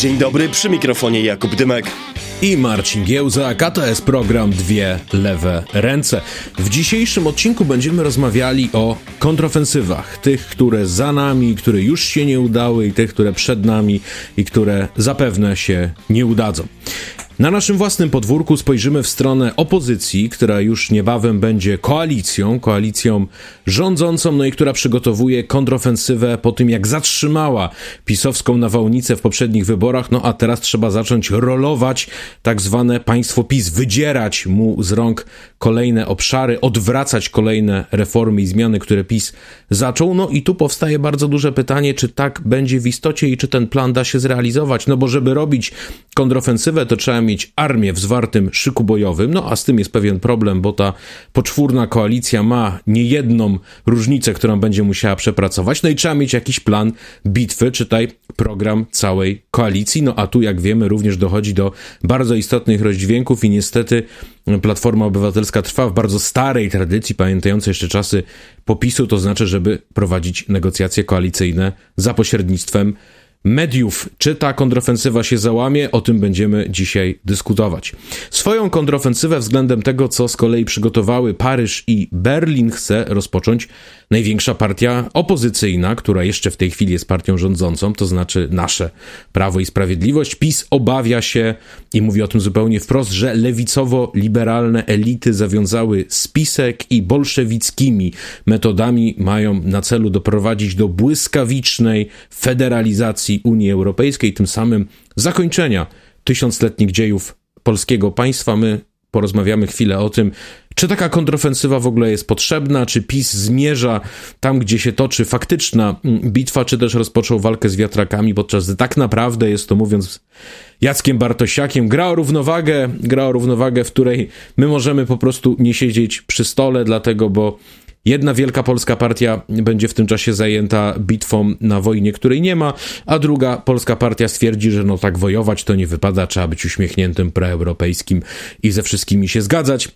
Dzień dobry, przy mikrofonie Jakub Dymek i Marcin Giełza, KTS program Dwie Lewe Ręce. W dzisiejszym odcinku będziemy rozmawiali o kontrofensywach, tych, które za nami, które już się nie udały i tych, które przed nami i które zapewne się nie udadzą. Na naszym własnym podwórku spojrzymy w stronę opozycji, która już niebawem będzie koalicją, koalicją rządzącą, no i która przygotowuje kontrofensywę po tym, jak zatrzymała pisowską nawałnicę w poprzednich wyborach, no a teraz trzeba zacząć rolować tak zwane państwo PiS, wydzierać mu z rąk kolejne obszary, odwracać kolejne reformy i zmiany, które PiS zaczął. No i tu powstaje bardzo duże pytanie, czy tak będzie w istocie i czy ten plan da się zrealizować, no bo żeby robić kontrofensywę, to trzeba mieć armię w zwartym szyku bojowym, no a z tym jest pewien problem, bo ta poczwórna koalicja ma niejedną różnicę, którą będzie musiała przepracować, no i trzeba mieć jakiś plan bitwy, czytaj program całej koalicji, no a tu jak wiemy również dochodzi do bardzo istotnych rozdźwięków i niestety Platforma Obywatelska trwa w bardzo starej tradycji, pamiętającej jeszcze czasy popisu, to znaczy, żeby prowadzić negocjacje koalicyjne za pośrednictwem mediów. Czy ta kontrofensywa się załamie? O tym będziemy dzisiaj dyskutować. Swoją kontrofensywę względem tego, co z kolei przygotowały Paryż i Berlin, chce rozpocząć największa partia opozycyjna, która jeszcze w tej chwili jest partią rządzącą, to znaczy nasze Prawo i Sprawiedliwość. PiS obawia się i mówi o tym zupełnie wprost, że lewicowo-liberalne elity zawiązały spisek i bolszewickimi metodami mają na celu doprowadzić do błyskawicznej federalizacji Unii Europejskiej, tym samym zakończenia tysiącletnich dziejów polskiego państwa. My porozmawiamy chwilę o tym, czy taka kontrofensywa w ogóle jest potrzebna? Czy PiS zmierza tam, gdzie się toczy faktyczna mm, bitwa, czy też rozpoczął walkę z wiatrakami, podczas gdy tak naprawdę jest to, mówiąc Jackiem Bartosiakiem, gra o równowagę, gra o równowagę, w której my możemy po prostu nie siedzieć przy stole, dlatego, bo Jedna wielka polska partia będzie w tym czasie zajęta bitwą na wojnie, której nie ma, a druga polska partia stwierdzi, że no tak wojować to nie wypada, trzeba być uśmiechniętym preeuropejskim i ze wszystkimi się zgadzać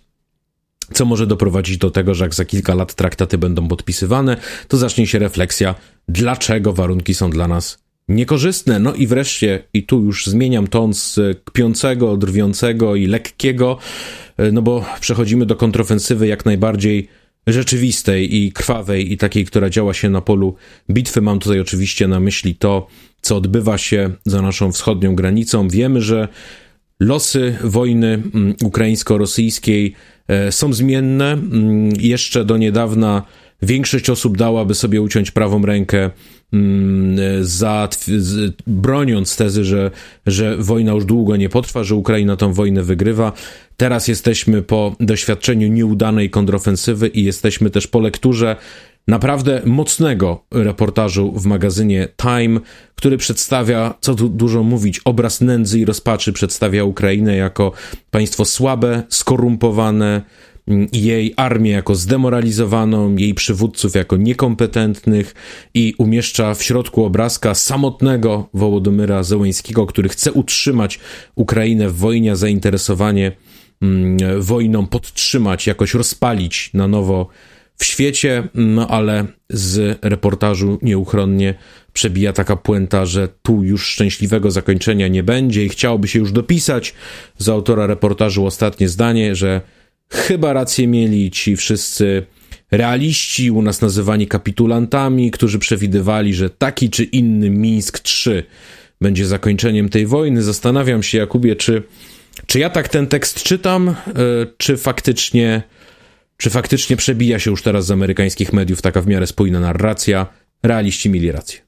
co może doprowadzić do tego, że jak za kilka lat traktaty będą podpisywane, to zacznie się refleksja, dlaczego warunki są dla nas niekorzystne. No i wreszcie, i tu już zmieniam ton z kpiącego, drwiącego i lekkiego, e, no bo przechodzimy do kontrofensywy jak najbardziej rzeczywistej i krwawej i takiej, która działa się na polu bitwy. Mam tutaj oczywiście na myśli to, co odbywa się za naszą wschodnią granicą. Wiemy, że losy wojny mm, ukraińsko-rosyjskiej E, są zmienne. Mm, jeszcze do niedawna większość osób dałaby sobie uciąć prawą rękę, mm, e, za, broniąc tezy, że, że wojna już długo nie potrwa, że Ukraina tą wojnę wygrywa. Teraz jesteśmy po doświadczeniu nieudanej kontrofensywy i jesteśmy też po lekturze naprawdę mocnego reportażu w magazynie Time, który przedstawia, co tu dużo mówić, obraz nędzy i rozpaczy, przedstawia Ukrainę jako państwo słabe, skorumpowane, mm, jej armię jako zdemoralizowaną, jej przywódców jako niekompetentnych i umieszcza w środku obrazka samotnego Wołodymyra Zełęskiego, który chce utrzymać Ukrainę w wojnie, zainteresowanie mm, wojną podtrzymać, jakoś rozpalić na nowo w świecie, no ale z reportażu nieuchronnie przebija taka puenta, że tu już szczęśliwego zakończenia nie będzie i chciałoby się już dopisać. Z autora reportażu ostatnie zdanie, że chyba rację mieli ci wszyscy realiści, u nas nazywani kapitulantami, którzy przewidywali, że taki czy inny Mińsk 3 będzie zakończeniem tej wojny. Zastanawiam się, Jakubie, czy, czy ja tak ten tekst czytam, e, czy faktycznie czy faktycznie przebija się już teraz z amerykańskich mediów taka w miarę spójna narracja? Realiści mieli rację.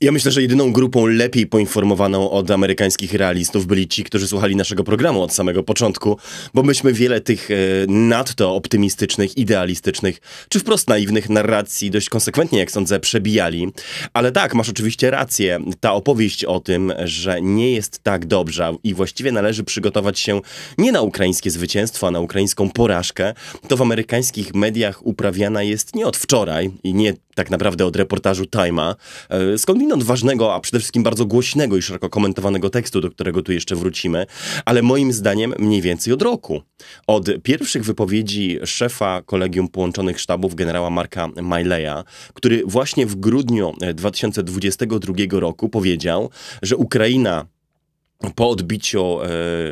Ja myślę, że jedyną grupą lepiej poinformowaną od amerykańskich realistów byli ci, którzy słuchali naszego programu od samego początku, bo myśmy wiele tych e, nadto optymistycznych, idealistycznych, czy wprost naiwnych narracji dość konsekwentnie, jak sądzę, przebijali. Ale tak, masz oczywiście rację. Ta opowieść o tym, że nie jest tak dobrze i właściwie należy przygotować się nie na ukraińskie zwycięstwo, a na ukraińską porażkę, to w amerykańskich mediach uprawiana jest nie od wczoraj i nie tak naprawdę od reportażu Time'a, e, skąd skądinąd ważnego, a przede wszystkim bardzo głośnego i szeroko komentowanego tekstu, do którego tu jeszcze wrócimy, ale moim zdaniem mniej więcej od roku. Od pierwszych wypowiedzi szefa Kolegium Połączonych Sztabów generała Marka Mileya, który właśnie w grudniu 2022 e, roku powiedział, że Ukraina po odbiciu e,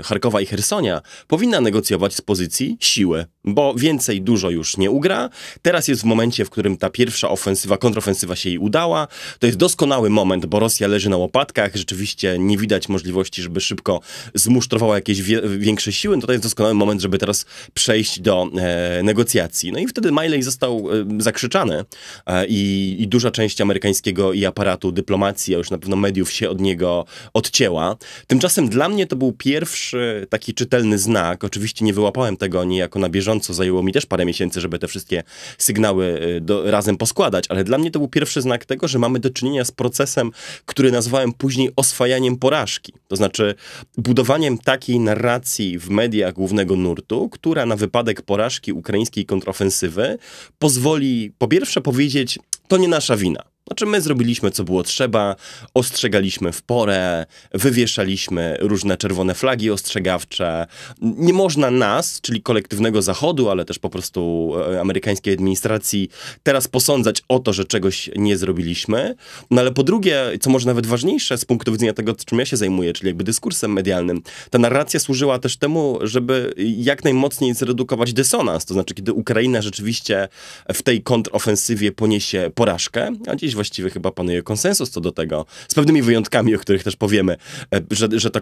Charkowa i Hersonia powinna negocjować z pozycji siły bo więcej dużo już nie ugra. Teraz jest w momencie, w którym ta pierwsza ofensywa, kontrofensywa się jej udała. To jest doskonały moment, bo Rosja leży na łopatkach. Rzeczywiście nie widać możliwości, żeby szybko zmusztrowała jakieś wie większe siły. No to, jest doskonały moment, żeby teraz przejść do e, negocjacji. No i wtedy Miley został e, zakrzyczany e, i, i, duża część amerykańskiego i aparatu dyplomacji, a już na pewno mediów się od niego odcięła. Tymczasem dla mnie to był pierwszy taki czytelny znak. Oczywiście nie wyłapałem tego niejako na bieżąco, co zajęło mi też parę miesięcy, żeby te wszystkie sygnały y, do, razem poskładać, ale dla mnie to był pierwszy znak tego, że mamy do czynienia z procesem, który nazwałem później oswajaniem porażki. To znaczy budowaniem takiej narracji w mediach głównego nurtu, która na wypadek porażki ukraińskiej kontrofensywy pozwoli po pierwsze powiedzieć, to nie nasza wina. Znaczy my zrobiliśmy, co było trzeba, ostrzegaliśmy w porę, wywieszaliśmy różne czerwone flagi ostrzegawcze. Nie można nas, czyli kolektywnego Zachodu, ale też po prostu e, amerykańskiej administracji, teraz posądzać o to, że czegoś nie zrobiliśmy. No ale po drugie, co może nawet ważniejsze z punktu widzenia tego, czym ja się zajmuję, czyli jakby dyskursem medialnym, ta narracja służyła też temu, żeby jak najmocniej zredukować dysonans. To znaczy, kiedy Ukraina rzeczywiście w tej kontrofensywie poniesie porażkę, a gdzieś właściwie właściwy chyba panuje konsensus co do tego, z pewnymi wyjątkami, o których też powiemy, e, że, że ta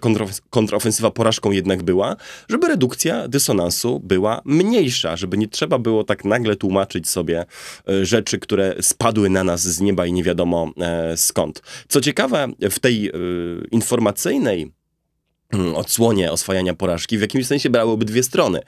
kontrofensywa porażką jednak była, żeby redukcja dysonansu była mniejsza, żeby nie trzeba było tak nagle tłumaczyć sobie e, rzeczy, które spadły na nas z nieba i nie wiadomo e, skąd. Co ciekawe, w tej informacyjnej Mm, odsłonie oswajania porażki w jakimś sensie brały obydwie strony.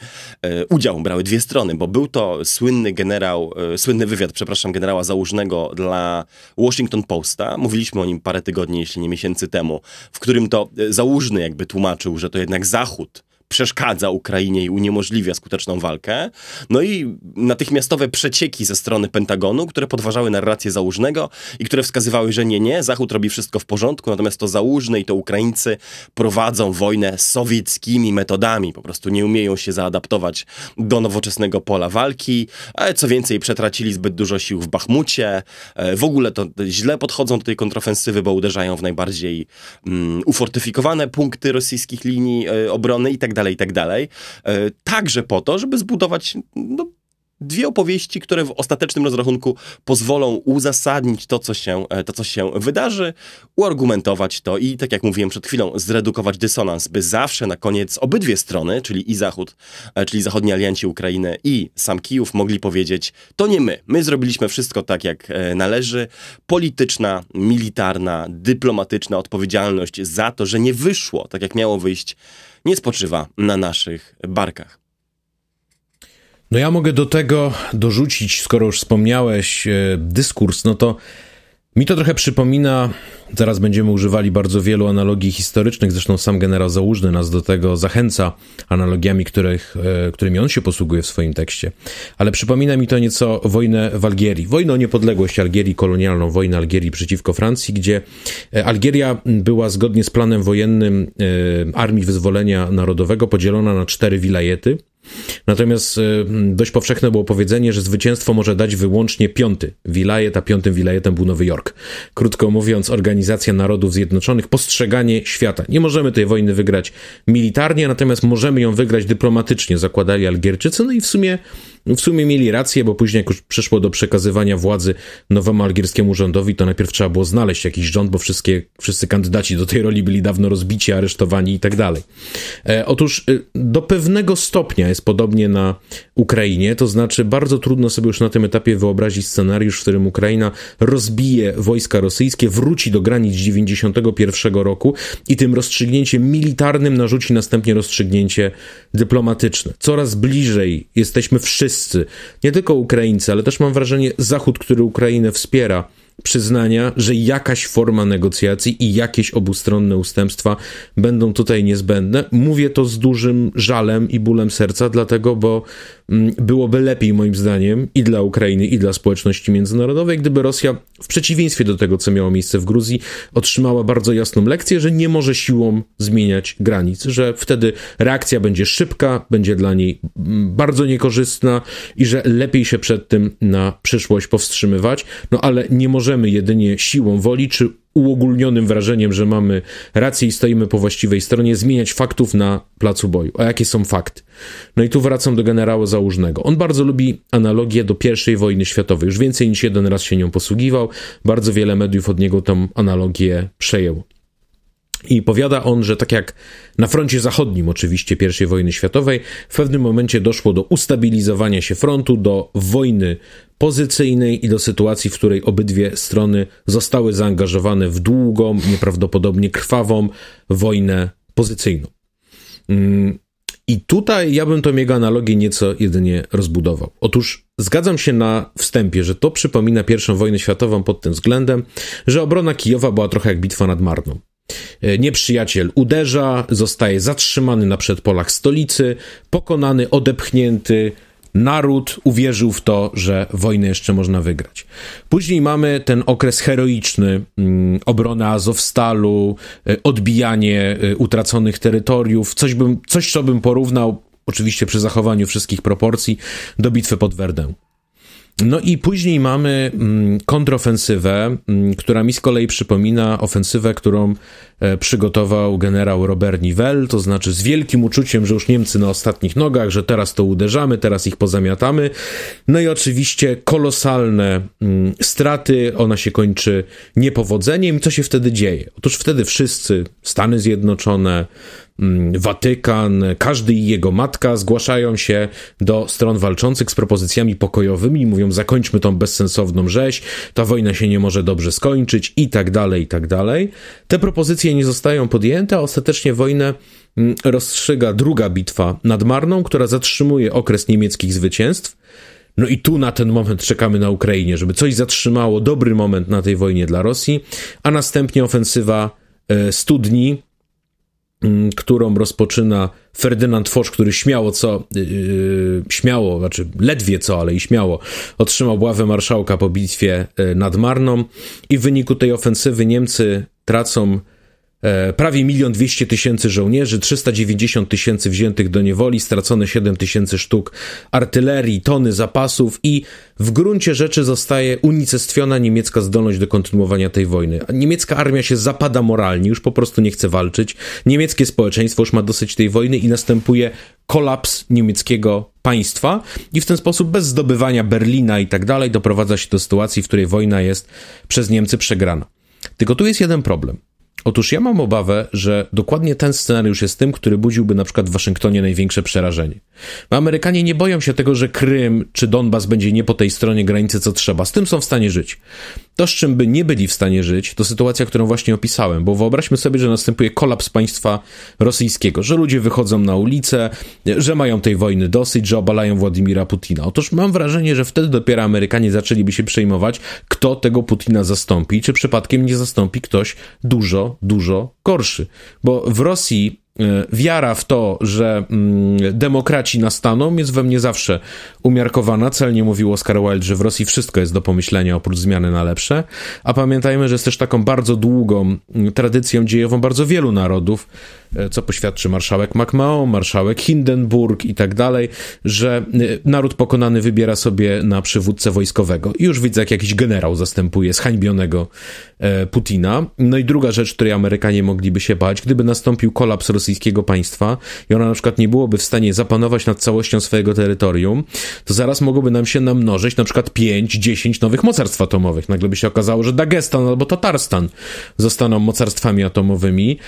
E, udział brały dwie strony, bo był to słynny generał, e, słynny wywiad, przepraszam, generała Załużnego dla Washington Posta. Mówiliśmy o nim parę tygodni, jeśli nie miesięcy temu, w którym to e, Załużny jakby tłumaczył, że to jednak Zachód przeszkadza Ukrainie i uniemożliwia skuteczną walkę. No i natychmiastowe przecieki ze strony Pentagonu, które podważały narrację Załużnego i które wskazywały, że nie, nie, Zachód robi wszystko w porządku, natomiast to załużne i to Ukraińcy prowadzą wojnę sowieckimi metodami, po prostu nie umieją się zaadaptować do nowoczesnego pola walki, ale co więcej, przetracili zbyt dużo sił w Bachmucie, e, w ogóle to źle podchodzą do tej kontrofensywy, bo uderzają w najbardziej mm, ufortyfikowane punkty rosyjskich linii y, obrony i tak dalej dalej, i tak dalej. E, także po to, żeby zbudować no, dwie opowieści, które w ostatecznym rozrachunku pozwolą uzasadnić to co, się, e, to, co się wydarzy, uargumentować to i, tak jak mówiłem przed chwilą, zredukować dysonans, by zawsze na koniec obydwie strony, czyli i Zachód, e, czyli zachodni alianci Ukrainy i sam Kijów mogli powiedzieć, to nie my, my zrobiliśmy wszystko tak jak należy, polityczna, militarna, dyplomatyczna odpowiedzialność za to, że nie wyszło tak jak miało wyjść nie spoczywa na naszych barkach. No ja mogę do tego dorzucić, skoro już wspomniałeś e, dyskurs, no to mi to trochę przypomina, zaraz będziemy używali bardzo wielu analogii historycznych, zresztą sam generał Załóżny nas do tego zachęca analogiami, których, e, którymi on się posługuje w swoim tekście, ale przypomina mi to nieco wojnę w Algierii, wojnę o niepodległość Algierii, kolonialną wojnę Algierii przeciwko Francji, gdzie e, Algieria była zgodnie z planem wojennym e, Armii Wyzwolenia Narodowego podzielona na cztery wilajety – Natomiast e, dość powszechne było powiedzenie, że zwycięstwo może dać wyłącznie piąty wilajet, a piątym wilajetem był Nowy Jork. Krótko mówiąc, Organizacja Narodów Zjednoczonych, postrzeganie świata. Nie możemy tej wojny wygrać militarnie, natomiast możemy ją wygrać dyplomatycznie, zakładali Algierczycy, no i w sumie no w sumie mieli rację, bo później jak już przeszło do przekazywania władzy nowemu algierskiemu rządowi, to najpierw trzeba było znaleźć jakiś rząd, bo wszystkie, wszyscy kandydaci do tej roli byli dawno rozbici, aresztowani i tak dalej. E, otóż y, do pewnego stopnia jest podobnie na Ukrainie, to znaczy bardzo trudno sobie już na tym etapie wyobrazić scenariusz, w którym Ukraina rozbije wojska rosyjskie, wróci do granic 91 roku i tym rozstrzygnięciem militarnym narzuci następnie rozstrzygnięcie dyplomatyczne. Coraz bliżej jesteśmy wszyscy wszyscy, nie tylko Ukraińcy, ale też mam wrażenie Zachód, który Ukrainę wspiera, przyznania, że jakaś forma negocjacji i jakieś obustronne ustępstwa będą tutaj niezbędne. Mówię to z dużym żalem i bólem serca, dlatego, bo Mm, byłoby lepiej moim zdaniem i dla Ukrainy, i dla społeczności międzynarodowej, gdyby Rosja, w przeciwieństwie do tego, co miało miejsce w Gruzji, otrzymała bardzo jasną lekcję, że nie może siłą zmieniać granic, że wtedy reakcja będzie szybka, będzie dla niej mm, bardzo niekorzystna i że lepiej się przed tym na przyszłość powstrzymywać. No ale nie możemy jedynie siłą woli czy uogólnionym wrażeniem, że mamy rację i stoimy po właściwej stronie, zmieniać faktów na placu boju. A jakie są fakty? No i tu wracam do generała Załużnego. On bardzo lubi analogię do I wojny światowej. Już więcej niż jeden raz się nią posługiwał. Bardzo wiele mediów od niego tą analogię przejęło. I powiada on, że tak jak na froncie zachodnim, oczywiście I wojny światowej, w pewnym momencie doszło do ustabilizowania się frontu, do wojny pozycyjnej i do sytuacji, w której obydwie strony zostały zaangażowane w długą, nieprawdopodobnie krwawą wojnę pozycyjną. Mm, I tutaj ja bym tą jego analogię nieco jedynie rozbudował. Otóż zgadzam się na wstępie, że to przypomina I wojnę światową pod tym względem, że obrona Kijowa była trochę jak bitwa nad Marną. E, nieprzyjaciel uderza, zostaje zatrzymany na przedpolach stolicy, pokonany, odepchnięty. Naród uwierzył w to, że wojnę jeszcze można wygrać. Później mamy ten okres heroiczny, mm, obrona Azowstalu, e, odbijanie e, utraconych terytoriów, coś, bym, coś co bym porównał, oczywiście przy zachowaniu wszystkich proporcji, do bitwy pod Werdę. No i później mamy mm, kontrofensywę, mm, która mi z kolei przypomina ofensywę, którą e, przygotował generał Robert Nivelle, to znaczy z wielkim uczuciem, że już Niemcy na ostatnich nogach, że teraz to uderzamy, teraz ich pozamiatamy. No i oczywiście kolosalne mm, straty, ona się kończy niepowodzeniem. co się wtedy dzieje? Otóż wtedy wszyscy, Stany Zjednoczone, Mm, Watykan, każdy i jego matka zgłaszają się do stron walczących z propozycjami pokojowymi, i mówią zakończmy tą bezsensowną rzeź, ta wojna się nie może dobrze skończyć i tak dalej, i tak dalej. Te propozycje nie zostają podjęte, a ostatecznie wojnę mm, rozstrzyga druga bitwa nad Marną, która zatrzymuje okres niemieckich zwycięstw. No i tu na ten moment czekamy na Ukrainie, żeby coś zatrzymało dobry moment na tej wojnie dla Rosji, a następnie ofensywa e, studni Mm, którą rozpoczyna Ferdynand Foch, który śmiało co, yy, śmiało, znaczy ledwie co, ale i śmiało otrzymał ławę marszałka po bitwie y, nad Marną i w wyniku tej ofensywy Niemcy tracą E, prawie milion dwieście tysięcy żołnierzy, 390 tysięcy wziętych do niewoli, stracone 7 tysięcy sztuk artylerii, tony zapasów i w gruncie rzeczy zostaje unicestwiona niemiecka zdolność do kontynuowania tej wojny. Niemiecka armia się zapada moralnie, już po prostu nie chce walczyć. Niemieckie społeczeństwo już ma dosyć tej wojny i następuje kolaps niemieckiego państwa i w ten sposób bez zdobywania Berlina i tak dalej doprowadza się do sytuacji, w której wojna jest przez Niemcy przegrana. Tylko tu jest jeden problem. Otóż ja mam obawę, że dokładnie ten scenariusz jest tym, który budziłby na przykład w Waszyngtonie największe przerażenie. Amerykanie nie boją się tego, że Krym czy Donbas będzie nie po tej stronie granicy, co trzeba. Z tym są w stanie żyć. To, z czym by nie byli w stanie żyć, to sytuacja, którą właśnie opisałem, bo wyobraźmy sobie, że następuje kolaps państwa rosyjskiego, że ludzie wychodzą na ulicę, że mają tej wojny dosyć, że obalają Władimira Putina. Otóż mam wrażenie, że wtedy dopiero Amerykanie zaczęliby się przejmować, kto tego Putina zastąpi, czy przypadkiem nie zastąpi ktoś dużo, dużo gorszy. Bo w Rosji E, wiara w to, że mm, demokraci nastaną, jest we mnie zawsze umiarkowana. Celnie mówił Oscar Wilde, że w Rosji wszystko jest do pomyślenia oprócz zmiany na lepsze. A pamiętajmy, że jest też taką bardzo długą mm, tradycją dziejową bardzo wielu narodów, E, co poświadczy marszałek MacMahon, marszałek Hindenburg i tak dalej, że e, naród pokonany wybiera sobie na przywódcę wojskowego. I już widzę, jak jakiś generał zastępuje zhańbionego e, Putina. No i druga rzecz, której Amerykanie mogliby się bać, gdyby nastąpił kolaps rosyjskiego państwa i ona na przykład nie byłoby w stanie zapanować nad całością swojego terytorium, to zaraz mogłoby nam się namnożyć na przykład 5-10 nowych mocarstw atomowych. Nagle by się okazało, że Dagestan albo Tatarstan zostaną mocarstwami atomowymi.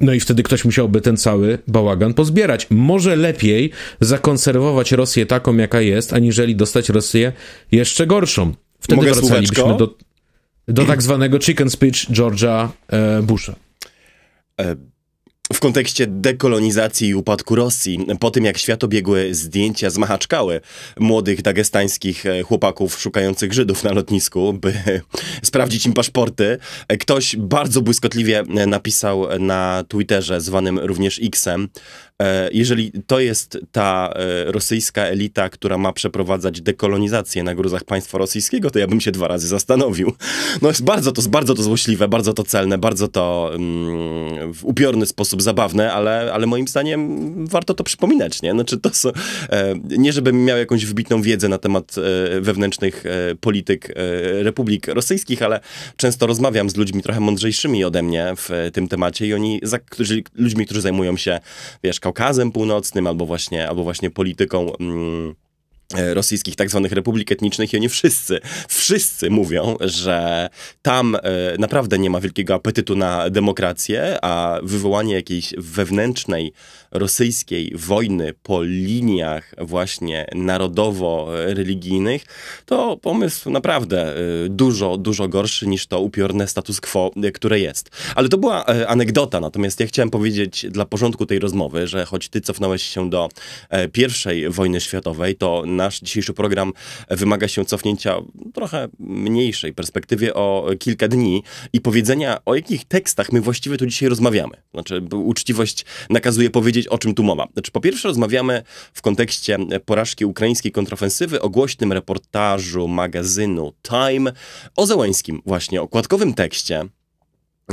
No i wtedy ktoś musiałby ten cały bałagan pozbierać. Może lepiej zakonserwować Rosję taką, jaka jest, aniżeli dostać Rosję jeszcze gorszą. Wtedy Mogę wracalibyśmy do, do tak zwanego chicken speech George'a e, Busha. E w kontekście dekolonizacji i upadku Rosji, po tym jak świat obiegły zdjęcia z Machaczkały, młodych dagestańskich e, chłopaków szukających Żydów na lotnisku, by sprawdzić im paszporty, e, ktoś bardzo błyskotliwie e, napisał na Twitterze, zwanym również X-em, E, jeżeli to jest ta e, rosyjska elita, która ma przeprowadzać dekolonizację na gruzach państwa rosyjskiego, to ja bym się dwa razy zastanowił. No jest bardzo to, bardzo to złośliwe, bardzo to celne, bardzo to mm, w upiorny sposób zabawne, ale, ale moim zdaniem warto to przypominać, nie? Znaczy to są, e, nie żebym miał jakąś wybitną wiedzę na temat wewnętrznych polityk republik rosyjskich, ale często rozmawiam z ludźmi trochę mądrzejszymi ode mnie w tym temacie i oni, za, którzy, ludźmi, którzy zajmują się, wiesz, Kaukazem Północnym albo właśnie, albo właśnie polityką. Mm, E, rosyjskich tak zwanych republik etnicznych i oni wszyscy, wszyscy mówią, że tam e, naprawdę nie ma wielkiego apetytu na demokrację, a wywołanie jakiejś wewnętrznej rosyjskiej wojny po liniach właśnie narodowo-religijnych to pomysł naprawdę e, dużo, dużo gorszy niż to upiorne status quo, które jest. Ale to była anegdota, natomiast ja chciałem powiedzieć dla porządku tej rozmowy, że choć ty cofnąłeś się do pierwszej wojny światowej, to nasz dzisiejszy program wymaga się cofnięcia trochę mniejszej perspektywie o kilka dni i powiedzenia, o jakich tekstach my właściwie tu dzisiaj rozmawiamy. Znaczy, uczciwość nakazuje powiedzieć, o czym tu mowa. Znaczy, po pierwsze rozmawiamy w kontekście porażki ukraińskiej kontrofensywy o głośnym reportażu magazynu Time o Załańskim, właśnie okładkowym tekście,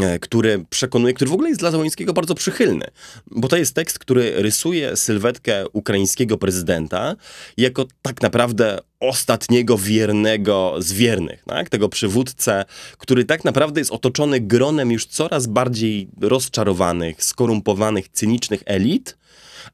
E, który przekonuje, który w ogóle jest dla Załońskiego bardzo przychylny, bo to jest tekst, który rysuje sylwetkę ukraińskiego prezydenta jako tak naprawdę ostatniego wiernego z wiernych, tak? tego przywódcę, który tak naprawdę jest otoczony gronem już coraz bardziej rozczarowanych, skorumpowanych, cynicznych elit,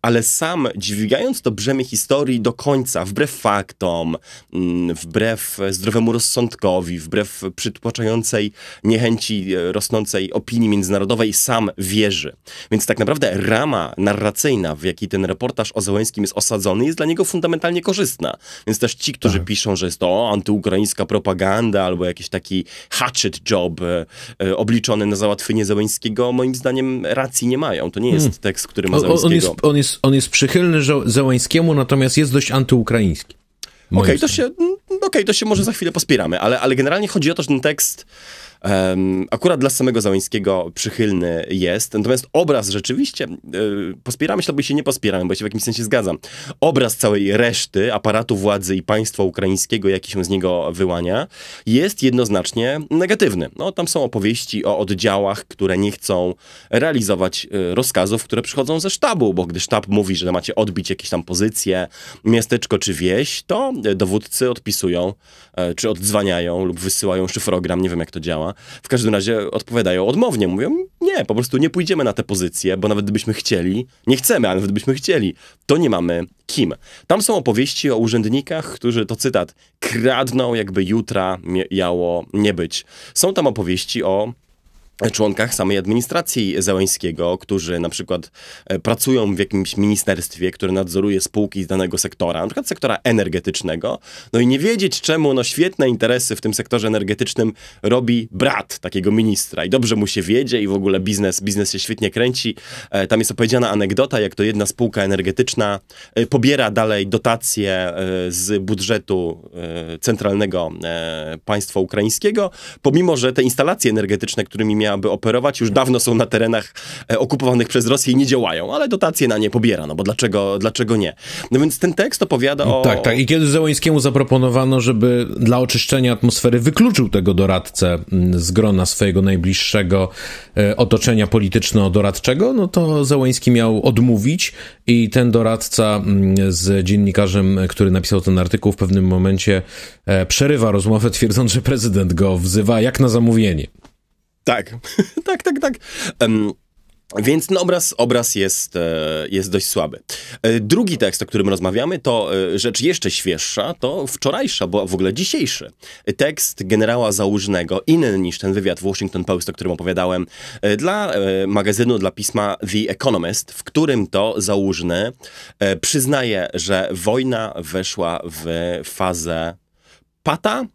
ale sam dźwigając to brzemię historii do końca, wbrew faktom, mm, wbrew zdrowemu rozsądkowi, wbrew przytłaczającej niechęci e, rosnącej opinii międzynarodowej, sam wierzy. Więc tak naprawdę rama narracyjna, w jakiej ten reportaż o Zełęskim jest osadzony, jest dla niego fundamentalnie korzystna. Więc też ci, którzy tak. piszą, że jest to antyukraińska propaganda albo jakiś taki hatchet job e, e, obliczony na załatwienie Zełęskiego, moim zdaniem racji nie mają. To nie jest hmm. tekst, który ma Zełęskiego. On, on jest, jest, on jest przychylny Zełańskiemu, natomiast jest dość antyukraiński. Okej, okay, to, się, mm, okay, to się może za chwilę pospieramy, ale, ale generalnie chodzi o to, że ten tekst um, akurat dla samego Załońskiego przychylny jest. Natomiast obraz rzeczywiście, e, pospieramy się albo się nie pospieramy, bo się w jakimś sensie zgadzam. Obraz całej reszty aparatu władzy i państwa ukraińskiego, jaki się z niego wyłania, jest jednoznacznie negatywny. No, tam są opowieści o oddziałach, które nie chcą realizować e, rozkazów, które przychodzą ze sztabu, bo gdy sztab mówi, że macie odbić jakieś tam pozycje, miasteczko czy wieś, to dowódcy odpisują, e, czy oddzwaniają lub wysyłają szyfrogram, nie wiem jak to działa w każdym razie odpowiadają odmownie. Mówią, nie, po prostu nie pójdziemy na te pozycje, bo nawet gdybyśmy chcieli, nie chcemy, ale nawet gdybyśmy chcieli, to nie mamy kim. Tam są opowieści o urzędnikach, którzy, to cytat, kradną jakby jutra miało nie być. Są tam opowieści o członkach samej administracji Zełęńskiego, którzy na przykład e, pracują w jakimś ministerstwie, które nadzoruje spółki z danego sektora, na przykład sektora energetycznego, no i nie wiedzieć czemu no świetne interesy w tym sektorze energetycznym robi brat takiego ministra i dobrze mu się wiedzie i w ogóle biznes, biznes się świetnie kręci. E, tam jest opowiedziana anegdota, jak to jedna spółka energetyczna e, pobiera dalej dotacje z budżetu centralnego państwa ukraińskiego, pomimo, że te instalacje energetyczne, którymi miała aby operować, już dawno są na terenach e, okupowanych przez Rosję i nie działają, ale dotacje na nie pobiera, no bo dlaczego, dlaczego nie? No więc ten tekst opowiada o... Tak, tak. I kiedy Zełońskiemu zaproponowano, żeby dla oczyszczenia atmosfery wykluczył tego doradcę mm, z grona swojego najbliższego e, otoczenia polityczno-doradczego, no to Zełoński miał odmówić i ten doradca mm, z dziennikarzem, który napisał ten artykuł, w pewnym momencie e, przerywa rozmowę, twierdząc, że prezydent go wzywa jak na zamówienie. Tak. tak, tak, tak, tak. Um, więc ten obraz, obraz jest, e, jest dość słaby. E, drugi tekst, o którym rozmawiamy, to e, rzecz jeszcze świeższa, to wczorajsza, bo w ogóle dzisiejszy. Tekst generała Załużnego, inny niż ten wywiad w Washington Post, o którym opowiadałem, dla magazynu, dla pisma The Economist, w którym to Załużny przyznaje, że wojna weszła w fazę pata,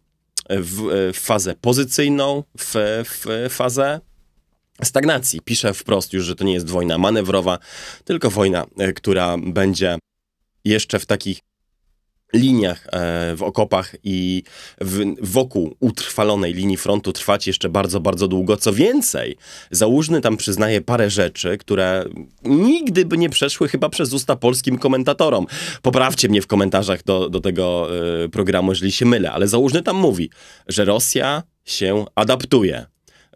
w, w e, fazę pozycyjną, w, w fazę stagnacji. Pisze wprost już, że to nie jest wojna manewrowa, tylko wojna, e, która będzie jeszcze w takich liniach e, w okopach i wokół utrwalonej linii frontu trwać jeszcze bardzo, bardzo długo. Co więcej, Załóżny tam przyznaje parę rzeczy, które nigdy by nie przeszły chyba przez usta polskim komentatorom. Poprawcie mnie w komentarzach do, do tego e, programu, jeżeli się mylę, ale Załóżny tam mówi, że Rosja się adaptuje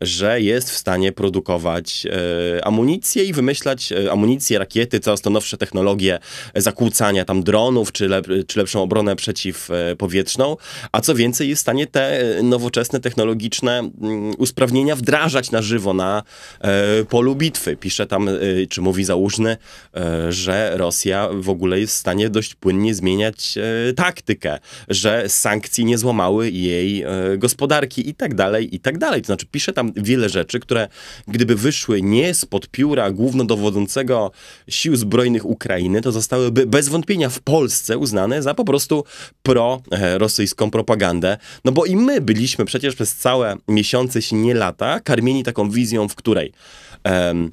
że jest w stanie produkować e, amunicję i wymyślać e, amunicję, rakiety, coraz to nowsze technologie zakłócania tam dronów, czy, lep czy lepszą obronę przeciwpowietrzną, a co więcej jest w stanie te e, nowoczesne, technologiczne m, mm, usprawnienia wdrażać na żywo na e, polu bitwy. Pisze tam, e, czy mówi Załóżny, e, że Rosja w ogóle jest w stanie dość płynnie zmieniać taktykę, że sankcje nie złamały jej gospodarki i tak dalej, i tak dalej. To znaczy pisze tam wiele rzeczy, które gdyby wyszły nie spod pióra głównodowodzącego sił zbrojnych Ukrainy, to zostałyby bez wątpienia w Polsce uznane za po prostu prorosyjską propagandę. No bo i my byliśmy przecież przez całe miesiące, jeśli nie lata, karmieni taką wizją, w której. Um,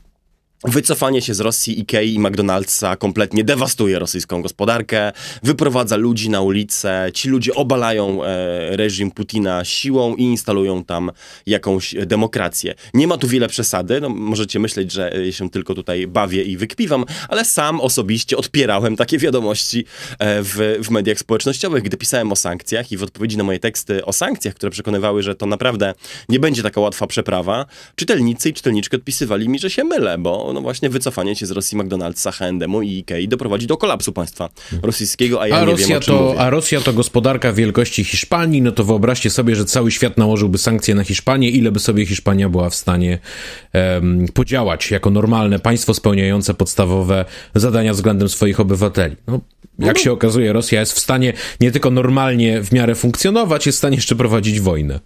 Wycofanie się z Rosji Ikei i McDonald'sa kompletnie dewastuje rosyjską gospodarkę, wyprowadza ludzi na ulicę, ci ludzie obalają e, reżim Putina siłą i instalują tam jakąś demokrację. Nie ma tu wiele przesady, no, możecie myśleć, że e, się tylko tutaj bawię i wykpiwam, ale sam osobiście odpierałem takie wiadomości e, w, w mediach społecznościowych, gdy pisałem o sankcjach i w odpowiedzi na moje teksty o sankcjach, które przekonywały, że to naprawdę nie będzie taka łatwa przeprawa, czytelnicy i czytelniczki odpisywali mi, że się mylę, bo no, właśnie wycofanie się z Rosji McDonald'sa, H&M'u i Ikei doprowadzi do kolapsu państwa rosyjskiego, a ja a nie Rosja wiem, o czym to, mówię. A Rosja to gospodarka wielkości Hiszpanii, no to wyobraźcie sobie, że cały świat nałożyłby sankcje na Hiszpanię, ile by sobie Hiszpania była w stanie um, podziałać jako normalne państwo spełniające podstawowe zadania względem swoich obywateli. No, jak się okazuje, Rosja jest w stanie nie tylko normalnie w miarę funkcjonować, jest w stanie jeszcze prowadzić wojnę.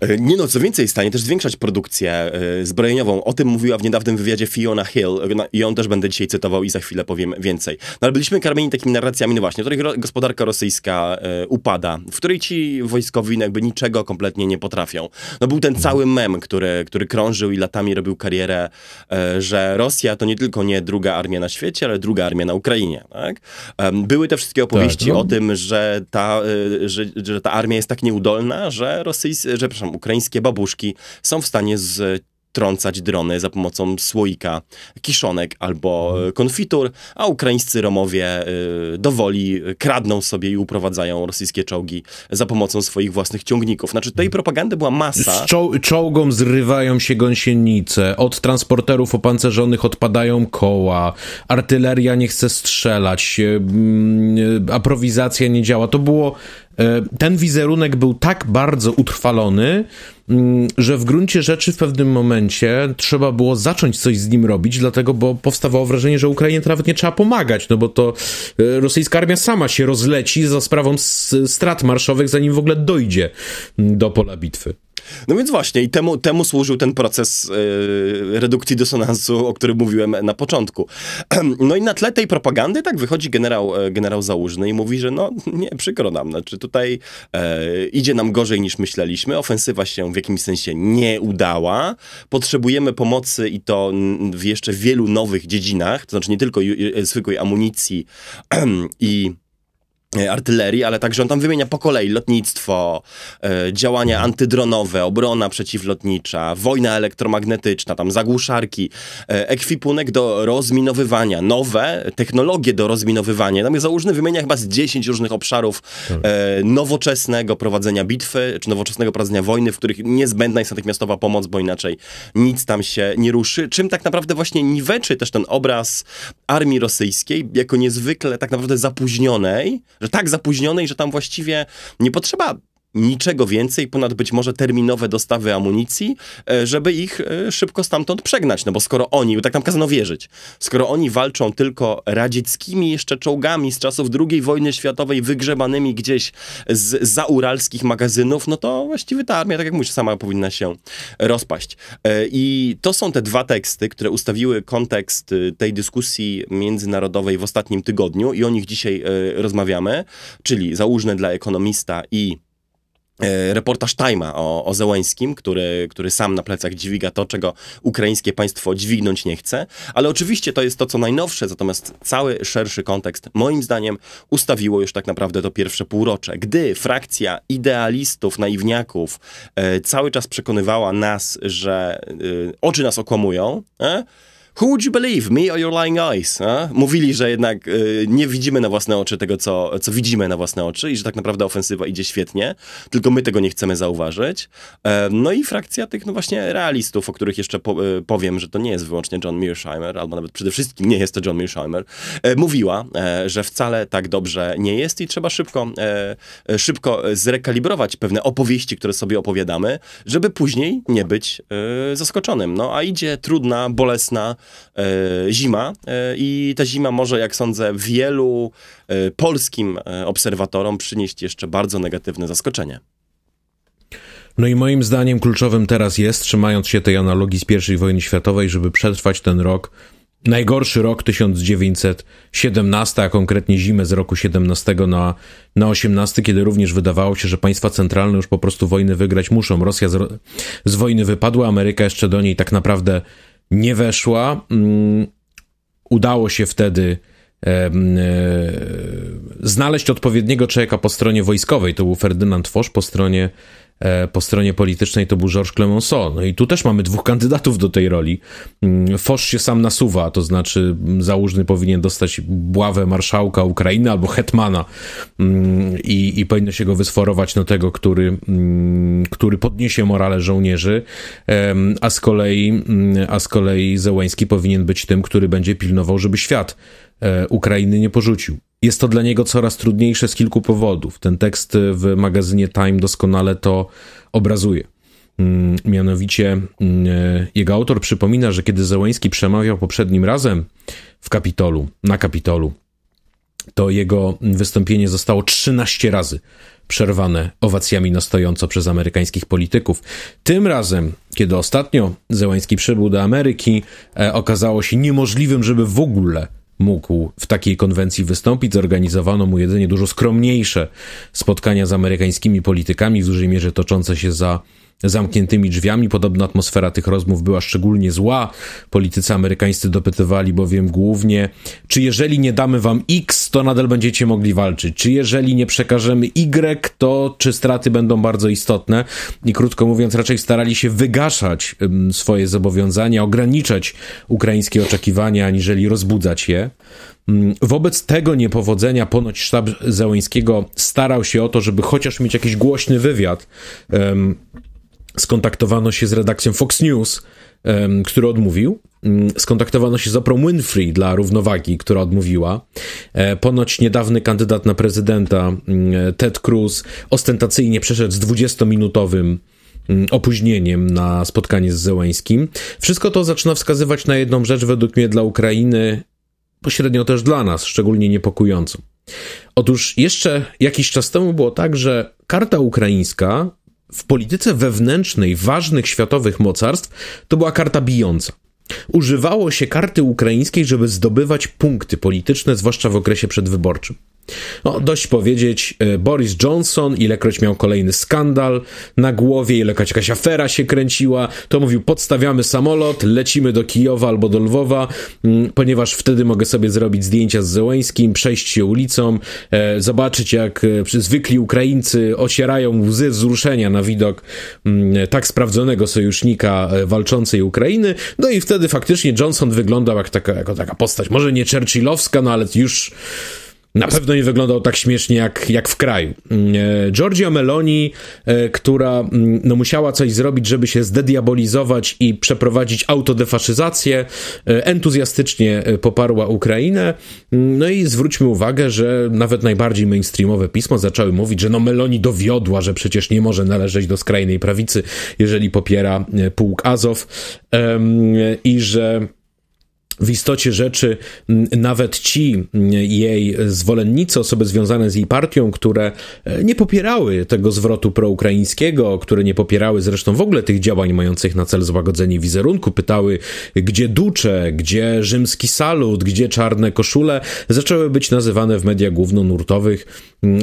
E, nie no, co więcej, jest w stanie też zwiększać produkcję e, zbrojeniową. O tym mówiła w niedawnym wywiadzie Fiona Hill e, i on też będę dzisiaj cytował i za chwilę powiem więcej. No ale byliśmy karmieni takimi narracjami, no właśnie, w których gospodarka rosyjska upada, w której ci wojskowi no jakby niczego kompletnie nie potrafią. No był ten cały mem, który, który krążył i latami robił karierę, że Rosja to nie tylko nie druga armia na świecie, ale druga armia na Ukrainie, tak? Były te wszystkie opowieści tak, no. o tym, że ta, że, że ta armia jest tak nieudolna, że rosyjscy, że ukraińskie babuszki są w stanie z trącać drony za pomocą słoika kiszonek albo e, konfitur, a ukraińscy Romowie e, dowoli e, kradną sobie i uprowadzają rosyjskie czołgi za pomocą swoich własnych ciągników. Znaczy tej propagandy była masa. Z czołgom zrywają się gąsienice, od transporterów opancerzonych odpadają koła, artyleria nie chce strzelać, mm, aprowizacja nie działa. To było ten wizerunek był tak bardzo utrwalony, Mm, że w gruncie rzeczy w pewnym momencie trzeba było zacząć coś z nim robić, dlatego, bo powstawało wrażenie, że Ukrainie nawet nie trzeba pomagać, no bo to e, rosyjska armia sama się rozleci za sprawą strat marszowych, zanim w ogóle dojdzie do pola bitwy. No więc właśnie, i temu, temu służył ten proces yy, redukcji dysonansu, o którym mówiłem na początku. No i na tle tej propagandy tak wychodzi generał, e, generał Załużny i mówi, że no nie, przykro nam, znaczy tutaj e, idzie nam gorzej niż myśleliśmy, ofensywa się w jakimś sensie nie udała, potrzebujemy pomocy i to w jeszcze wielu nowych dziedzinach, to znaczy nie tylko zwykłej amunicji i E, artylerii, ale także on tam wymienia po kolei lotnictwo, e, działania antydronowe, obrona przeciwlotnicza, wojna elektromagnetyczna, tam zagłuszarki, e, ekwipunek do rozminowywania, nowe technologie do rozminowywania. Tam jest założony wymienia chyba z 10 różnych obszarów tak. nowoczesnego prowadzenia bitwy, czy nowoczesnego prowadzenia wojny, w których niezbędna jest natychmiastowa pomoc, bo inaczej nic tam się nie ruszy. Czym tak naprawdę właśnie niweczy też ten obraz armii rosyjskiej, jako niezwykle tak naprawdę zapóźnionej, że tak zapóźnionej, że tam właściwie nie potrzeba niczego więcej ponad być może terminowe dostawy amunicji, e, żeby ich e, szybko stamtąd przegnać, no bo skoro oni, tak nam kazano wierzyć, skoro oni walczą tylko radzieckimi jeszcze czołgami z czasów II wojny światowej wygrzebanymi gdzieś z zauralskich magazynów, no to właściwie ta armia, tak jak mówisz, sama powinna się rozpaść. E, I to są te dwa teksty, które ustawiły kontekst tej dyskusji międzynarodowej w ostatnim tygodniu i o nich dzisiaj rozmawiamy, czyli załóżne dla ekonomista i E, reportaż Time'a o, o który, który sam na plecach dźwiga to, czego ukraińskie państwo dźwignąć nie chce. Ale oczywiście to jest to, co najnowsze, natomiast cały szerszy kontekst, moim zdaniem, ustawiło już tak naprawdę to pierwsze półrocze, gdy frakcja idealistów, naiwniaków e, cały czas przekonywała nas, że e, oczy nas okłamują, e? Who would you believe, me or your lying eyes? A? Mówili, że jednak y, nie widzimy na własne oczy tego, co, co widzimy na własne oczy i że tak naprawdę ofensywa idzie świetnie, tylko my tego nie chcemy zauważyć. E, no i frakcja tych, no właśnie, realistów, o których jeszcze po, y, powiem, że to nie jest wyłącznie John Mearsheimer, albo nawet przede wszystkim nie jest to John Mearsheimer, e, mówiła, e, że wcale tak dobrze nie jest i trzeba szybko, e, szybko zrekalibrować pewne opowieści, które sobie opowiadamy, żeby później nie być zaskoczonym. No a idzie trudna, bolesna, E, zima e, i ta zima może, jak sądzę, wielu e, polskim obserwatorom przynieść jeszcze bardzo negatywne zaskoczenie. No i moim zdaniem kluczowym teraz jest, trzymając się tej analogii z I wojny światowej, żeby przetrwać ten rok, najgorszy rok 1917, a konkretnie zimę z roku 17 na, na 18, kiedy również wydawało się, że państwa centralne już po prostu wojny wygrać muszą. Rosja z, z wojny wypadła, Ameryka jeszcze do niej tak naprawdę nie weszła. Mm, udało się wtedy e, znaleźć odpowiedniego człowieka po stronie wojskowej. To był Ferdynand Fosz po stronie E, po stronie politycznej to był Georges Clemenceau. No i tu też mamy dwóch kandydatów do tej roli. Mm, Fosz się sam nasuwa, to znaczy mm, Załużny powinien dostać bławę marszałka Ukrainy albo hetmana mm, i, i powinno się go wysforować na tego, który, który podniesie morale żołnierzy, a z kolei, a z kolei Zełański powinien być tym, który będzie pilnował, żeby świat e, Ukrainy nie porzucił jest to dla niego coraz trudniejsze z kilku powodów. Ten tekst w magazynie Time doskonale to obrazuje. Mm, mianowicie mm, e, jego autor przypomina, że kiedy Zełęński przemawiał poprzednim razem w Kapitolu, na Kapitolu, to jego wystąpienie zostało 13 razy przerwane owacjami na stojąco przez amerykańskich polityków. Tym razem, kiedy ostatnio Zełański przybył do Ameryki, e, okazało się niemożliwym, żeby w ogóle mógł w takiej konwencji wystąpić. Zorganizowano mu jedynie dużo skromniejsze spotkania z amerykańskimi politykami, w dużej mierze toczące się za zamkniętymi drzwiami. Podobno atmosfera tych rozmów była szczególnie zła. Politycy amerykańscy dopytywali bowiem głównie, czy jeżeli nie damy wam X, to nadal będziecie mogli walczyć. Czy jeżeli nie przekażemy Y, to czy straty będą bardzo istotne. I krótko mówiąc, raczej starali się wygaszać swoje zobowiązania, ograniczać ukraińskie oczekiwania, aniżeli rozbudzać je. Mm, wobec tego niepowodzenia ponoć sztab Zełeńskiego starał się o to, żeby chociaż mieć jakiś głośny wywiad. Um, skontaktowano się z redakcją Fox News, który odmówił. Mm, skontaktowano się z Oprah Winfrey dla równowagi, która odmówiła. E, ponoć niedawny kandydat na prezydenta mm, Ted Cruz ostentacyjnie przeszedł z 20-minutowym mm, opóźnieniem na spotkanie z Zełeńskim. Wszystko to zaczyna wskazywać na jedną rzecz według mnie dla Ukrainy, pośrednio też dla nas, szczególnie niepokojącą. Otóż jeszcze jakiś czas temu było tak, że karta ukraińska w polityce wewnętrznej ważnych światowych mocarstw to była karta bijąca. Używało się karty ukraińskiej, żeby zdobywać punkty polityczne, zwłaszcza w okresie przedwyborczym. No, dość powiedzieć, e, Boris Johnson, ilekroć miał kolejny skandal na głowie, ilekroć jakaś afera się kręciła, to mówił, podstawiamy samolot, lecimy do Kijowa albo do Lwowa, mm, ponieważ wtedy mogę sobie zrobić zdjęcia z Zełeńskim, przejść się ulicą, e, zobaczyć jak e, zwykli Ukraińcy osierają łzy wzruszenia na widok mm, tak sprawdzonego sojusznika walczącej Ukrainy, no i wtedy faktycznie Johnson wyglądał jak taka, jako taka postać, może nie churchillowska, no ale już na pewno nie wyglądał tak śmiesznie jak, jak w kraju. Mm, e, Giorgio Meloni, e, która mm, no, musiała coś zrobić, żeby się zdediabolizować i przeprowadzić autodefaszyzację, e, entuzjastycznie poparła Ukrainę. Mm, no i zwróćmy uwagę, że nawet najbardziej mainstreamowe pismo zaczęły mówić, że no Meloni dowiodła, że przecież nie może należeć do skrajnej prawicy, jeżeli popiera pułk Azow i że w istocie rzeczy nawet ci jej zwolennicy, osoby związane z jej partią, które e, nie popierały tego zwrotu proukraińskiego, które nie popierały zresztą w ogóle tych działań mających na cel złagodzenie wizerunku, pytały gdzie ducze, gdzie rzymski salut, gdzie czarne koszule, zaczęły być nazywane w mediach głównonurtowych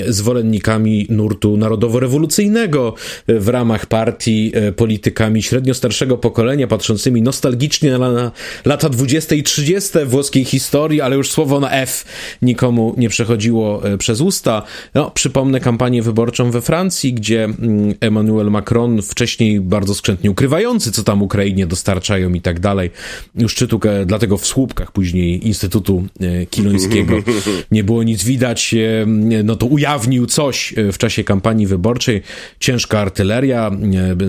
zwolennikami nurtu narodowo-rewolucyjnego e, w ramach partii e, politykami średnio starszego pokolenia, patrzącymi nostalgicznie na lata 20 i 30. włoskiej historii, ale już słowo na F nikomu nie przechodziło e, przez usta. No, przypomnę kampanię wyborczą we Francji, gdzie mm, Emmanuel Macron, wcześniej bardzo skrzętnie ukrywający, co tam Ukrainie dostarczają i tak dalej, już czytu e, dlatego w słupkach później Instytutu e, Kilońskiego nie było nic widać, no to ujawnił coś w czasie kampanii wyborczej. Ciężka artyleria,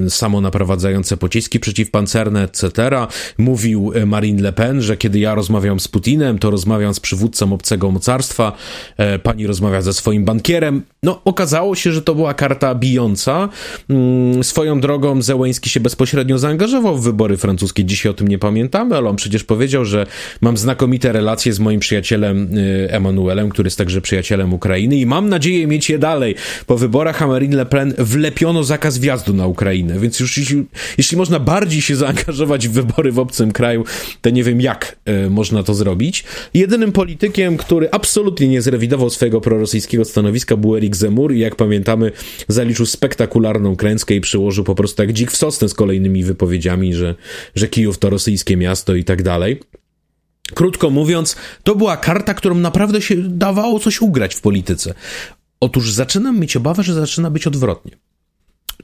samonaprowadzające pociski przeciwpancerne, etc. Mówił Marine Le Pen, że kiedy kiedy ja rozmawiam z Putinem, to rozmawiam z przywódcą obcego mocarstwa, e, pani rozmawia ze swoim bankierem. No, okazało się, że to była karta bijąca. Mm, swoją drogą Zełęński się bezpośrednio zaangażował w wybory francuskie. Dzisiaj o tym nie pamiętamy, ale on przecież powiedział, że mam znakomite relacje z moim przyjacielem e, Emanuelem, który jest także przyjacielem Ukrainy i mam nadzieję mieć je dalej. Po wyborach Marine Le Pen wlepiono zakaz wjazdu na Ukrainę, więc już jeśli, jeśli można bardziej się zaangażować w wybory w obcym kraju, to nie wiem jak E, można to zrobić. Jedynym politykiem, który absolutnie nie zrewidował swojego prorosyjskiego stanowiska był Erik Zemur i jak pamiętamy zaliczył spektakularną klęskę i przyłożył po prostu jak dzik w sosnę z kolejnymi wypowiedziami, że, że Kijów to rosyjskie miasto i tak dalej. Krótko mówiąc, to była karta, którą naprawdę się dawało coś ugrać w polityce. Otóż zaczynam mieć obawę, że zaczyna być odwrotnie.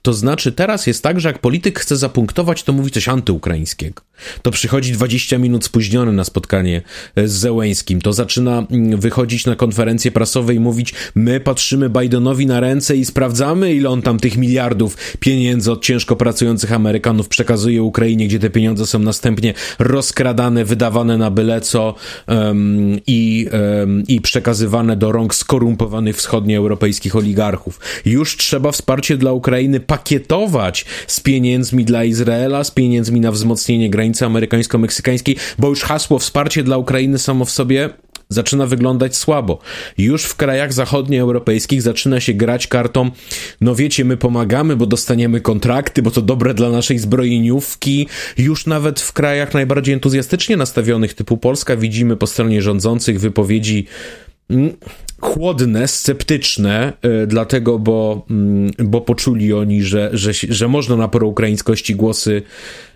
To znaczy, teraz jest tak, że jak polityk chce zapunktować, to mówi coś antyukraińskiego. To przychodzi 20 minut spóźniony na spotkanie e, z Zełęskim. To zaczyna mm, wychodzić na konferencję prasową i mówić: My patrzymy Bidenowi na ręce i sprawdzamy, ile on tam tych miliardów pieniędzy od ciężko pracujących Amerykanów przekazuje Ukrainie, gdzie te pieniądze są następnie rozkradane, wydawane na byle co um, i, um, i przekazywane do rąk skorumpowanych wschodnioeuropejskich oligarchów. Już trzeba wsparcie dla Ukrainy pakietować z pieniędzmi dla Izraela, z pieniędzmi na wzmocnienie granicy amerykańsko-meksykańskiej, bo już hasło wsparcie dla Ukrainy samo w sobie zaczyna wyglądać słabo. Już w krajach zachodnioeuropejskich zaczyna się grać kartą, no wiecie, my pomagamy, bo dostaniemy kontrakty, bo to dobre dla naszej zbrojeniówki. Już nawet w krajach najbardziej entuzjastycznie nastawionych, typu Polska, widzimy po stronie rządzących wypowiedzi mm, chłodne, sceptyczne, e, dlatego, bo, mm, bo poczuli oni, że, że, że można na proukraińskości głosy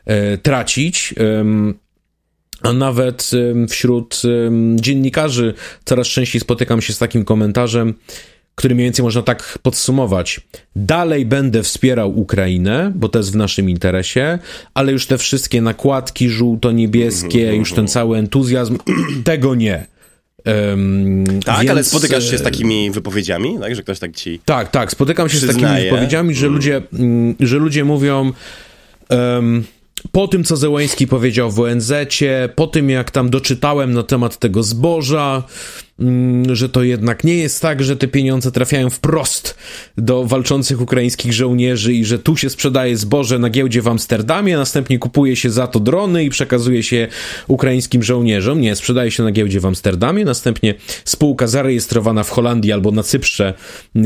e, tracić. A nawet wśród dziennikarzy coraz częściej spotykam się z takim komentarzem, który mniej więcej można tak podsumować. Dalej będę wspierał Ukrainę, bo to jest w naszym interesie, ale już te wszystkie nakładki żółto-niebieskie, mhm, mhm, już ten mhm. cały entuzjazm, tego nie. Um, tak, więc... ale spotykasz się z e, takimi wypowiedziami, tak? Że ktoś tak ci. Tak, tak, spotykam się przyznaje. z takimi wypowiedziami, że, mm. ludzie, mm, że ludzie mówią. Um, po tym, co Zełęski powiedział w ONZ, po tym, jak tam doczytałem na temat tego zboża, Mm, że to jednak nie jest tak, że te pieniądze trafiają wprost do walczących ukraińskich żołnierzy i że tu się sprzedaje zboże na giełdzie w Amsterdamie, następnie kupuje się za to drony i przekazuje się ukraińskim żołnierzom. Nie, sprzedaje się na giełdzie w Amsterdamie, następnie spółka zarejestrowana w Holandii albo na Cyprze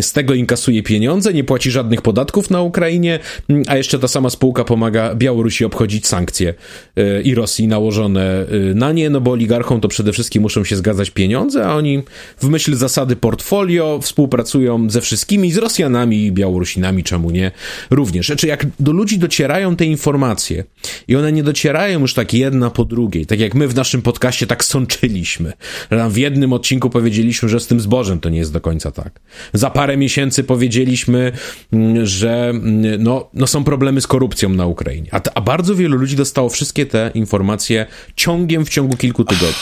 z tego inkasuje pieniądze, nie płaci żadnych podatków na Ukrainie, mm, a jeszcze ta sama spółka pomaga Białorusi obchodzić sankcje e, i Rosji nałożone e, na nie, no bo oligarchom to przede wszystkim muszą się zgadzać pieniądze, a oni w myśl zasady portfolio współpracują ze wszystkimi, z Rosjanami i Białorusinami, czemu nie również. Znaczy, jak do ludzi docierają te informacje i one nie docierają już tak jedna po drugiej, tak jak my w naszym podcaście tak sączyliśmy. w jednym odcinku powiedzieliśmy, że z tym zbożem to nie jest do końca tak. Za parę miesięcy powiedzieliśmy, mm, że mm, no, no są problemy z korupcją na Ukrainie. A, a bardzo wielu ludzi dostało wszystkie te informacje ciągiem w ciągu kilku tygodni.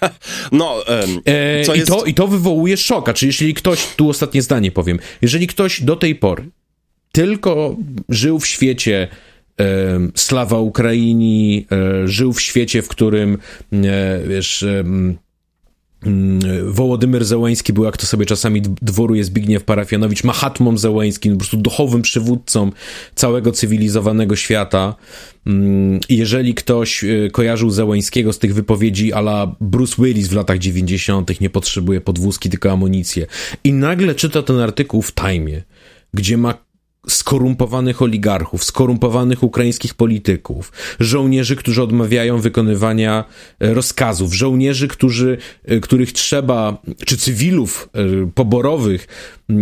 No, um... E, Co i, to, I to wywołuje szoka. Czyli jeśli ktoś, tu ostatnie zdanie powiem, jeżeli ktoś do tej pory tylko żył w świecie e, Slawa Ukraini, e, żył w świecie, w którym wiesz, Mm, Wołodymyr Zełęński był, jak to sobie czasami dworuje Zbigniew Parafianowicz, Mahatmą Zełęńskim, po prostu duchowym przywódcą całego cywilizowanego świata. Mm, jeżeli ktoś e, kojarzył Zełęńskiego z tych wypowiedzi ala Bruce Willis w latach 90., nie potrzebuje podwózki, tylko amunicję. I nagle czyta ten artykuł w Time, gdzie ma skorumpowanych oligarchów, skorumpowanych ukraińskich polityków, żołnierzy, którzy odmawiają wykonywania e, rozkazów, żołnierzy, którzy, e, których trzeba, czy cywilów e, poborowych,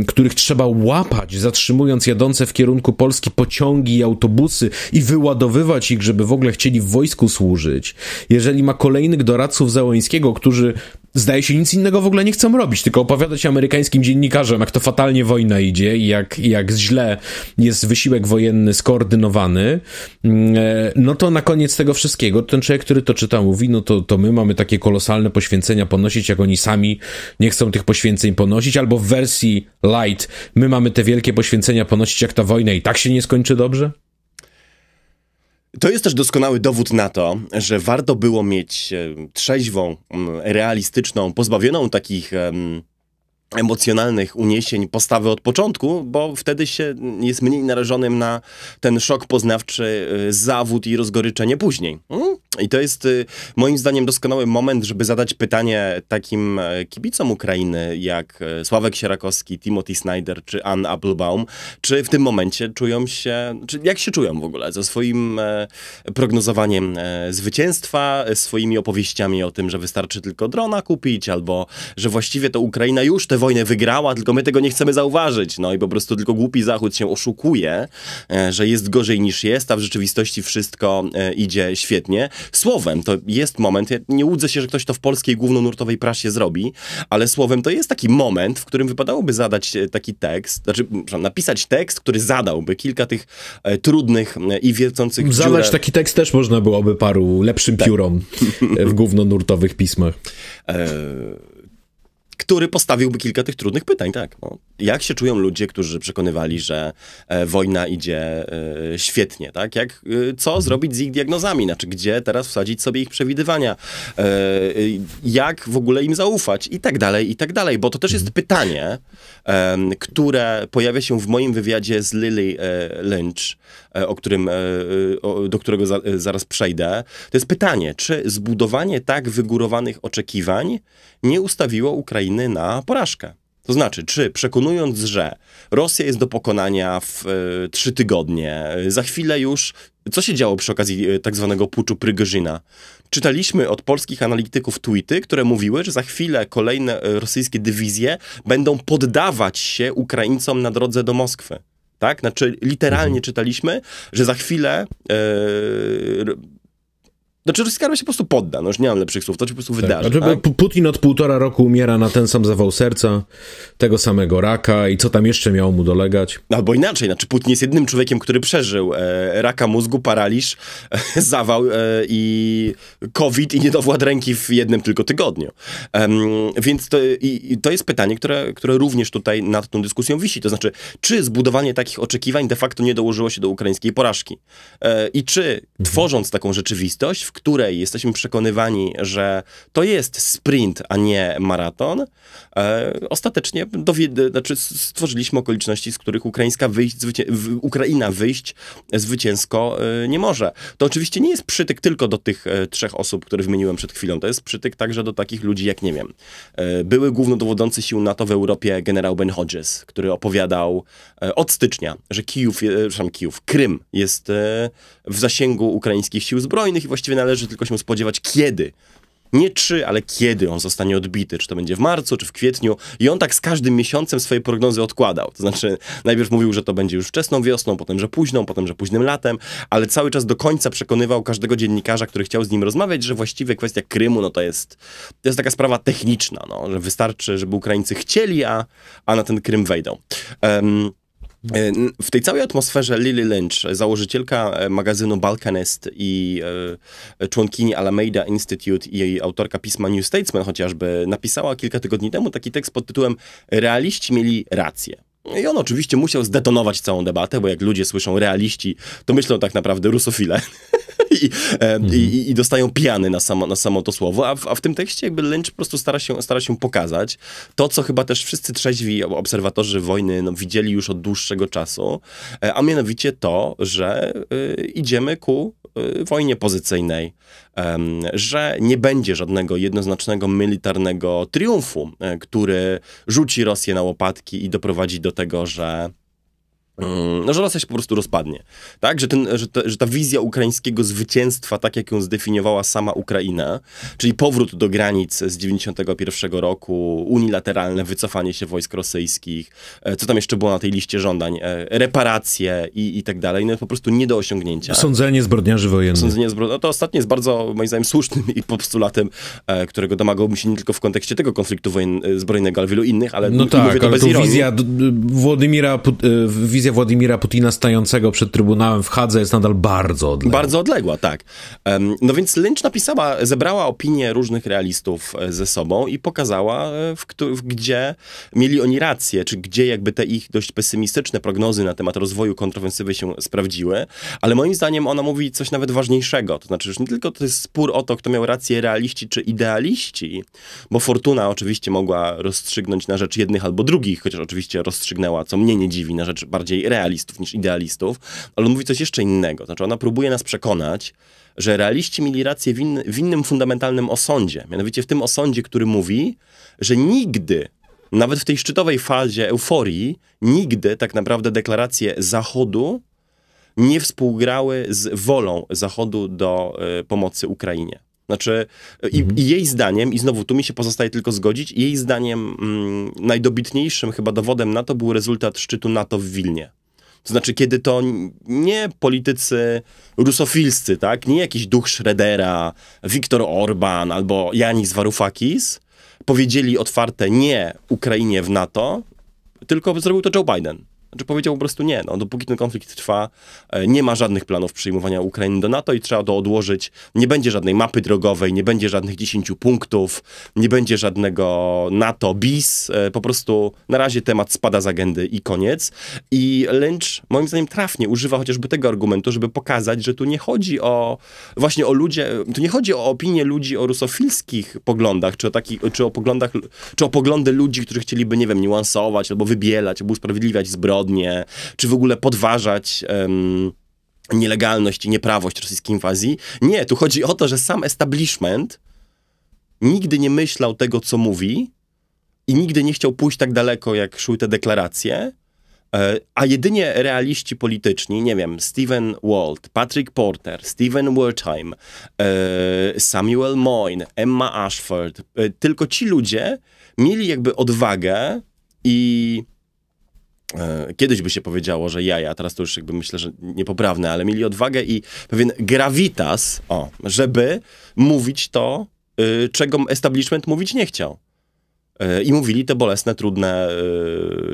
których trzeba łapać, zatrzymując jadące w kierunku Polski pociągi i autobusy i wyładowywać ich, żeby w ogóle chcieli w wojsku służyć. Jeżeli ma kolejnych doradców Załońskiego, którzy zdaje się, nic innego w ogóle nie chcą robić, tylko opowiadać amerykańskim dziennikarzom, jak to fatalnie wojna idzie i jak, jak źle jest wysiłek wojenny skoordynowany, mm, e, no to na koniec tego wszystkiego ten człowiek, który to czyta, mówi, no to, to my mamy takie kolosalne poświęcenia ponosić, jak oni sami nie chcą tych poświęceń ponosić, albo w wersji light, my mamy te wielkie poświęcenia ponosić, jak ta wojna i tak się nie skończy dobrze? To jest też doskonały dowód na to, że warto było mieć e, trzeźwą, mm, realistyczną, pozbawioną takich um, emocjonalnych uniesień postawy od początku, bo wtedy się jest mniej narażonym na ten szok poznawczy, y, zawód i rozgoryczenie później. Mm? I to jest y, moim zdaniem doskonały moment, żeby zadać pytanie takim e, kibicom Ukrainy jak e, Sławek Sierakowski, Timothy Snyder czy Ann Applebaum, czy w tym momencie czują się, czy jak się czują w ogóle ze swoim e, prognozowaniem zwycięstwa, swoimi opowieściami o tym, że wystarczy tylko drona kupić, albo że właściwie to Ukraina już te wojnę wygrała, tylko my tego nie chcemy zauważyć. No i po prostu tylko głupi Zachód się oszukuje, e, że jest gorzej niż jest, a w rzeczywistości wszystko e, idzie świetnie. Słowem, to jest moment, ja nie łudzę się, że ktoś to w polskiej głównonurtowej prasie zrobi, ale słowem to jest taki moment, w którym wypadałoby zadać e, taki tekst, znaczy napisać tekst, który zadałby kilka tych trudnych i wiercących Zadać dziurę. taki tekst też można byłoby paru lepszym tak. piórom w głównonurtowych pismach. E który postawiłby kilka tych trudnych pytań, tak. No. Jak się czują ludzie, którzy przekonywali, że e, wojna idzie e, świetnie, tak? Jak, e, co zrobić z ich diagnozami? Znaczy, gdzie teraz wsadzić sobie ich przewidywania? E, e, jak w ogóle im zaufać? I tak dalej, i tak dalej. Bo to też jest mhm. pytanie, które pojawia się w moim wywiadzie z Lily e, Lynch, E, o którym, e, e, do którego zaraz przejdę, to jest pytanie, czy zbudowanie tak wygórowanych oczekiwań nie ustawiło Ukrainy na porażkę? To znaczy, czy przekonując, że Rosja jest do pokonania w trzy tygodnie, za chwilę już, co się działo przy okazji tak zwanego puczu Prygorzyna? Czytaliśmy od polskich analityków tweety, które mówiły, że za chwilę kolejne rosyjskie dywizje będą poddawać się Ukraińcom na drodze do Moskwy tak? Znaczy literalnie mhm. czytaliśmy, że za chwilę e, znaczy rosyjska armia się po prostu podda, no już nie mam lepszych słów, to się po prostu tak. wydarzy. Znaczy, Putin od półtora roku umiera na ten sam zawał serca, tego samego raka i co tam jeszcze miało mu dolegać. No albo inaczej, znaczy Putin jest jednym człowiekiem, który przeżył e, raka mózgu, paraliż, e, zawał e, i covid i niedowład ręki w jednym tylko tygodniu. więc to, i, to jest pytanie, które, które również tutaj nad tą dyskusją wisi, to znaczy czy zbudowanie takich oczekiwań de facto nie dołożyło się do ukraińskiej porażki e, i czy tworząc taką rzeczywistość, w której jesteśmy przekonywani, że to jest sprint, a nie maraton, e, ostatecznie dowie- znaczy stworzyliśmy okoliczności, z których Ukraińska wyjść, zwycię- Ukraina wyjść zwycięsko e, nie może. To oczywiście nie jest przytyk tylko do tych e, trzech osób, które wymieniłem przed chwilą. To jest przytyk także do takich ludzi jak, nie wiem, e, były głównodowodzący sił NATO w Europie generał Ben Hodges, który opowiadał e, od stycznia, że Kijów, e, przepraszam, Kijów, Krym jest w zasięgu ukraińskich sił zbrojnych i właściwie należy tylko się spodziewać kiedy. Nie czy, ale kiedy on zostanie odbity, czy to będzie w marcu, czy w kwietniu. I on tak z każdym miesiącem swoje prognozy odkładał. To znaczy, najpierw mówił, że to będzie już wczesną wiosną, potem, że późną, potem, że późnym latem, ale cały czas do końca przekonywał każdego dziennikarza, który chciał z nim rozmawiać, że właściwie kwestia Krymu, no to jest, to jest taka sprawa techniczna, no, że wystarczy, żeby Ukraińcy chcieli, a, a na ten Krym wejdą. Um, E, w tej całej atmosferze Lily Lynch, założycielka e, magazynu Balkanist i e, członkini Alameda Institute i autorka pisma New Statesman chociażby, napisała kilka tygodni temu taki tekst pod tytułem Realiści mieli rację. I on oczywiście musiał zdetonować całą debatę, bo jak ludzie słyszą realiści, to myślą tak naprawdę rusofile. E, I, mhm. i, i, dostają piany na samo, na samo to słowo, a w, a w tym tekście jakby Lynch po prostu stara się, stara się pokazać to, co chyba też wszyscy trzeźwi obserwatorzy wojny no, widzieli już od dłuższego czasu, e, a mianowicie to, że y, idziemy ku y, wojnie pozycyjnej, że nie będzie żadnego jednoznacznego militarnego triumfu, e, który rzuci Rosję na łopatki i doprowadzi do tego, że Mm, no, że Rosja się po prostu rozpadnie. Tak? Że, ten, że, ta, że ta wizja ukraińskiego zwycięstwa, tak jak ją zdefiniowała sama Ukraina, czyli powrót do granic z 91 roku, unilateralne wycofanie się wojsk rosyjskich, e, co tam jeszcze było na tej liście żądań, e, reparacje i, i tak dalej, no po prostu nie do osiągnięcia. Sądzenie zbrodniarzy wojennych. Sądzenie zbrodniarzy, no to ostatnie jest bardzo, moim zdaniem, słusznym i postulatem, e, którego domagałbym się nie tylko w kontekście tego konfliktu wojen, zbrojnego, ale wielu innych, ale no tak, mówię to ale bez to wizja Władimira, wizja Władimira Putina stającego przed Trybunałem w Hadze jest nadal bardzo odległa. Bardzo odległa, tak. No więc Lynch napisała, zebrała opinie różnych realistów e, ze sobą i pokazała, e, w, w, gdzie mieli oni rację, czy gdzie jakby te ich dość pesymistyczne prognozy na temat rozwoju kontrofensywy się sprawdziły, ale moim zdaniem ona mówi coś nawet ważniejszego, to znaczy, już nie tylko to jest spór o to, kto miał rację, realiści czy idealiści, bo fortuna oczywiście mogła rozstrzygnąć na rzecz jednych albo drugich, chociaż oczywiście rozstrzygnęła, co mnie nie dziwi, na rzecz bardziej bardziej realistów niż idealistów, ale on mówi coś jeszcze innego. Znaczy ona próbuje nas przekonać, że realiści mieli rację w, in, w innym fundamentalnym osądzie. Mianowicie w tym osądzie, który mówi, że nigdy nawet w tej szczytowej fazie euforii, nigdy tak naprawdę deklaracje Zachodu nie współgrały z wolą Zachodu do y, pomocy Ukrainie. Znaczy, e, i, mhm. i, jej zdaniem, i znowu tu mi się pozostaje tylko zgodzić, jej zdaniem mm, najdobitniejszym chyba dowodem na to był rezultat szczytu NATO w Wilnie. To znaczy, kiedy to nie politycy rusofilscy, tak? Nie jakiś duch Szredera, Viktor Orban albo Janis Varoufakis powiedzieli otwarte nie Ukrainie w NATO, tylko zrobił to Joe Biden. Znaczy powiedział po prostu nie, no, dopóki ten konflikt trwa, e, nie ma żadnych planów przyjmowania Ukrainy do NATO i trzeba to odłożyć. Nie będzie żadnej mapy drogowej, nie będzie żadnych 10 punktów, nie będzie żadnego NATO bis. E, po prostu na razie temat spada z agendy i koniec. I Lynch moim zdaniem trafnie używa chociażby tego argumentu, żeby pokazać, że tu nie chodzi o właśnie o ludzie, tu nie chodzi o opinię ludzi o rusofilskich poglądach, czy o, takich, czy o poglądach, czy o poglądy ludzi, którzy chcieliby, nie wiem, niuansować albo wybielać, albo usprawiedliwiać zbrodnię zbrodnie, czy w ogóle podważać. Um, nielegalność i nieprawość rosyjskiej inwazji. Nie, tu chodzi o to, że sam establishment nigdy nie myślał tego, co mówi i nigdy nie chciał pójść tak daleko, jak szły te deklaracje, e, a jedynie realiści polityczni, nie wiem, Steven Walt, Patrick Porter, Steven Wertheim, e, Samuel Moyne, Emma Ashford, e, tylko ci ludzie mieli jakby odwagę i E, kiedyś by się powiedziało, że jaja, teraz to już jakby myślę, że niepoprawne, ale mieli odwagę i pewien gravitas, o, żeby mówić to, y, czego establishment mówić nie chciał. E, i mówili te bolesne, trudne,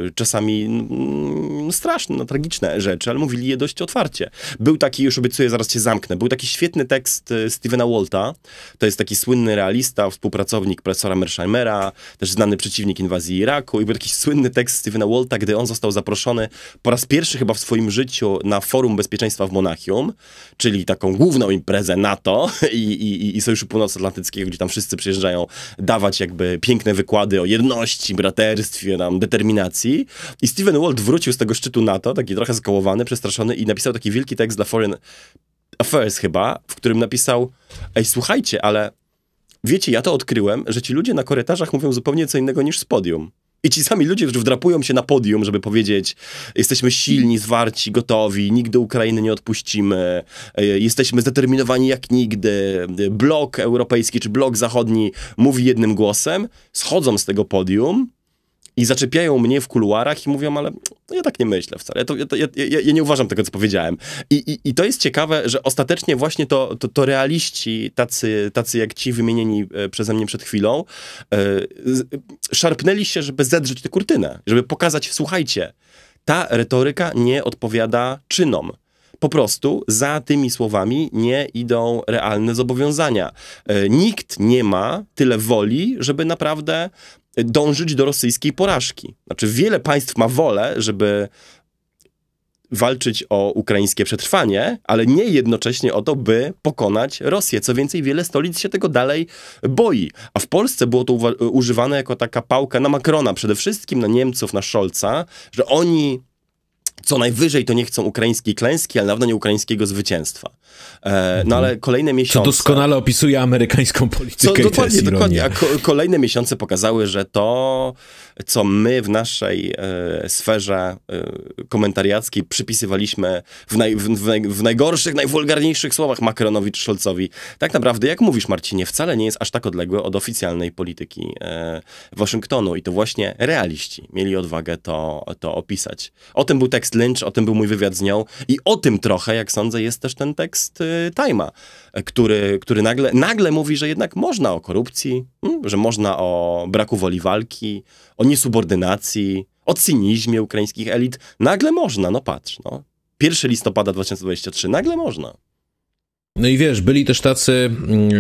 e, czasami mm, straszne, no, tragiczne rzeczy, ale mówili je dość otwarcie. Był taki, już obiecuję, zaraz się zamknę, był taki świetny tekst e, Stephena Walta, to jest taki słynny realista, współpracownik profesora Mersheimera, też znany przeciwnik inwazji Iraku i był taki słynny tekst Stephena Walta, gdy on został zaproszony po raz pierwszy chyba w swoim życiu na Forum Bezpieczeństwa w Monachium, czyli taką główną imprezę NATO i, i, i Sojuszu Północnoatlantyckiego, gdzie tam wszyscy przyjeżdżają dawać jakby piękne wykłady o jedności, braterstwie, tam, determinacji. I Steven Walt wrócił z tego szczytu NATO, taki trochę skołowany, przestraszony i napisał taki wielki tekst dla Foreign Affairs chyba, w którym napisał ej, słuchajcie, ale wiecie, ja to odkryłem, że ci ludzie na korytarzach mówią zupełnie co innego niż z podium. I ci sami ludzie, którzy wdrapują się na podium, żeby powiedzieć, jesteśmy silni, zwarci, gotowi, nigdy Ukrainy nie odpuścimy, e, jesteśmy zdeterminowani jak nigdy, blok europejski czy blok zachodni mówi jednym głosem, schodzą z tego podium i zaczepiają mnie w kuluarach i mówią, ale no ja tak nie myślę wcale, ja, to, ja, ja, ja nie uważam tego, co powiedziałem. I, i, I, to jest ciekawe, że ostatecznie właśnie to, to, to realiści, tacy, tacy jak ci wymienieni e, przeze mnie przed chwilą, yy, szarpnęli się, żeby zedrzeć tę kurtynę, żeby pokazać, słuchajcie, ta retoryka nie odpowiada czynom po prostu za tymi słowami nie idą realne zobowiązania. E, nikt nie ma tyle woli, żeby naprawdę dążyć do rosyjskiej porażki. Znaczy, wiele państw ma wolę, żeby walczyć o ukraińskie przetrwanie, ale nie jednocześnie o to, by pokonać Rosję. Co więcej, wiele stolic się tego dalej boi. A w Polsce było to używane jako taka pałka na Macrona przede wszystkim, na Niemców, na Scholza, że oni co najwyżej to nie chcą ukraińskiej klęski, ale nawet nie ukraińskiego zwycięstwa. E, no mhm. ale kolejne miesiące... To doskonale opisuje amerykańską politykę. Co, dokładnie, dokładnie. A ko kolejne miesiące pokazały, że to, co my w naszej e, sferze e, komentariackiej przypisywaliśmy w, naj w, naj w najgorszych, najwulgarniejszych słowach Macronowi czy Scholzowi, tak naprawdę, jak mówisz Marcinie, wcale nie jest aż tak odległe od oficjalnej polityki e, Waszyngtonu. I to właśnie realiści mieli odwagę to, to opisać. O tym był tekst Lynch, o tym był mój wywiad z nią i o tym trochę, jak sądzę, jest też ten tekst y, który, który nagle, nagle mówi, że jednak można o korupcji, mm, że można o braku woli walki, o niesubordynacji, o cynizmie ukraińskich elit. Nagle można, no patrz, no. 1 listopada 2023, nagle można. No i wiesz, byli też tacy mm,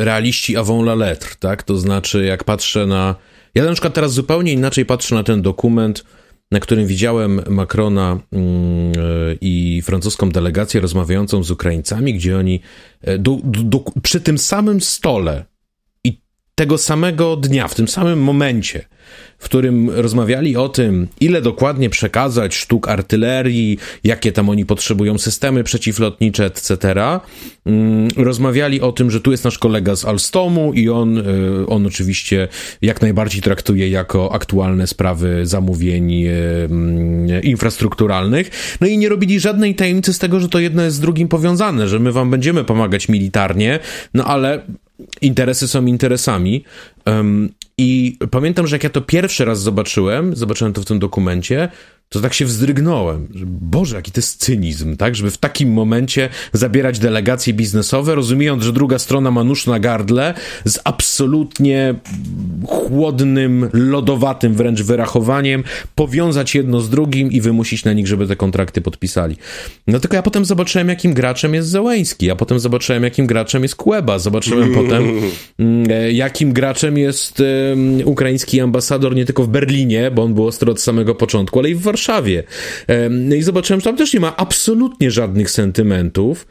e, realiści avant la lettre, tak? To znaczy, jak patrzę na. Ja na przykład teraz zupełnie inaczej patrzę na ten dokument na którym widziałem Macrona mm, e, i francuską delegację rozmawiającą z Ukraińcami, gdzie oni e, do, do, przy tym samym stole tego samego dnia, w tym samym momencie, w którym rozmawiali o tym, ile dokładnie przekazać sztuk artylerii, jakie tam oni potrzebują systemy przeciwlotnicze, etc., mm, rozmawiali o tym, że tu jest nasz kolega z Alstomu i on, e, on oczywiście jak najbardziej traktuje jako aktualne sprawy zamówień e, mm, infrastrukturalnych. No i nie robili żadnej tajemnicy z tego, że to jedno jest z drugim powiązane, że my wam będziemy pomagać militarnie, no ale interesy są interesami. Um, I pamiętam, że jak ja to pierwszy raz zobaczyłem, zobaczyłem to w tym dokumencie, to tak się wzdrygnąłem. Boże, jaki to jest cynizm, tak? Żeby w takim momencie zabierać delegacje biznesowe, rozumiejąc, że druga strona ma nóż na gardle z absolutnie chłodnym, lodowatym wręcz wyrachowaniem, powiązać jedno z drugim i wymusić na nich, żeby te kontrakty podpisali. No tylko ja potem zobaczyłem, jakim graczem jest Zełeński, a potem zobaczyłem, jakim graczem jest Kueba, zobaczyłem potem, mm, e, jakim graczem jest um, ukraiński ambasador nie tylko w Berlinie, bo on był ostro od samego początku, ale i w Warszawie Warszawie. No I zobaczyłem, że tam też nie ma absolutnie żadnych sentymentów.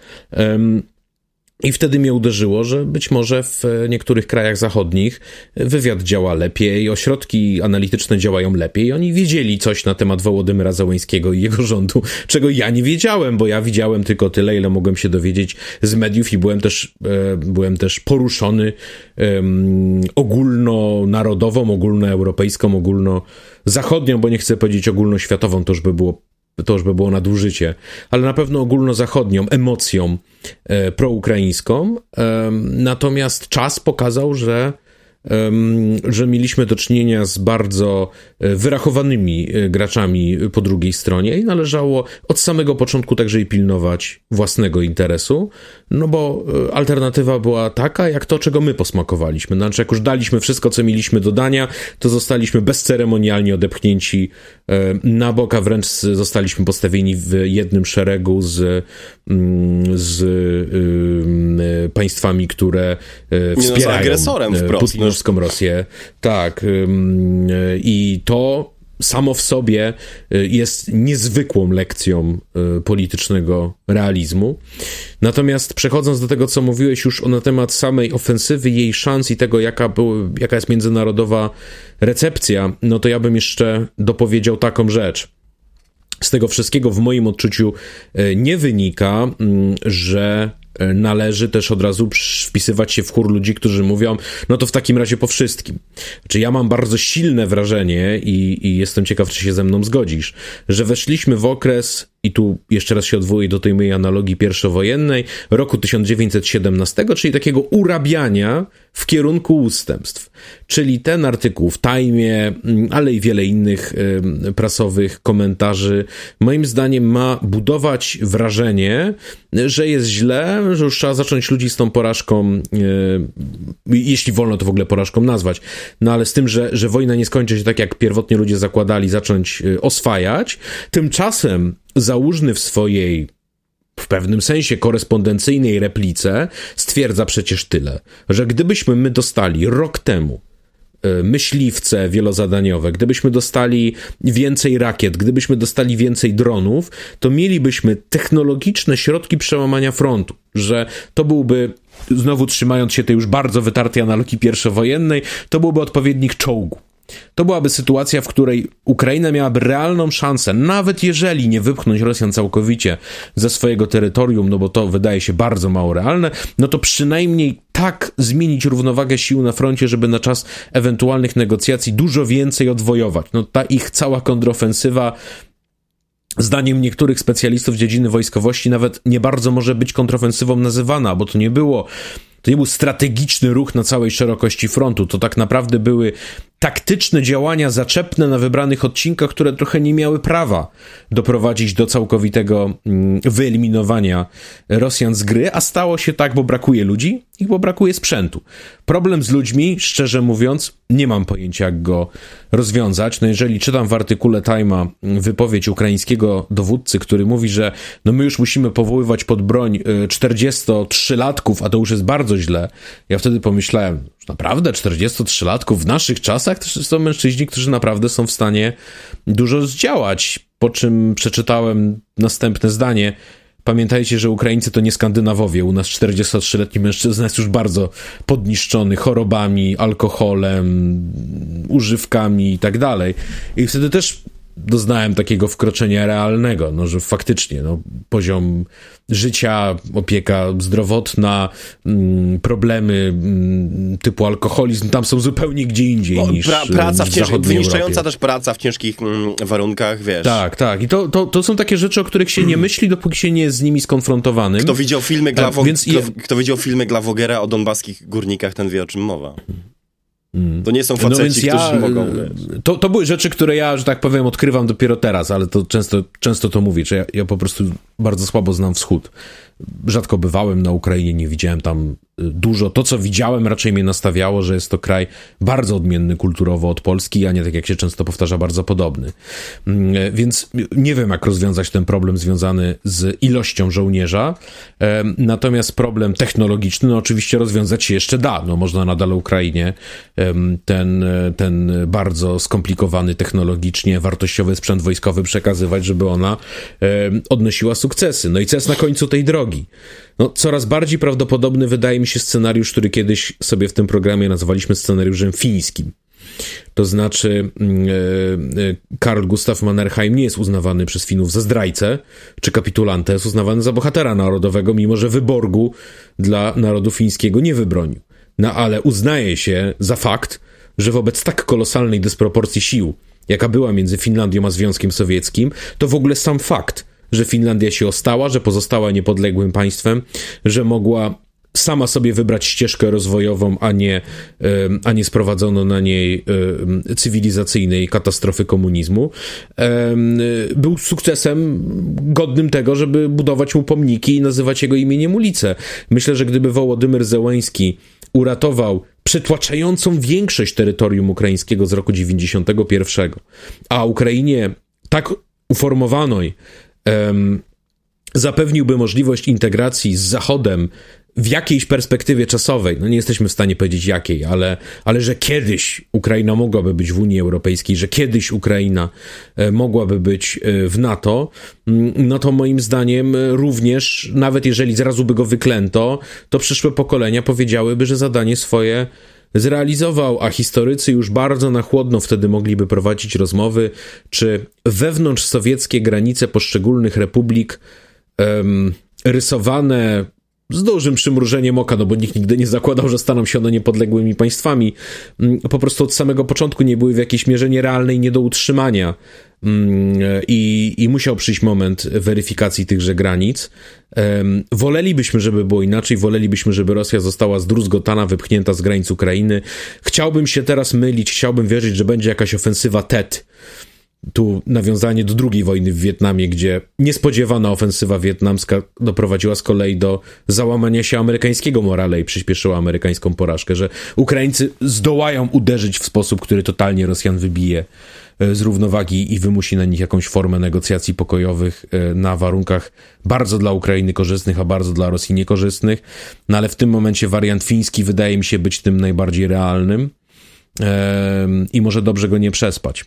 I wtedy mnie uderzyło, że być może w e, niektórych krajach zachodnich e, wywiad działa lepiej, ośrodki analityczne działają lepiej. Oni wiedzieli coś na temat Wołodymyra Załońskiego i jego rządu, czego ja nie wiedziałem, bo ja widziałem tylko tyle, ile mogłem się dowiedzieć z mediów i byłem też, e, byłem też poruszony um, ogólnonarodową, ogólnoeuropejską, ogólnozachodnią, bo nie chcę powiedzieć ogólnoświatową, to już by było to już by było nadużycie, ale na pewno ogólnozachodnią emocją e, proukraińską. E, natomiast czas pokazał, że że mieliśmy do czynienia z bardzo e, wyrachowanymi e, graczami e, po drugiej stronie i należało od samego początku także i pilnować własnego interesu, no bo alternatywa była taka, jak to, czego my posmakowaliśmy. Znaczy, jak już daliśmy wszystko, co mieliśmy do dania, to zostaliśmy bezceremonialnie odepchnięci na bok, a wręcz zostaliśmy postawieni w jednym szeregu z Mm, z e, państwami, które e, no, wspierają e, no, agresorem wprost, putinowską no. Rosję. Tak. I to samo w sobie jest niezwykłą lekcją politycznego realizmu. Natomiast przechodząc do tego, co mówiłeś już na temat samej ofensywy, jej szans i tego, jaka, był, jaka jest międzynarodowa recepcja, no to ja bym jeszcze dopowiedział taką rzecz z tego wszystkiego w moim odczuciu e, nie wynika, mm, że e, należy też od razu wpisywać się w chór ludzi, którzy mówią, no to w takim razie po wszystkim. Czy znaczy, ja mam bardzo silne wrażenie i, i jestem ciekaw, czy się ze mną zgodzisz, że weszliśmy w okres i tu jeszcze raz się odwołuję do tej mojej analogii pierwszowojennej, roku 1917, czyli takiego urabiania w kierunku ustępstw. Czyli ten artykuł w Tajmie, mm, ale i wiele innych prasowych komentarzy, moim zdaniem ma budować wrażenie, że jest źle, że już trzeba zacząć ludzi z tą porażką, jeśli wolno to w ogóle porażką nazwać, no ale z tym, że, że wojna nie skończy się tak, jak pierwotnie ludzie zakładali, zacząć y, oswajać. Tymczasem Załóżny w swojej w pewnym sensie korespondencyjnej replice stwierdza przecież tyle, że gdybyśmy my dostali rok temu e, myśliwce wielozadaniowe, gdybyśmy dostali więcej rakiet, gdybyśmy dostali więcej dronów, to mielibyśmy technologiczne środki przełamania frontu, że to byłby znowu trzymając się tej już bardzo wytartej analogii pierwszowojennej, to byłby odpowiednik czołgu to byłaby sytuacja, w której Ukraina miałaby realną szansę, nawet jeżeli nie wypchnąć Rosjan całkowicie ze swojego terytorium, no bo to wydaje się bardzo mało realne, no to przynajmniej tak zmienić równowagę sił na froncie, żeby na czas ewentualnych negocjacji dużo więcej odwojować. No ta ich cała kontrofensywa Zdaniem niektórych specjalistów dziedziny wojskowości nawet nie bardzo może być kontrofensywą nazywana, bo to nie było to nie był strategiczny ruch na całej szerokości frontu. To tak naprawdę były taktyczne działania zaczepne na wybranych odcinkach, które trochę nie miały prawa doprowadzić do całkowitego mm, wyeliminowania Rosjan z gry, a stało się tak, bo brakuje ludzi i bo brakuje sprzętu. Problem z ludźmi, szczerze mówiąc, nie mam pojęcia, jak go rozwiązać. No jeżeli czytam w artykule Time'a mm, wypowiedź ukraińskiego dowódcy, który mówi, że no my już musimy powoływać pod broń 43-latków, y, a to już jest bardzo źle. Ja wtedy pomyślałem, że naprawdę 43-latków w naszych czasach to są mężczyźni, którzy naprawdę są w stanie dużo zdziałać. Po czym przeczytałem następne zdanie. Pamiętajcie, że Ukraińcy to nie Skandynawowie. U nas 43-letni mężczyzna jest już bardzo podniszczony chorobami, alkoholem, używkami i tak dalej. I wtedy też doznałem takiego wkroczenia realnego, no, że faktycznie no, poziom życia, opieka zdrowotna, mm, problemy mm, typu alkoholizm tam są zupełnie gdzie indziej no, niż pra, praca w, w cięż... Wyniszczająca też praca w ciężkich mm, warunkach, wiesz. Tak, tak. I to, to, to są takie rzeczy, o których się nie myśli, dopóki się nie jest z nimi skonfrontowanym. Kto widział filmy Glavo... tak, więc... kto, kto widział filmy Glavogera o donbaskich górnikach, ten wie o czym mowa. Mm. To nie są no faceci, no więc ja, którzy y, mogą... To, to były rzeczy, które ja, że tak powiem, odkrywam dopiero teraz, ale to często, często to mówię, że ja, ja po prostu bardzo słabo znam wschód. Rzadko bywałem na Ukrainie, nie widziałem tam y, dużo. To, co widziałem, raczej mnie nastawiało, że jest to kraj bardzo odmienny kulturowo od Polski, a nie tak jak się często powtarza, bardzo podobny. Mm, e, więc nie wiem, jak rozwiązać ten problem związany z ilością żołnierza. Natomiast problem technologiczny, no oczywiście rozwiązać się jeszcze da. No, można nadal Ukrainie ten, e, ten bardzo skomplikowany technologicznie, wartościowy sprzęt wojskowy przekazywać, żeby ona odnosiła sukcesy. No i co jest na końcu tej drogi? drogi. No, coraz bardziej prawdopodobny wydaje mi się scenariusz, który kiedyś sobie w tym programie nazwaliśmy scenariuszem fińskim. To znaczy, mm, e, e, Karl Gustav Mannerheim nie jest uznawany przez Finów za zdrajcę czy kapitulantę, jest uznawany za bohatera narodowego, mimo że wyborgu dla narodu fińskiego nie wybronił. No ale uznaje się za fakt, że wobec tak kolosalnej dysproporcji sił, jaka była między Finlandią a Związkiem Sowieckim, to w ogóle sam fakt, że Finlandia się ostała, że pozostała niepodległym państwem, że mogła sama sobie wybrać ścieżkę rozwojową, a nie, a nie sprowadzono na niej cywilizacyjnej katastrofy komunizmu. Był sukcesem godnym tego, żeby budować mu pomniki i nazywać jego imieniem ulice. Myślę, że gdyby Wołodymyr Zełański uratował przetłaczającą większość terytorium ukraińskiego z roku 91, a Ukrainie tak uformowanej, zapewniłby możliwość integracji z Zachodem w jakiejś perspektywie czasowej, no nie jesteśmy w stanie powiedzieć jakiej, ale, ale że kiedyś Ukraina mogłaby być w Unii Europejskiej, że kiedyś Ukraina e, mogłaby być e, w NATO, mm, no to moim zdaniem e, również, nawet jeżeli zrazu by go wyklęto, to przyszłe pokolenia powiedziałyby, że zadanie swoje zrealizował, a historycy już bardzo na chłodno wtedy mogliby prowadzić rozmowy, czy wewnątrz sowieckie granice poszczególnych republik um, rysowane z dużym przymrużeniem oka, no bo nikt nigdy nie zakładał, że staną się one niepodległymi państwami, mm, po prostu od samego początku nie były w jakiejś mierze nierealne i nie do utrzymania. Mm, I, I musiał przyjść moment weryfikacji tychże granic. Wolelibyśmy, żeby było inaczej, wolelibyśmy, żeby Rosja została zdruzgotana, wypchnięta z granic Ukrainy. Chciałbym się teraz mylić, chciałbym wierzyć, że będzie jakaś ofensywa TET e tu nawiązanie do II wojny w Wietnamie, gdzie niespodziewana ofensywa wietnamska doprowadziła z kolei do załamania się amerykańskiego morale i przyspieszyła amerykańską porażkę, że Ukraińcy zdołają uderzyć w sposób, który totalnie Rosjan wybije e, z równowagi i wymusi na nich jakąś formę negocjacji pokojowych e, na warunkach bardzo dla Ukrainy korzystnych, a bardzo dla Rosji niekorzystnych. No ale w tym momencie wariant fiński wydaje mi się być tym najbardziej realnym e, i może dobrze go nie przespać.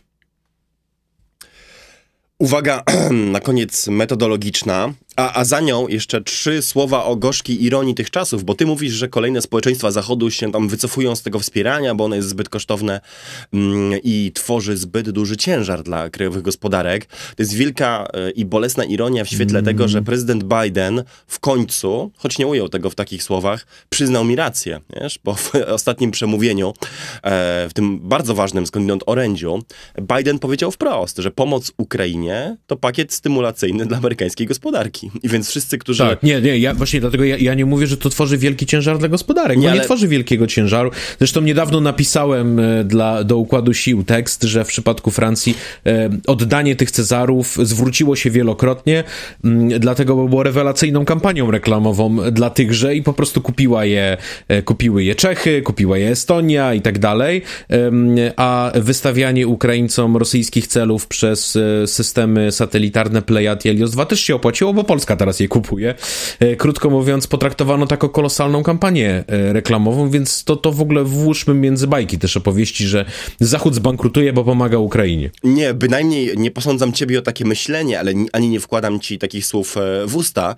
Uwaga na koniec metodologiczna. A, a za nią jeszcze trzy słowa o gorzkiej ironii tych czasów, bo ty mówisz, że kolejne społeczeństwa Zachodu się tam wycofują z tego wspierania, bo ono jest zbyt kosztowne mm, i tworzy zbyt duży ciężar dla krajowych gospodarek. To jest wielka e, i bolesna ironia w świetle mm. tego, że prezydent Biden w końcu, choć nie ujął tego w takich słowach, przyznał mi rację, wiesz, bo w ostatnim przemówieniu, e, w tym bardzo ważnym skądinąd orędziu, Biden powiedział wprost, że pomoc Ukrainie to pakiet stymulacyjny dla amerykańskiej gospodarki. I więc wszyscy, którzy. Tak, nie, nie, ja właśnie dlatego ja, ja nie mówię, że to tworzy wielki ciężar dla gospodarek. Nie, ale... nie tworzy wielkiego ciężaru. Zresztą niedawno napisałem e, dla, do układu sił tekst, że w przypadku Francji e, oddanie tych Cezarów zwróciło się wielokrotnie, m, dlatego bo było rewelacyjną kampanią reklamową dla tychże i po prostu kupiła je, e, kupiły je Czechy, kupiła je Estonia i tak dalej. E, a wystawianie Ukraińcom rosyjskich celów przez e, systemy satelitarne Plejad i Helios 2 też się opłaciło, bo Polska Polska teraz je kupuje. E, krótko mówiąc, potraktowano taką kolosalną kampanię e, reklamową, więc to, to w ogóle włóżmy między bajki też opowieści, że Zachód zbankrutuje, bo pomaga Ukrainie. Nie, bynajmniej nie posądzam ciebie o takie myślenie, ale ani nie wkładam ci takich słów e, w usta,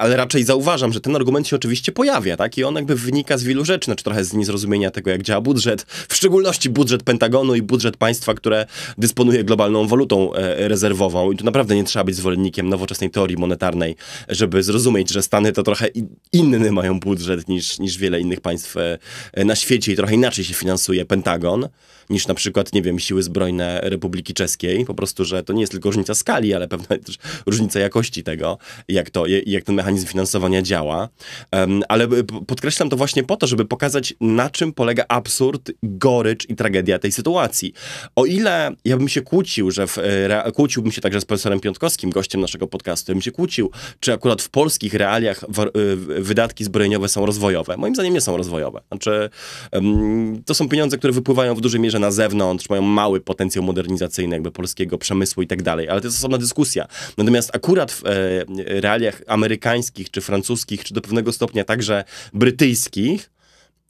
ale raczej zauważam, że ten argument się oczywiście pojawia, tak? I on jakby wynika z wielu rzeczy, znaczy trochę z niezrozumienia tego, jak działa budżet, w szczególności budżet Pentagonu i budżet państwa, które dysponuje globalną walutą rezerwową. I tu naprawdę nie trzeba być zwolennikiem nowoczesnej teorii monetarnej, żeby zrozumieć, że Stany to trochę inny mają budżet niż, niż wiele innych państw e, na świecie i trochę inaczej się finansuje Pentagon niż na przykład, nie wiem, siły zbrojne Republiki Czeskiej. Po prostu, że to nie jest tylko różnica skali, ale pewna też różnica jakości tego, jak, to, jak ten mechanizm finansowania działa. ale podkreślam to właśnie po to, żeby pokazać, na czym polega absurd, gorycz i tragedia tej sytuacji. O ile ja bym się kłócił, że w, e, kłóciłbym się także z profesorem Piątkowskim, gościem naszego podcastu, bym się kłócił, czy akurat w polskich realiach e, wydatki zbrojeniowe są rozwojowe. Moim zdaniem nie są rozwojowe. Znaczy, to są pieniądze, które wypływają w dużej mierze że na zewnątrz mają mały potencjał modernizacyjny jakby polskiego przemysłu i tak dalej, ale to jest osobna dyskusja. Natomiast akurat w e, realiach amerykańskich, czy francuskich, czy do pewnego stopnia także brytyjskich,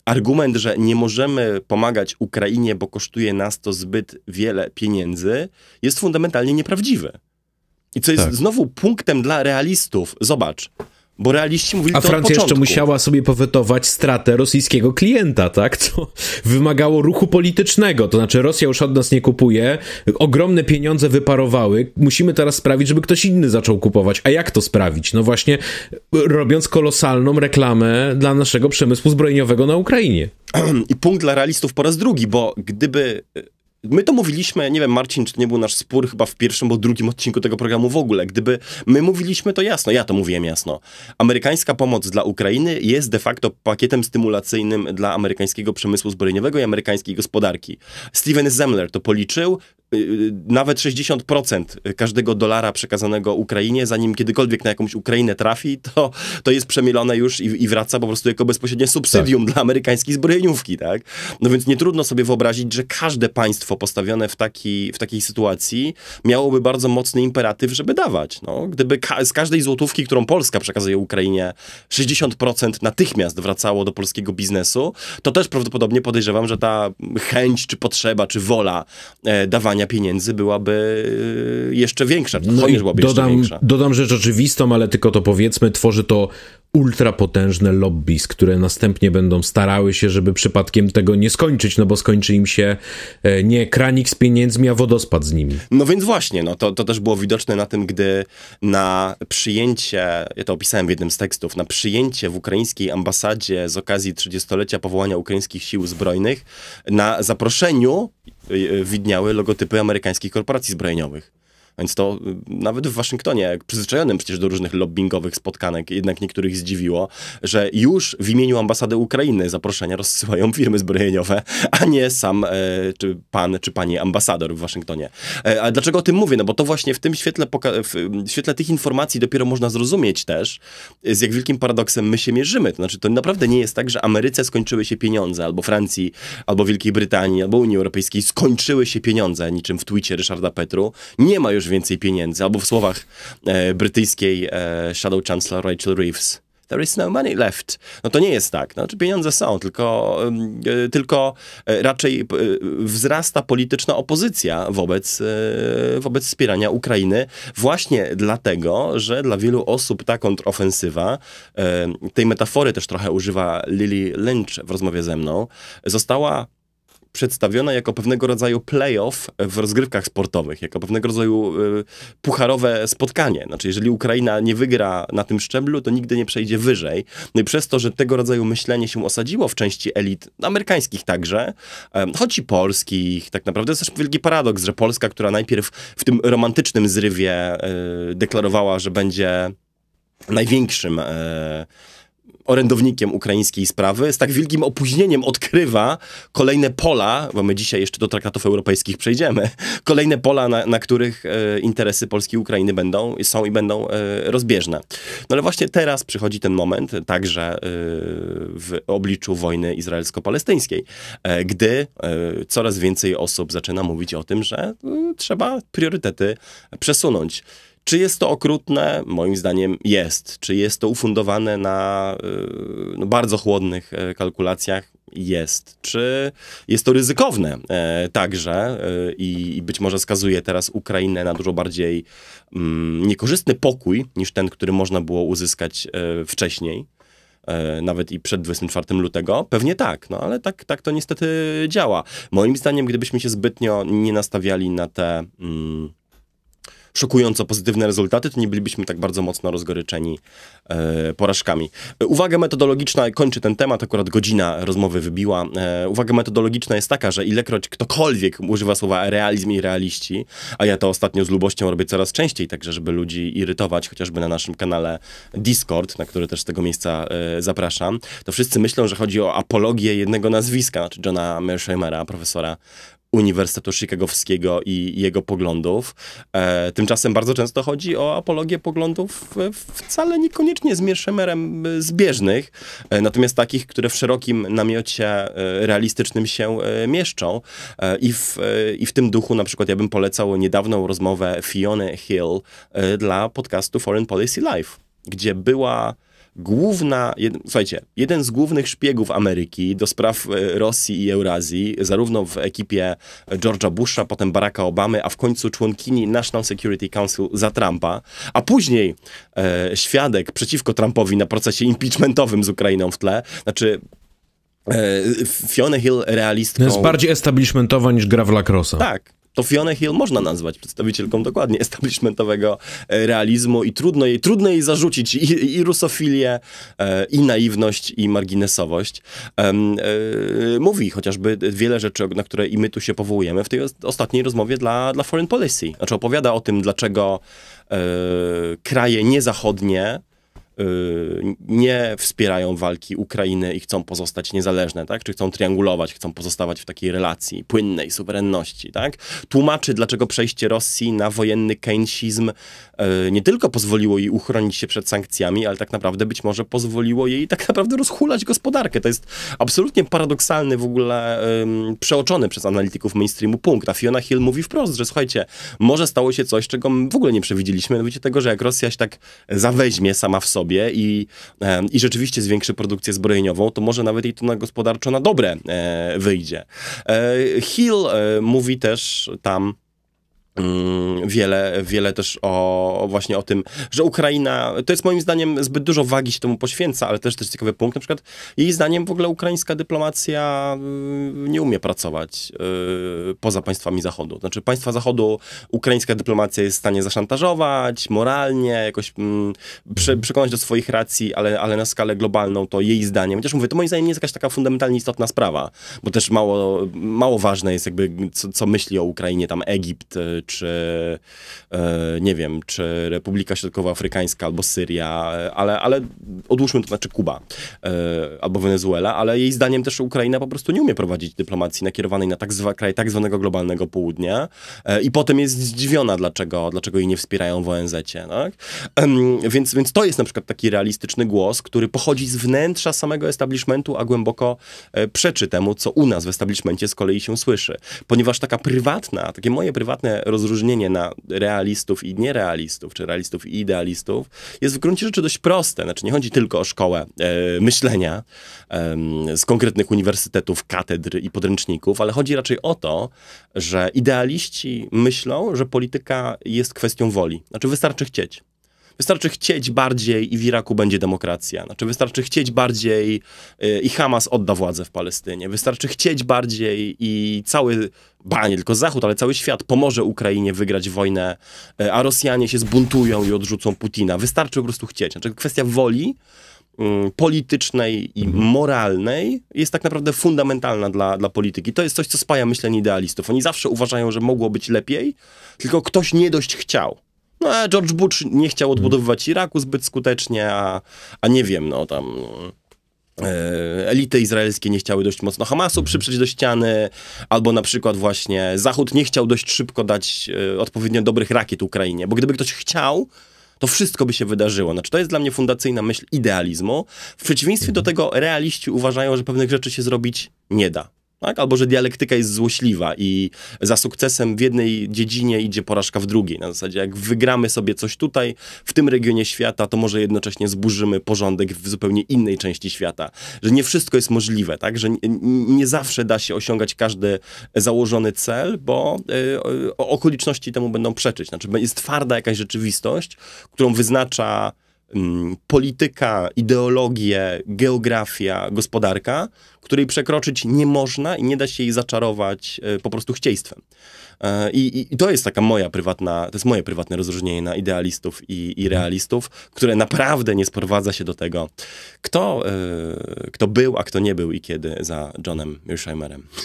argument, że nie możemy pomagać Ukrainie, bo kosztuje nas to zbyt wiele pieniędzy, jest fundamentalnie nieprawdziwy. I co jest tak. znowu punktem dla realistów. Zobacz, bo realiści mówili A to Francja jeszcze musiała sobie powetować stratę rosyjskiego klienta, tak? Co wymagało ruchu politycznego. To znaczy Rosja już od nas nie kupuje, ogromne pieniądze wyparowały, musimy teraz sprawić, żeby ktoś inny zaczął kupować. A jak to sprawić? No właśnie robiąc kolosalną reklamę dla naszego przemysłu zbrojeniowego na Ukrainie. I punkt dla realistów po raz drugi, bo gdyby My to mówiliśmy, nie wiem, Marcin, czy to nie był nasz spór chyba w pierwszym, bo drugim odcinku tego programu w ogóle. Gdyby my mówiliśmy to jasno, ja to mówiłem jasno. Amerykańska pomoc dla Ukrainy jest de facto pakietem stymulacyjnym dla amerykańskiego przemysłu zbrojeniowego i amerykańskiej gospodarki. Steven Zemler to policzył, Y, y, nawet 60% każdego dolara przekazanego Ukrainie, zanim kiedykolwiek na jakąś Ukrainę trafi, to, to jest przemielone już i, i wraca po prostu jako bezpośrednie subsydium tak. dla amerykańskiej zbrojeniówki, tak? No więc nie trudno sobie wyobrazić, że każde państwo postawione w, taki, w takiej sytuacji miałoby bardzo mocny imperatyw, żeby dawać. No, gdyby ka z każdej złotówki, którą Polska przekazuje Ukrainie, 60% natychmiast wracało do polskiego biznesu, to też prawdopodobnie podejrzewam, że ta chęć, czy potrzeba, czy wola e, dawania wydawania pieniędzy byłaby y, jeszcze większa. No i byłaby dodam, większa. dodam rzecz oczywistą, ale tylko to powiedzmy, tworzy to ultrapotężne lobby, które następnie będą starały się, żeby przypadkiem tego nie skończyć, no bo skończy im się e, nie kranik z pieniędzmi, a wodospad z nimi. No więc właśnie, no to, to też było widoczne na tym, gdy na przyjęcie, ja to opisałem w jednym z tekstów, na przyjęcie w ukraińskiej ambasadzie z okazji 30-lecia powołania ukraińskich sił zbrojnych, na zaproszeniu E, widniały logotypy amerykańskich korporacji zbrojeniowych. Więc to y, nawet w Waszyngtonie, przyzwyczajonym przecież do różnych lobbyingowych spotkanek, jednak niektórych zdziwiło, że już w imieniu ambasady Ukrainy zaproszenia rozsyłają firmy zbrojeniowe, a nie sam e, czy pan czy pani ambasador w Waszyngtonie. E, a dlaczego o tym mówię? No bo to właśnie w tym świetle, w świetle tych informacji dopiero można zrozumieć też, z jak wielkim paradoksem my się mierzymy. To znaczy, to naprawdę nie jest tak, że Ameryce skończyły się pieniądze, albo Francji, albo Wielkiej Brytanii, albo Unii Europejskiej skończyły się pieniądze, niczym w twicie Ryszarda Petru. Nie ma już więcej pieniędzy. Albo w słowach e, brytyjskiej e, Shadow Chancellor Rachel Reeves. There is no money left. No to nie jest tak. Znaczy pieniądze są, tylko, e, tylko e, raczej e, wzrasta polityczna opozycja wobec, wobec wspierania Ukrainy właśnie dlatego, że dla wielu osób ta kontrofensywa, tej metafory też trochę używa Lily Lynch w rozmowie ze mną, została przedstawiona jako pewnego rodzaju playoff w rozgrywkach sportowych, jako pewnego rodzaju y, pucharowe spotkanie. Znaczy, jeżeli Ukraina nie wygra na tym szczeblu, to nigdy nie przejdzie wyżej. No i przez to, że tego rodzaju myślenie się osadziło w części elit amerykańskich także, choć i polskich, tak naprawdę jest też wielki paradoks, że Polska, która najpierw w tym romantycznym zrywie y, deklarowała, że będzie największym e, orędownikiem ukraińskiej sprawy, z tak wielkim opóźnieniem odkrywa kolejne pola, bo my dzisiaj jeszcze do traktatów europejskich przejdziemy, kolejne pola, na, na których e, interesy Polski i Ukrainy będą, są i będą e, rozbieżne. No ale właśnie teraz przychodzi ten moment, także e, w obliczu wojny izraelsko-palestyńskiej, e, gdy e, coraz więcej osób zaczyna mówić o tym, że e, trzeba priorytety przesunąć. Czy jest to okrutne? Moim zdaniem jest. Czy jest to ufundowane na y, no, bardzo chłodnych e, kalkulacjach? Jest. Czy jest to ryzykowne e, także e, i być może skazuje teraz Ukrainę na dużo bardziej mm, niekorzystny pokój niż ten, który można było uzyskać e, wcześniej? E, nawet i przed 24 lutego? Pewnie tak, no ale tak, tak to niestety działa. Moim zdaniem, gdybyśmy się zbytnio nie nastawiali na te mm, szokująco pozytywne rezultaty, to nie bylibyśmy tak bardzo mocno rozgoryczeni e, porażkami. Uwaga metodologiczna, kończy ten temat, akurat godzina rozmowy wybiła. E, uwaga metodologiczna jest taka, że ilekroć ktokolwiek używa słowa realizm i realiści, a ja to ostatnio z lubością robię coraz częściej, także żeby ludzi irytować, chociażby na naszym kanale Discord, na który też z tego miejsca e, zapraszam, to wszyscy myślą, że chodzi o apologię jednego nazwiska, znaczy Johna Mersheimera, profesora Uniwersytetu Chicagowskiego i jego poglądów. E, tymczasem bardzo często chodzi o apologię poglądów wcale niekoniecznie z Mierszemerem e, zbieżnych, e, natomiast takich, które w szerokim namiocie e, realistycznym się e, mieszczą. E, i, w, I w tym duchu na przykład ja bym polecał niedawną rozmowę Fiony Hill dla podcastu Foreign Policy Live, gdzie była główna, jed, słuchajcie, jeden z głównych szpiegów Ameryki do spraw e, Rosji i Eurazji, zarówno w ekipie George'a Busha, potem Baracka Obamy, a w końcu członkini National Security Council za Trumpa, a później e, świadek przeciwko Trumpowi na procesie impeachmentowym z Ukrainą w tle, znaczy e, Fiona Hill realistką. To jest bardziej establishmentowa niż gra w lacrosse. Tak, to Fiona Hill można nazwać przedstawicielką dokładnie establishmentowego e, realizmu i trudno jej, trudno jej zarzucić i, i rusofilię, e, i naiwność, i marginesowość. E, mówi chociażby wiele rzeczy, na które i my tu się powołujemy w tej ostatniej rozmowie dla, dla Foreign Policy. Znaczy opowiada o tym, dlaczego kraje niezachodnie nie wspierają walki Ukrainy i chcą pozostać niezależne, tak? Czy chcą triangulować, chcą pozostawać w takiej relacji płynnej suwerenności, tak? Tłumaczy, dlaczego przejście Rosji na wojenny keynesizm e, nie tylko pozwoliło jej uchronić się przed sankcjami, ale tak naprawdę być może pozwoliło jej tak naprawdę rozhulać gospodarkę. To jest absolutnie paradoksalny, w ogóle um, przeoczony przez analityków mainstreamu punkt. A Fiona Hill mówi wprost, że słuchajcie, może stało się coś, czego w ogóle nie przewidzieliśmy, mianowicie tego, że jak Rosja się tak zaweźmie sama w sobie, sobie i, i rzeczywiście zwiększy produkcję zbrojeniową, to może nawet i to na gospodarczo na dobre e, wyjdzie. E, Hill e, mówi też tam, Mm, wiele, wiele też o, właśnie o tym, że Ukraina, to jest moim zdaniem zbyt dużo wagi się temu poświęca, ale też też ciekawy punkt, na przykład jej zdaniem w ogóle ukraińska dyplomacja mm, nie umie pracować yy, poza państwami Zachodu. Znaczy państwa Zachodu ukraińska dyplomacja jest w stanie zaszantażować moralnie, jakoś mm, mhm. przekonać do swoich racji, ale, ale na skalę globalną to jej zdaniem, chociaż mówię, to moim zdaniem nie jest jakaś taka fundamentalnie istotna sprawa, bo też mało, mało ważne jest jakby co, co myśli o Ukrainie tam Egipt y, czy e, nie wiem, czy Republika Środkowoafrykańska albo Syria, ale, ale odłóżmy to, znaczy Kuba e, albo Wenezuela, ale jej zdaniem też Ukraina po prostu nie umie prowadzić dyplomacji nakierowanej na tak zwa, kraj tak zwanego globalnego południa e, i potem jest zdziwiona, dlaczego, dlaczego jej nie wspierają w ONZ. Tak? Więc, więc to jest na przykład taki realistyczny głos, który pochodzi z wnętrza samego establishmentu, a głęboko przeczy temu, co u nas w establishmencie z kolei się słyszy. Ponieważ taka prywatna, takie moje prywatne rozwiązanie, rozróżnienie na realistów i nierealistów, czy realistów i idealistów, jest w gruncie rzeczy dość proste. Znaczy nie chodzi tylko o szkołę e, myślenia e, z konkretnych uniwersytetów, katedr i podręczników, ale chodzi raczej o to, że idealiści myślą, że polityka jest kwestią woli. Znaczy wystarczy chcieć. Wystarczy chcieć bardziej i w Iraku będzie demokracja. Znaczy, wystarczy chcieć bardziej yy, i Hamas odda władzę w Palestynie. Wystarczy chcieć bardziej i cały, ba, nie tylko Zachód, ale cały świat pomoże Ukrainie wygrać wojnę, yy, a Rosjanie się zbuntują i odrzucą Putina. Wystarczy po prostu chcieć. Znaczy, kwestia woli y, politycznej i mhm. moralnej jest tak naprawdę fundamentalna dla, dla polityki. To jest coś, co spaja myślenie idealistów. Oni zawsze uważają, że mogło być lepiej, tylko ktoś nie dość chciał. No a George Bush nie chciał odbudowywać Iraku zbyt skutecznie, a, a nie wiem, no tam e, elity izraelskie nie chciały dość mocno Hamasu przyprzeć do ściany, albo na przykład właśnie Zachód nie chciał dość szybko dać e, odpowiednio dobrych rakiet Ukrainie, bo gdyby ktoś chciał, to wszystko by się wydarzyło. Znaczy, to jest dla mnie fundacyjna myśl idealizmu. W przeciwieństwie do tego realiści uważają, że pewnych rzeczy się zrobić nie da tak? albo że dialektyka jest złośliwa i za sukcesem w jednej dziedzinie idzie porażka w drugiej. Na zasadzie, jak wygramy sobie coś tutaj, w tym regionie świata, to może jednocześnie zburzymy porządek w zupełnie innej części świata. Że nie wszystko jest możliwe, tak? że nie, nie zawsze da się osiągać każdy założony cel, bo y, okoliczności temu będą przeczyć. Znaczy, jest twarda jakaś rzeczywistość, którą wyznacza Mm, polityka, ideologie, geografia, gospodarka, której przekroczyć nie można i nie da się jej zaczarować e, po prostu chcieństwem. E, I, I, to jest taka moja prywatna, to jest moje prywatne rozróżnienie na idealistów i, i mhm. realistów, które naprawdę nie sprowadza się do tego, kto, yy, kto był, a kto nie był i kiedy za Johnem Mearsheimerem.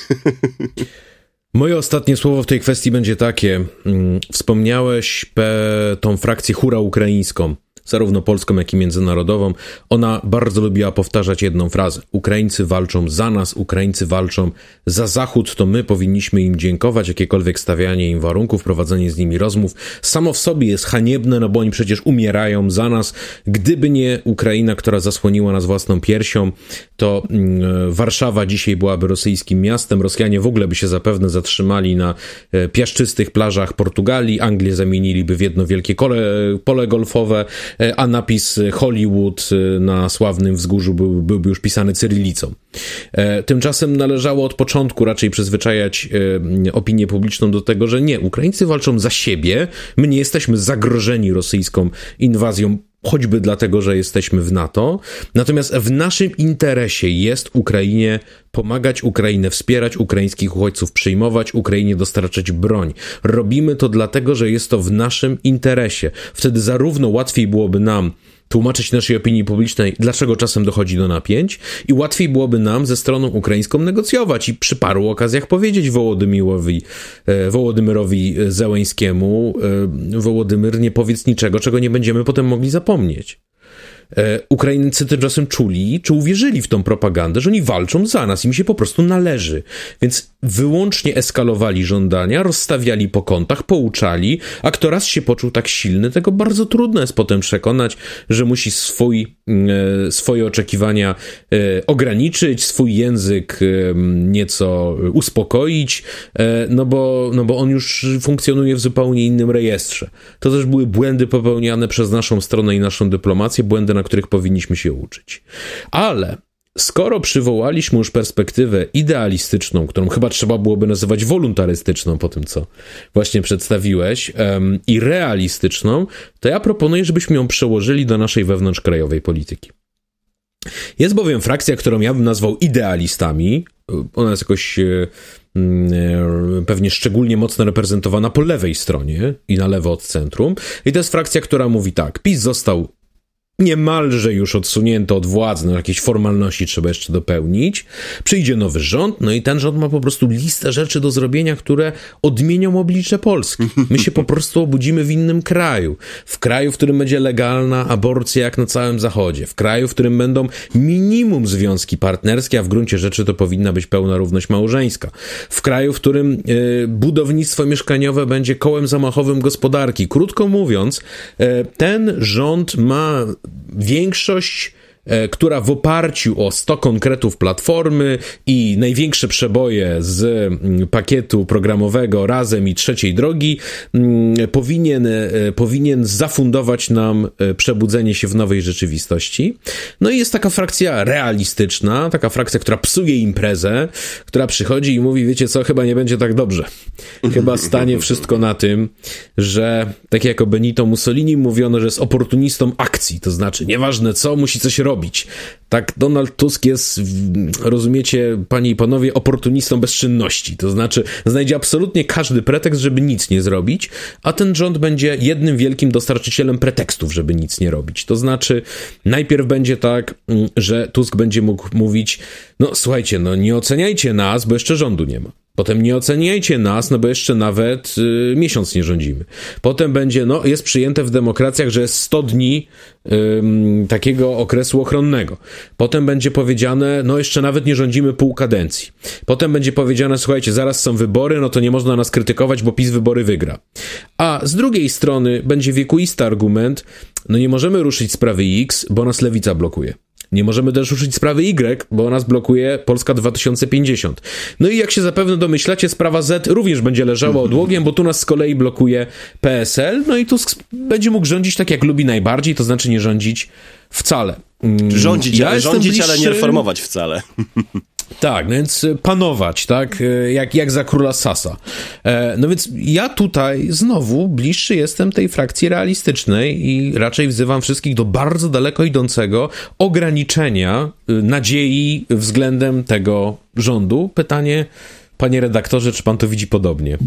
Moje ostatnie słowo w tej kwestii będzie takie. Mm, wspomniałeś pe, tą frakcję Hura Ukraińską zarówno polską, jak i międzynarodową, ona bardzo lubiła powtarzać jedną frazę: Ukraińcy walczą za nas, Ukraińcy walczą za Zachód, to my powinniśmy im dziękować. Jakiekolwiek stawianie im warunków, prowadzenie z nimi rozmów, samo w sobie jest haniebne, no bo oni przecież umierają za nas. Gdyby nie Ukraina, która zasłoniła nas własną piersią, to mm, e, Warszawa dzisiaj byłaby rosyjskim miastem. Rosjanie w ogóle by się zapewne zatrzymali na e, piaszczystych plażach Portugalii, Anglię zamieniliby w jedno wielkie kole, e, pole golfowe. E, a napis Hollywood e, na sławnym wzgórzu był, byłby już pisany cyrylicą. E, tymczasem należało od początku raczej przyzwyczajać opinię publiczną do tego, że nie, Ukraińcy walczą za siebie, my nie jesteśmy zagrożeni rosyjską inwazją choćby dlatego, że jesteśmy w NATO. Natomiast w naszym interesie jest Ukrainie pomagać, Ukrainę wspierać, ukraińskich uchodźców przyjmować, Ukrainie dostarczać broń. Robimy to dlatego, że jest to w naszym interesie. Wtedy zarówno łatwiej byłoby nam tłumaczyć naszej opinii publicznej, dlaczego czasem dochodzi do napięć i łatwiej byłoby nam ze stroną ukraińską negocjować i przy paru okazjach powiedzieć Wołodymyrowi, e, Wołodymyrowi Zełeńskiemu, e, Wołodymyr nie powiedz niczego, czego nie będziemy potem mogli zapomnieć. E, Ukraińcy tymczasem czuli, czy uwierzyli w tą propagandę, że oni walczą za nas, im się po prostu należy. Więc wyłącznie eskalowali żądania, rozstawiali po kątach, pouczali, a kto raz się poczuł tak silny, tego bardzo trudno jest potem przekonać, że musi swój, mm, e, swoje oczekiwania e, ograniczyć, swój język e, nieco uspokoić, no bo, no bo on już funkcjonuje w zupełnie innym rejestrze. To też były błędy popełniane przez naszą stronę i naszą dyplomację, błędy, na których powinniśmy się uczyć. Ale Skoro przywołaliśmy już perspektywę idealistyczną, którą chyba trzeba byłoby nazywać woluntarystyczną po tym, co właśnie przedstawiłeś, um, i realistyczną, to ja proponuję, żebyśmy ją przełożyli do naszej wewnątrzkrajowej polityki. Jest bowiem frakcja, którą ja bym nazwał idealistami. Ona jest jakoś e, mm, e, pewnie szczególnie mocno reprezentowana po lewej stronie i na lewo od centrum. I to jest frakcja, która mówi tak, PiS został niemalże już odsunięto od władzy, no jakieś formalności trzeba jeszcze dopełnić. Przyjdzie nowy rząd, no i ten rząd ma po prostu listę rzeczy do zrobienia, które odmienią oblicze Polski. My się po prostu obudzimy w innym kraju. W kraju, w którym będzie legalna aborcja jak na całym Zachodzie. W kraju, w którym będą minimum związki partnerskie, a w gruncie rzeczy to powinna być pełna równość małżeńska. W kraju, w którym y, budownictwo mieszkaniowe będzie kołem zamachowym gospodarki. Krótko mówiąc, y, ten rząd ma większość E, która w oparciu o 100 konkretów platformy i największe przeboje z mm, pakietu programowego Razem i Trzeciej Drogi mm, powinien, e, powinien zafundować nam e, przebudzenie się w nowej rzeczywistości. No i jest taka frakcja realistyczna, taka frakcja, która psuje imprezę, która przychodzi i mówi, wiecie co, chyba nie będzie tak dobrze. Chyba stanie wszystko na tym, że tak jak o Benito Mussolini mówiono, że jest oportunistą akcji, to znaczy nieważne co, musi coś robić robić. Tak, Donald Tusk jest, rozumiecie, panie i panowie, oportunistą bezczynności. To znaczy, znajdzie absolutnie każdy pretekst, żeby nic nie zrobić, a ten rząd będzie jednym wielkim dostarczycielem pretekstów, żeby nic nie robić. To znaczy, najpierw będzie tak, mm, że Tusk będzie mógł mówić: No słuchajcie, no nie oceniajcie nas, bo jeszcze rządu nie ma. Potem nie oceniajcie nas, no bo jeszcze nawet y, miesiąc nie rządzimy. Potem będzie, no jest przyjęte w demokracjach, że jest 100 dni y, takiego okresu ochronnego. Potem będzie powiedziane, no jeszcze nawet nie rządzimy pół kadencji. Potem będzie powiedziane, słuchajcie, zaraz są wybory, no to nie można nas krytykować, bo PiS wybory wygra. A z drugiej strony będzie wiekuisty argument, no nie możemy ruszyć sprawy X, bo nas lewica blokuje. Nie możemy też ruszyć sprawy Y, bo nas blokuje Polska 2050. No i jak się zapewne domyślacie, sprawa Z również będzie leżała odłogiem, bo tu nas z kolei blokuje PSL, no i Tusk będzie mógł rządzić tak, jak lubi najbardziej, to znaczy nie rządzić wcale. Mm, rządzić, ja ale, rządzić bliższy... ale nie reformować wcale. Tak, no więc e, panować, tak, e, jak, jak za króla Sasa. E, no więc ja tutaj znowu bliższy jestem tej frakcji realistycznej i raczej wzywam wszystkich do bardzo daleko idącego ograniczenia nadziei względem tego rządu. Pytanie, panie redaktorze, czy pan to widzi podobnie?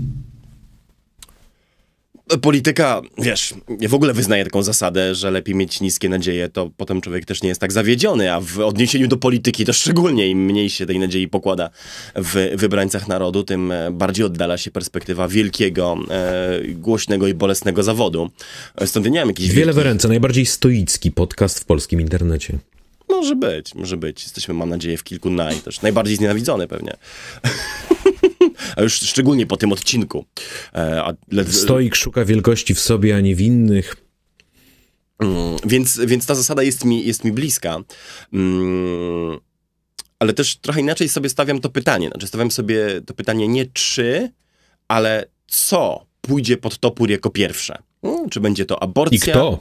polityka, wiesz, w ogóle wyznaje taką zasadę, że lepiej mieć niskie nadzieje, to potem człowiek też nie jest tak zawiedziony, a w odniesieniu do polityki to szczególnie im mniej się tej nadziei pokłada w wybrańcach narodu, tym e, bardziej oddala się perspektywa wielkiego, e, głośnego i bolesnego zawodu. Stąd ja nie mam jakichś... Wiele wielkich... w ręce, najbardziej stoicki podcast w polskim internecie. Może być, może być. Jesteśmy, mam nadzieję, w kilku naj. Też najbardziej znienawidzony pewnie. a już szczególnie po tym odcinku. E, a... Stoik szuka wielkości w sobie, a nie w innych. Mm, więc, więc ta zasada jest mi, jest mi bliska. Mm, ale też trochę inaczej sobie stawiam to pytanie. Znaczy, stawiam sobie to pytanie nie czy, ale co pójdzie pod topór jako pierwsze. Mm, czy będzie to aborcja? I kto?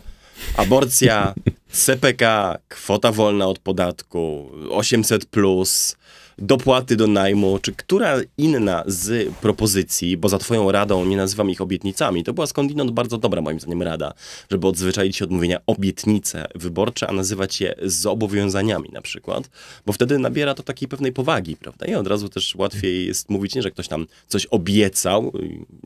Aborcja, CPK, kwota wolna od podatku, 800+, plus, dopłaty do najmu, czy która inna z propozycji, bo za twoją radą nie nazywam ich obietnicami, to była skądinąd bardzo dobra moim zdaniem rada, żeby odzwyczaić się od mówienia obietnice wyborcze, a nazywać je zobowiązaniami na przykład, bo wtedy nabiera to takiej pewnej powagi, prawda? I od razu też łatwiej jest mówić nie, że ktoś tam coś obiecał,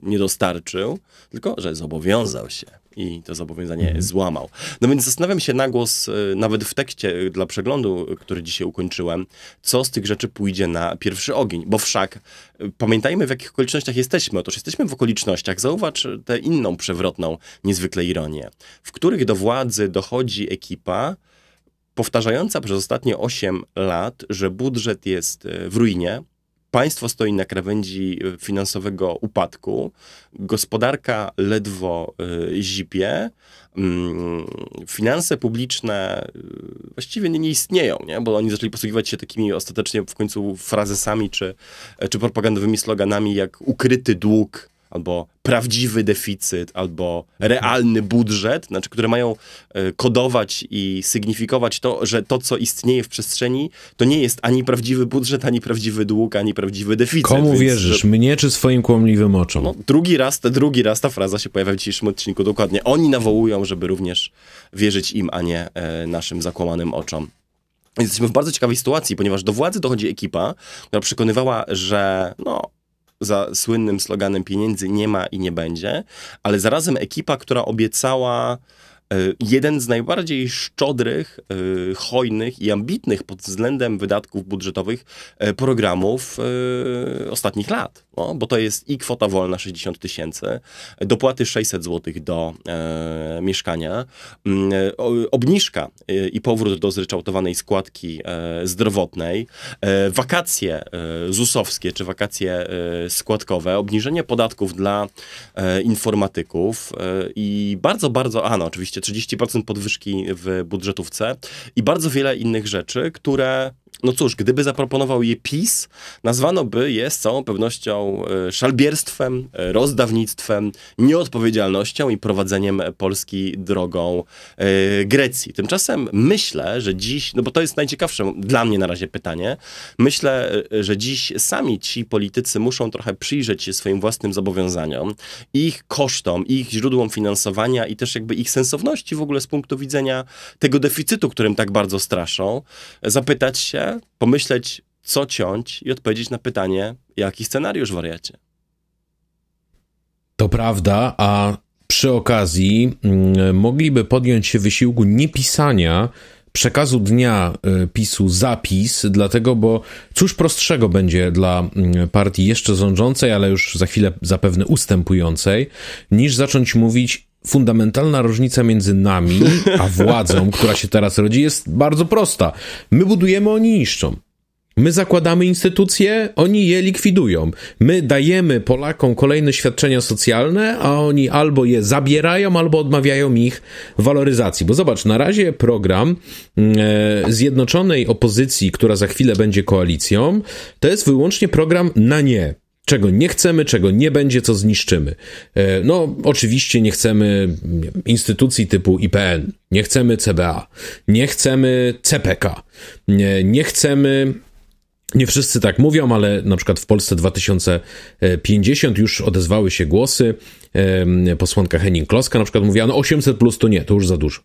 nie dostarczył, tylko że zobowiązał się i to zobowiązanie mhm. złamał. No więc zastanawiam się na głos, e, nawet w tekście e, dla przeglądu, e, który dzisiaj ukończyłem, co z tych rzeczy pójdzie na pierwszy ogień, bo wszak pamiętajmy w jakich okolicznościach jesteśmy. Otóż jesteśmy w okolicznościach, zauważ tę inną przewrotną niezwykle ironię, w których do władzy dochodzi ekipa, powtarzająca przez ostatnie 8 lat, że budżet jest w ruinie, Państwo stoi na krawędzi y, finansowego upadku, gospodarka ledwo y, zipie, mm, finanse publiczne y, właściwie nie, istnieją, nie? bo oni zaczęli posługiwać się takimi ostatecznie w końcu frazesami czy, czy propagandowymi sloganami jak ukryty dług, albo prawdziwy deficyt, albo realny budżet, znaczy, które mają e, kodować i sygnifikować to, że to, co istnieje w przestrzeni, to nie jest ani prawdziwy budżet, ani prawdziwy dług, ani prawdziwy deficyt. Komu więc, wierzysz? Że... Mnie czy swoim kłamliwym oczom? No, drugi raz, te, drugi raz ta fraza się pojawia w dzisiejszym odcinku, dokładnie. Oni nawołują, żeby również wierzyć im, a nie e, naszym zakłamanym oczom. Jesteśmy w bardzo ciekawej sytuacji, ponieważ do władzy dochodzi ekipa, która przekonywała, że no, za słynnym sloganem pieniędzy nie ma i nie będzie, ale zarazem ekipa, która obiecała E, jeden z najbardziej szczodrych, e, hojnych i ambitnych pod względem wydatków budżetowych e, programów ostatnich lat. No, bo to jest i kwota wolna 60 tysięcy, dopłaty 600 zł do mieszkania, mm, obniżka i powrót do zryczałtowanej składki zdrowotnej, wakacje ZUS-owskie czy wakacje składkowe, obniżenie podatków dla informatyków i bardzo, bardzo, a no oczywiście 30% podwyżki w budżetówce i bardzo wiele innych rzeczy, które no cóż, gdyby zaproponował je PiS, nazwano by je z całą pewnością e, szalbierstwem, e, rozdawnictwem, nieodpowiedzialnością i prowadzeniem Polski drogą e, Grecji. Tymczasem myślę, że dziś, no bo to jest najciekawsze dla mnie na razie pytanie, myślę, że dziś sami ci politycy muszą trochę przyjrzeć się swoim własnym zobowiązaniom, ich kosztom, ich źródłom finansowania i też jakby ich sensowności w ogóle z punktu widzenia tego deficytu, którym tak bardzo straszą, zapytać się, pomyśleć, co ciąć i odpowiedzieć na pytanie, jaki scenariusz wariacie. To prawda, a przy okazji mm, mogliby podjąć się wysiłku nie pisania przekazu dnia y, PiSu zapis, dlatego, bo cóż prostszego będzie dla mm, partii jeszcze rządzącej, ale już za chwilę zapewne ustępującej, niż zacząć mówić fundamentalna różnica między nami a władzą, która się teraz rodzi, jest bardzo prosta. My budujemy, oni niszczą. My zakładamy instytucje, oni je likwidują. My dajemy Polakom kolejne świadczenia socjalne, a oni albo je zabierają, albo odmawiają ich waloryzacji. Bo zobacz, na razie program mm, e, zjednoczonej opozycji, która za chwilę będzie koalicją, to jest wyłącznie program na nie czego nie chcemy, czego nie będzie, co zniszczymy. E, no, oczywiście nie chcemy instytucji typu IPN, nie chcemy CBA, nie chcemy CPK, nie, nie chcemy nie wszyscy tak mówią, ale na przykład w Polsce 2050 już odezwały się głosy. Posłanka Henning Kloska na przykład mówiła, no 800 plus to nie, to już za dużo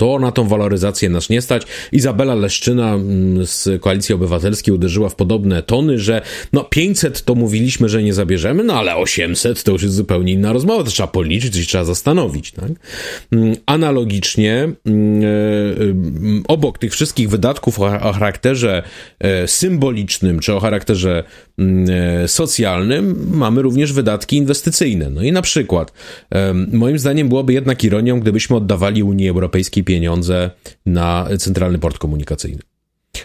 to na tą waloryzację nas nie stać. Izabela Leszczyna mm, z Koalicji Obywatelskiej uderzyła w podobne tony, że no 500 to mówiliśmy, że nie zabierzemy, no ale 800 to już jest zupełnie inna rozmowa, to trzeba policzyć i trzeba zastanowić. Tak? Mm, analogicznie mm, e, obok tych wszystkich wydatków o charakterze e, symbolicznym czy o charakterze e, socjalnym mamy również wydatki inwestycyjne. No i na przykład moim zdaniem byłoby jednak ironią, gdybyśmy oddawali Unii Europejskiej pieniądze na centralny port komunikacyjny.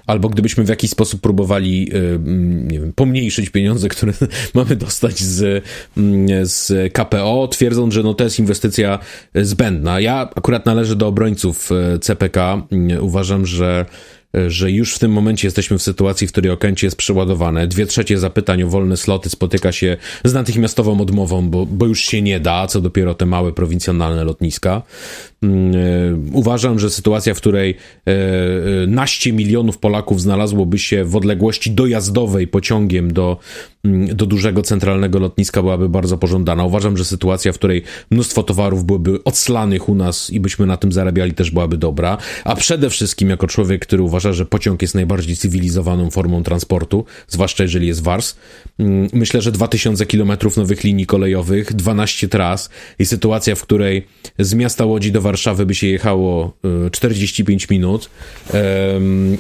Albo gdybyśmy w jakiś sposób próbowali, y, mm, nie wiem, pomniejszyć pieniądze, które mamy dostać z, mm, z KPO, twierdząc, że no to jest inwestycja zbędna. Ja akurat należę do obrońców y, CPK. Mm, uważam, że E, że już w tym momencie jesteśmy w sytuacji, w której Okęcie jest przeładowane. Dwie trzecie zapytań o wolne sloty spotyka się z natychmiastową odmową, bo, bo już się nie da, co dopiero te małe prowincjonalne lotniska. Mm, e, uważam, że sytuacja, w której e, naście milionów Polaków znalazłoby się w odległości dojazdowej pociągiem do Mm, do dużego centralnego lotniska byłaby bardzo pożądana. Uważam, że sytuacja, w której mnóstwo towarów byłoby odslanych u nas i byśmy na tym zarabiali, też byłaby dobra. A przede wszystkim, jako człowiek, który uważa, że pociąg jest najbardziej cywilizowaną formą transportu, zwłaszcza jeżeli jest wars, mm, myślę, że 2000 km nowych linii kolejowych, 12 tras i sytuacja, w której z miasta Łodzi do Warszawy by się jechało 45 y, minut,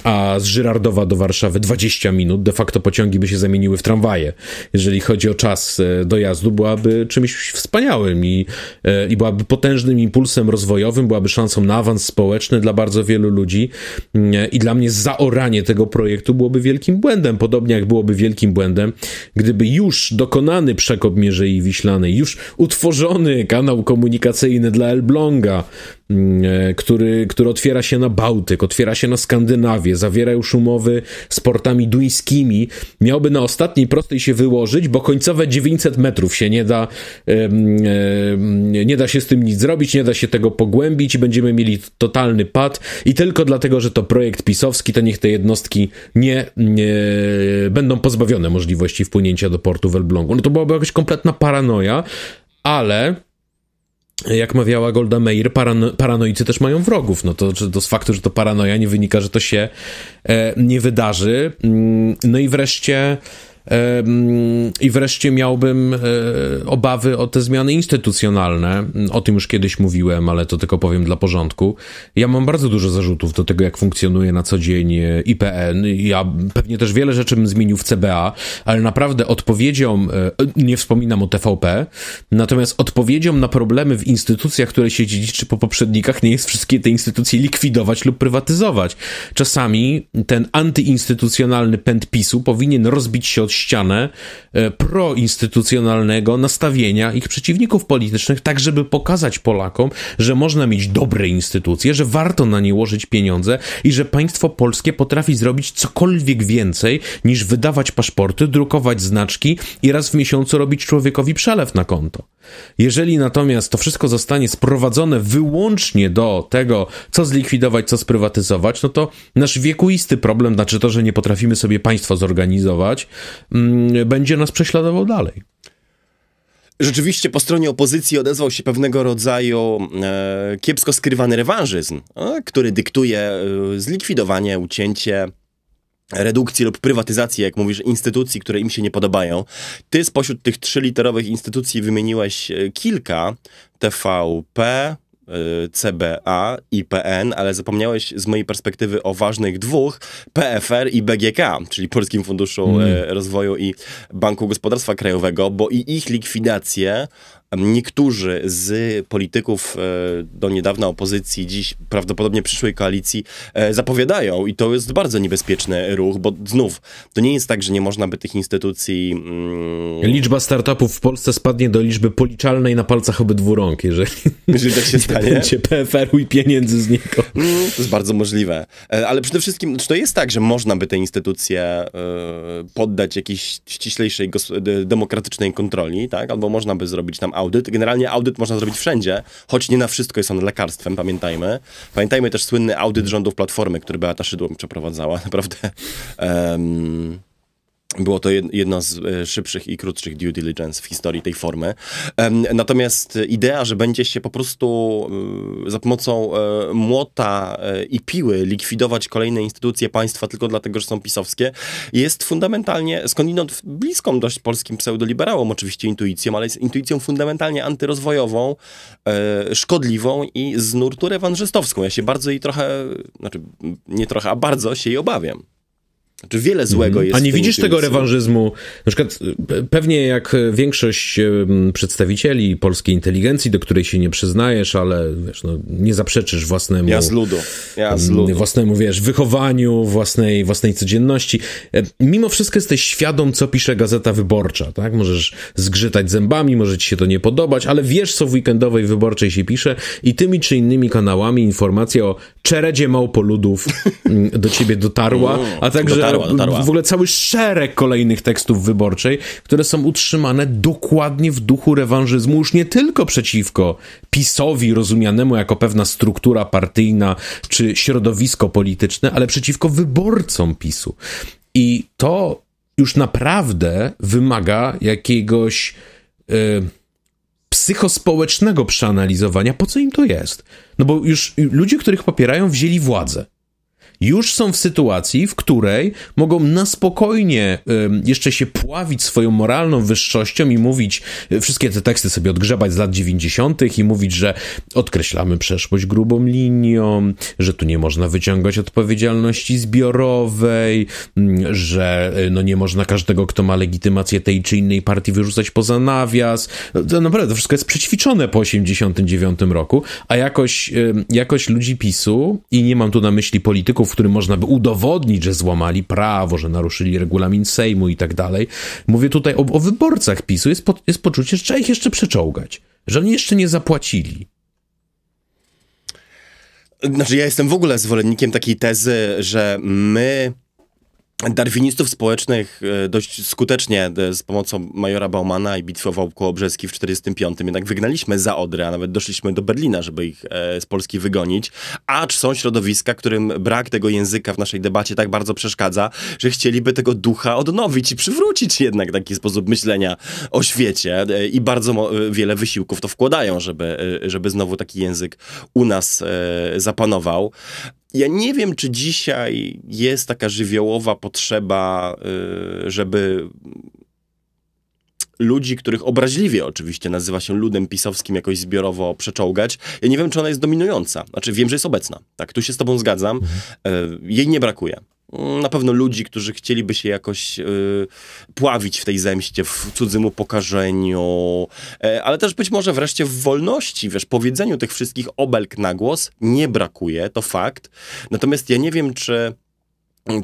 a z Żyrardowa do Warszawy 20 minut, de facto pociągi by się zamieniły w tramwaje jeżeli chodzi o czas e, dojazdu, byłaby czymś wspaniałym i, e, i byłaby potężnym impulsem rozwojowym, byłaby szansą na awans społeczny dla bardzo wielu ludzi mm, e, i dla mnie zaoranie tego projektu byłoby wielkim błędem, podobnie jak byłoby wielkim błędem, gdyby już dokonany przekop Mierzei Wiślanej, już utworzony kanał komunikacyjny dla Elbląga, Mm, e, który, który otwiera się na Bałtyk, otwiera się na Skandynawię, zawiera już umowy z portami duńskimi, miałby na ostatniej prostej się wyłożyć, bo końcowe 900 metrów się nie da, nie da się z tym nic zrobić, nie da się tego pogłębić i będziemy mieli totalny pad i tylko dlatego, że to projekt pisowski, to niech te jednostki nie, nie będą pozbawione możliwości wpłynięcia do portu w Elblągu. No to byłaby jakaś kompletna paranoja, ale jak mawiała Golda Meir, parano paranoicy też mają wrogów. No to, to z faktu, że to paranoja nie wynika, że to się e, nie wydarzy. Mm, no i wreszcie i wreszcie miałbym e, obawy o te zmiany instytucjonalne. O tym już kiedyś mówiłem, ale to tylko powiem dla porządku. Ja mam bardzo dużo zarzutów do tego, jak funkcjonuje na co dzień e, IPN. Ja pewnie też wiele rzeczy bym zmienił w CBA, ale naprawdę odpowiedzią, e, nie wspominam o TVP, natomiast odpowiedzią na problemy w instytucjach, które się dziedziczy po poprzednikach, nie jest wszystkie te instytucje likwidować lub prywatyzować. Czasami ten antyinstytucjonalny pęd PiSu powinien rozbić się od ścianę e, proinstytucjonalnego nastawienia ich przeciwników politycznych, tak żeby pokazać Polakom, że można mieć dobre instytucje, że warto na nie łożyć pieniądze i że państwo polskie potrafi zrobić cokolwiek więcej niż wydawać paszporty, drukować znaczki i raz w miesiącu robić człowiekowi przelew na konto. Jeżeli natomiast to wszystko zostanie sprowadzone wyłącznie do tego, co zlikwidować, co sprywatyzować, no to nasz wiekuisty problem, znaczy to, że nie potrafimy sobie państwo zorganizować, mm, będzie nas prześladował dalej. Rzeczywiście po stronie opozycji odezwał się pewnego rodzaju e, kiepsko skrywany rewanżyzm, e, który dyktuje e, zlikwidowanie, ucięcie redukcji lub prywatyzacji, jak mówisz, instytucji, które im się nie podobają. Ty spośród tych trzyliterowych instytucji wymieniłeś e, kilka, TVP, e, CBA i PN, ale zapomniałeś z mojej perspektywy o ważnych dwóch, PFR i BGK, czyli Polskim Funduszu mm. E, Rozwoju i Banku Gospodarstwa Krajowego, bo i ich likwidację niektórzy z polityków e, do niedawna opozycji, dziś prawdopodobnie przyszłej koalicji, e, zapowiadają i to jest bardzo niebezpieczny ruch, bo znów to nie jest tak, że nie można by tych instytucji. Mm, Liczba startupów w Polsce spadnie do liczby policzalnej na palcach obydwu rąk, jeżeli, jeżeli tak się nie stanie. PFR-u i pieniędzy z niego. Mm, to jest bardzo możliwe. E, ale przede wszystkim, czy to jest tak, że można by te instytucje poddać jakiejś ściślejszej demokratycznej kontroli, tak? Albo można by zrobić tam audyt audyt. Generalnie audyt można zrobić wszędzie, choć nie na wszystko jest on lekarstwem, pamiętajmy. Pamiętajmy też słynny audyt rządów Platformy, który Beata Szydło przeprowadzała, naprawdę. Um, było to jedno z e, szybszych i krótszych due diligence w historii tej formy. Natomiast idea, że będzie się po prostu y, za pomocą e, młota e, i piły likwidować kolejne instytucje państwa tylko dlatego, że są pisowskie, jest fundamentalnie, skądinąd bliską dość polskim pseudoliberałom oczywiście intuicją, ale jest intuicją fundamentalnie antyrozwojową, szkodliwą i z nurtu rewanżystowską. Ja się bardzo jej trochę, znaczy nie trochę, a bardzo się jej obawiam. Znaczy wiele złego mm. jest. A nie widzisz tego rewanżyzmu? Na przykład e, pewnie jak e, większość e, przedstawicieli polskiej inteligencji, do której się nie przyznajesz, ale wiesz, no, nie zaprzeczysz własnemu. Ja z ludu. Ja z ludu. Własnemu, wiesz, wychowaniu, własnej, własnej codzienności. Mimo wszystko jesteś świadom, co pisze Gazeta Wyborcza, tak? Możesz zgrzytać zębami, może ci się to nie podobać, ale wiesz, co w weekendowej wyborczej się pisze i tymi czy innymi kanałami informacje o czeredzie małpoludów mm, do ciebie dotarła, mm, a także dotarła, dotarła. w ogóle cały szereg kolejnych tekstów wyborczej, które są utrzymane dokładnie w duchu rewanżyzmu, już nie tylko przeciwko PiSowi rozumianemu jako pewna struktura partyjna czy środowisko polityczne, ale przeciwko wyborcom PiSu. I to już naprawdę wymaga jakiegoś... Yy, psychospołecznego przeanalizowania, po co im to jest. No bo już ludzie, których popierają, wzięli władzę już są w sytuacji, w której mogą na spokojnie jeszcze się pławić swoją moralną wyższością i mówić, e, wszystkie te teksty sobie odgrzebać z lat 90. i mówić, że odkreślamy przeszłość grubą linią, że tu nie można wyciągać odpowiedzialności zbiorowej, że e, no nie można każdego, kto ma legitymację tej czy innej partii wyrzucać poza nawias. No, to naprawdę to wszystko jest przećwiczone po 89 roku, a jakoś, jakoś ludzi PiSu, i nie mam tu na myśli polityków, w którym można by udowodnić, że złamali prawo, że naruszyli regulamin Sejmu i tak dalej. Mówię tutaj o, o wyborcach PiSu. Jest, po, jest poczucie, że trzeba ich jeszcze przeczołgać, że oni jeszcze nie zapłacili. Znaczy, ja jestem w ogóle zwolennikiem takiej tezy, że my darwinistów społecznych e, dość skutecznie e, z pomocą majora Baumana i bitwy o Wałku Obrzeski w 1945 jednak wygnaliśmy za Odrę, a nawet doszliśmy do Berlina, żeby ich e, z Polski wygonić. Acz są środowiska, którym brak tego języka w naszej debacie tak bardzo przeszkadza, że chcieliby tego ducha odnowić i przywrócić jednak taki sposób myślenia o świecie i bardzo wiele wysiłków to wkładają, żeby, żeby znowu taki język u nas zapanował. Ja nie wiem, czy dzisiaj jest taka żywiołowa potrzeba, y, żeby ludzi, których obraźliwie oczywiście nazywa się ludem pisowskim, jakoś zbiorowo przeczołgać. Ja nie wiem, czy ona jest dominująca. Znaczy, wiem, że jest obecna. Tak, tu się z tobą zgadzam. Mhm. E, jej nie brakuje na pewno ludzi, którzy chcieliby się jakoś y, pławić w tej zemście, w cudzym upokarzeniu, e, ale też być może wreszcie w wolności, wiesz, powiedzeniu tych wszystkich obelg na głos nie brakuje, to fakt. Natomiast ja nie wiem, czy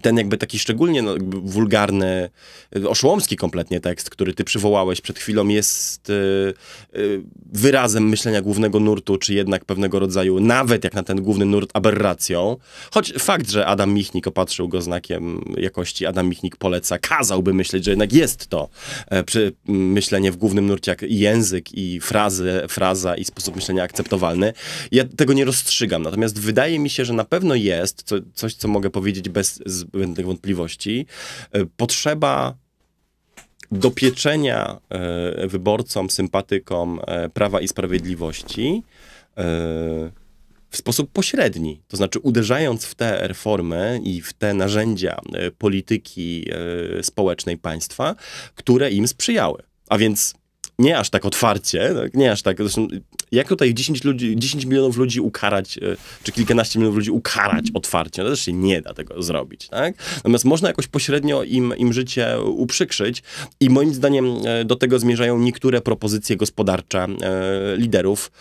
ten jakby taki szczególnie no, wulgarny, oszołomski kompletnie tekst, który ty przywołałeś przed chwilą, jest y, y, wyrazem myślenia głównego nurtu, czy jednak pewnego rodzaju, nawet jak na ten główny nurt, aberracją. Choć fakt, że Adam Michnik opatrzył go znakiem jakości, Adam Michnik poleca, kazałby myśleć, że jednak jest to e, przy, myślenie w głównym nurcie, jak język, i frazy, fraza, i sposób myślenia akceptowalny. Ja tego nie rozstrzygam, natomiast wydaje mi się, że na pewno jest co, coś, co mogę powiedzieć bez zbędnych wątpliwości. E, potrzeba dopieczenia e, wyborcom, sympatykom e, Prawa i Sprawiedliwości w sposób pośredni, to znaczy uderzając w te reformy i w te narzędzia polityki społecznej państwa, które im sprzyjały. A więc nie aż tak otwarcie, tak? nie aż tak. Zresztą, jak tutaj 10, ludzi, 10 milionów ludzi ukarać, e, czy kilkanaście milionów ludzi ukarać otwarcie? No też się nie da tego zrobić, tak? Natomiast można jakoś pośrednio im, im życie uprzykrzyć i moim zdaniem e, do tego zmierzają niektóre propozycje gospodarcze e, liderów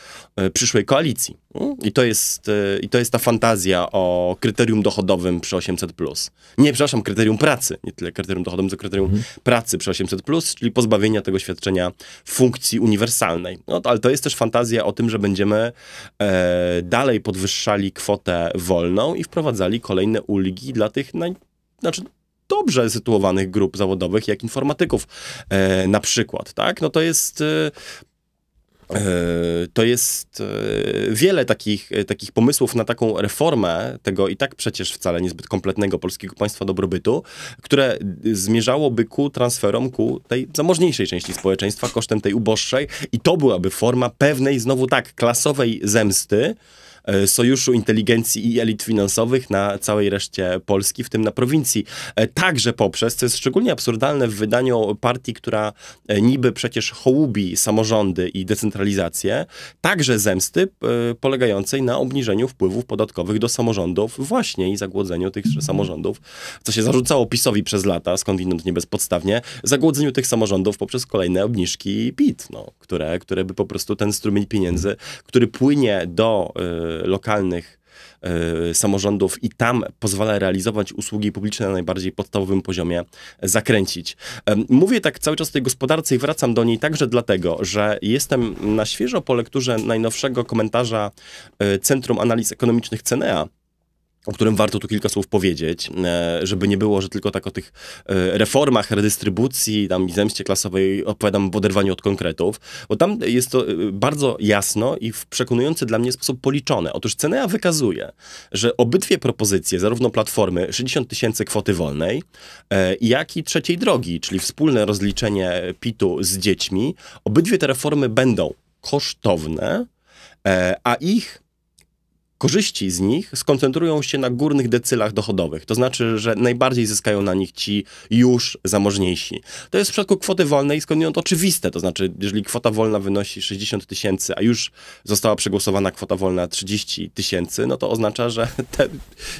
E, przyszłej koalicji. I to, jest, e, I to jest ta fantazja o kryterium dochodowym przy 800. Nie, przepraszam, kryterium pracy. Nie tyle kryterium dochodowym, co kryterium mhm. pracy przy 800, czyli pozbawienia tego świadczenia funkcji uniwersalnej. No, ale to jest też fantazja o tym, że będziemy e, dalej podwyższali kwotę wolną i wprowadzali kolejne ulgi dla tych naj, znaczy dobrze sytuowanych grup zawodowych, jak informatyków e, na przykład, tak? No to jest, e, E, to jest e, wiele takich, e, takich pomysłów na taką reformę tego i tak przecież wcale niezbyt kompletnego polskiego państwa dobrobytu, które zmierzałoby ku transferom ku tej zamożniejszej części społeczeństwa kosztem tej uboższej i to byłaby forma pewnej, znowu tak, klasowej zemsty, E, Sojuszu Inteligencji i Elit Finansowych na całej reszcie Polski, w tym na prowincji. E, także poprzez, co jest szczególnie absurdalne w wydaniu partii, która e, niby przecież hołubi samorządy i decentralizację, także zemsty polegającej na obniżeniu wpływów podatkowych do samorządów właśnie i zagłodzeniu tych samorządów, co się zarzucało PiSowi przez lata, skądinąd nie bezpodstawnie, zagłodzeniu tych samorządów poprzez kolejne obniżki PIT, no, które, które by po prostu ten strumień pieniędzy, który płynie do lokalnych e, samorządów i tam pozwala realizować usługi publiczne na najbardziej podstawowym poziomie, zakręcić. E, mówię tak cały czas o tej gospodarce i wracam do niej także dlatego, że jestem na świeżo po lekturze najnowszego komentarza e, Centrum Analiz Ekonomicznych CENEA, o którym warto tu kilka słów powiedzieć, e, żeby nie było, że tylko tak o tych e, reformach, redystrybucji tam i zemście klasowej opowiadam w oderwaniu od konkretów, bo tam jest to e, bardzo jasno i w przekonujący dla mnie sposób policzone. Otóż Cenea wykazuje, że obydwie propozycje, zarówno Platformy 60 tysięcy kwoty wolnej, jak i Trzeciej Drogi, czyli wspólne rozliczenie PIT-u z dziećmi, obydwie te reformy będą kosztowne, a ich korzyści z nich skoncentrują się na górnych decylach dochodowych. To znaczy, że najbardziej zyskają na nich ci już zamożniejsi. To jest w przypadku kwoty wolnej skądinąd oczywiste. To znaczy, jeżeli kwota wolna wynosi 60 tysięcy, a już została przegłosowana kwota wolna 30 tysięcy, no to oznacza, że te